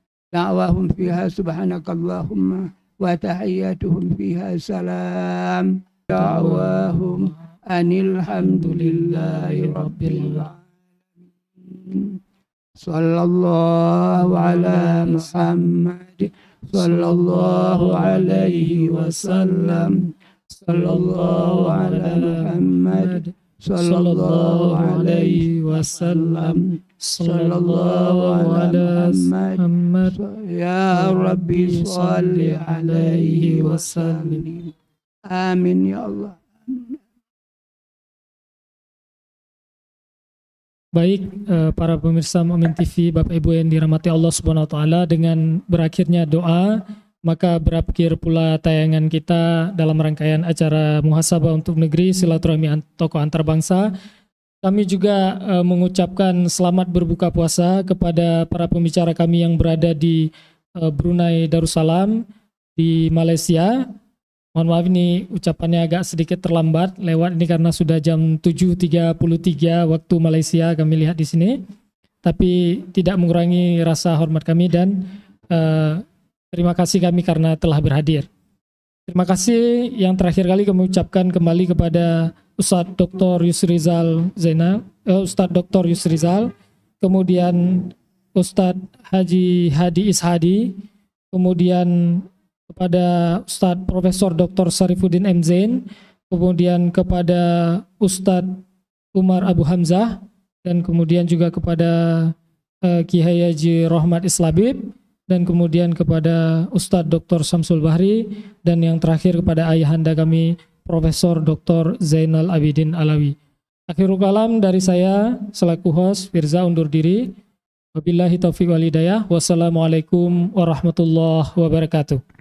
دعواهم فيها سبحانك اللهم وتحياتهم فيها سلام دعواهم أن الحمد لله رب العالمين صلى الله على محمد صلى الله عليه وسلم صلى الله على محمد sallallahu alaihi wasallam sallallahu alaihi Muhammad ya Rabbi salli alaihi wasallam amin ya Allah Baik eh, para pemirsa Momen TV Bapak Ibu yang dirahmati Allah Subhanahu wa taala dengan berakhirnya doa maka berakhir pula tayangan kita dalam rangkaian acara muhasabah untuk negeri silaturahmi tokoh antar bangsa. Kami juga uh, mengucapkan selamat berbuka puasa kepada para pembicara kami yang berada di uh, Brunei Darussalam, di Malaysia. Mohon maaf ini ucapannya agak sedikit terlambat lewat ini karena sudah jam 7.33 waktu Malaysia kami lihat di sini. Tapi tidak mengurangi rasa hormat kami dan uh, Terima kasih kami karena telah berhadir. Terima kasih yang terakhir kali kami ucapkan kembali kepada Ustadz Dr. Yusrizal Zainal, eh, Ustadz Dr. Yusrizal, kemudian Ustadz Haji Hadi Ishadi, kemudian kepada Ustadz Profesor Dr. Sarifuddin M. Zain, kemudian kepada Ustadz Umar Abu Hamzah, dan kemudian juga kepada uh, Kiai Haji Rohmat Islabib, dan kemudian kepada Ustadz Dr. Samsul Bahri dan yang terakhir kepada ayahanda kami Profesor Dr. Zainal Abidin Alawi. Akhirul kalam dari saya selaku host Firza undur diri. Wabillahi taufiq walidayah. Wassalamualaikum warahmatullahi wabarakatuh.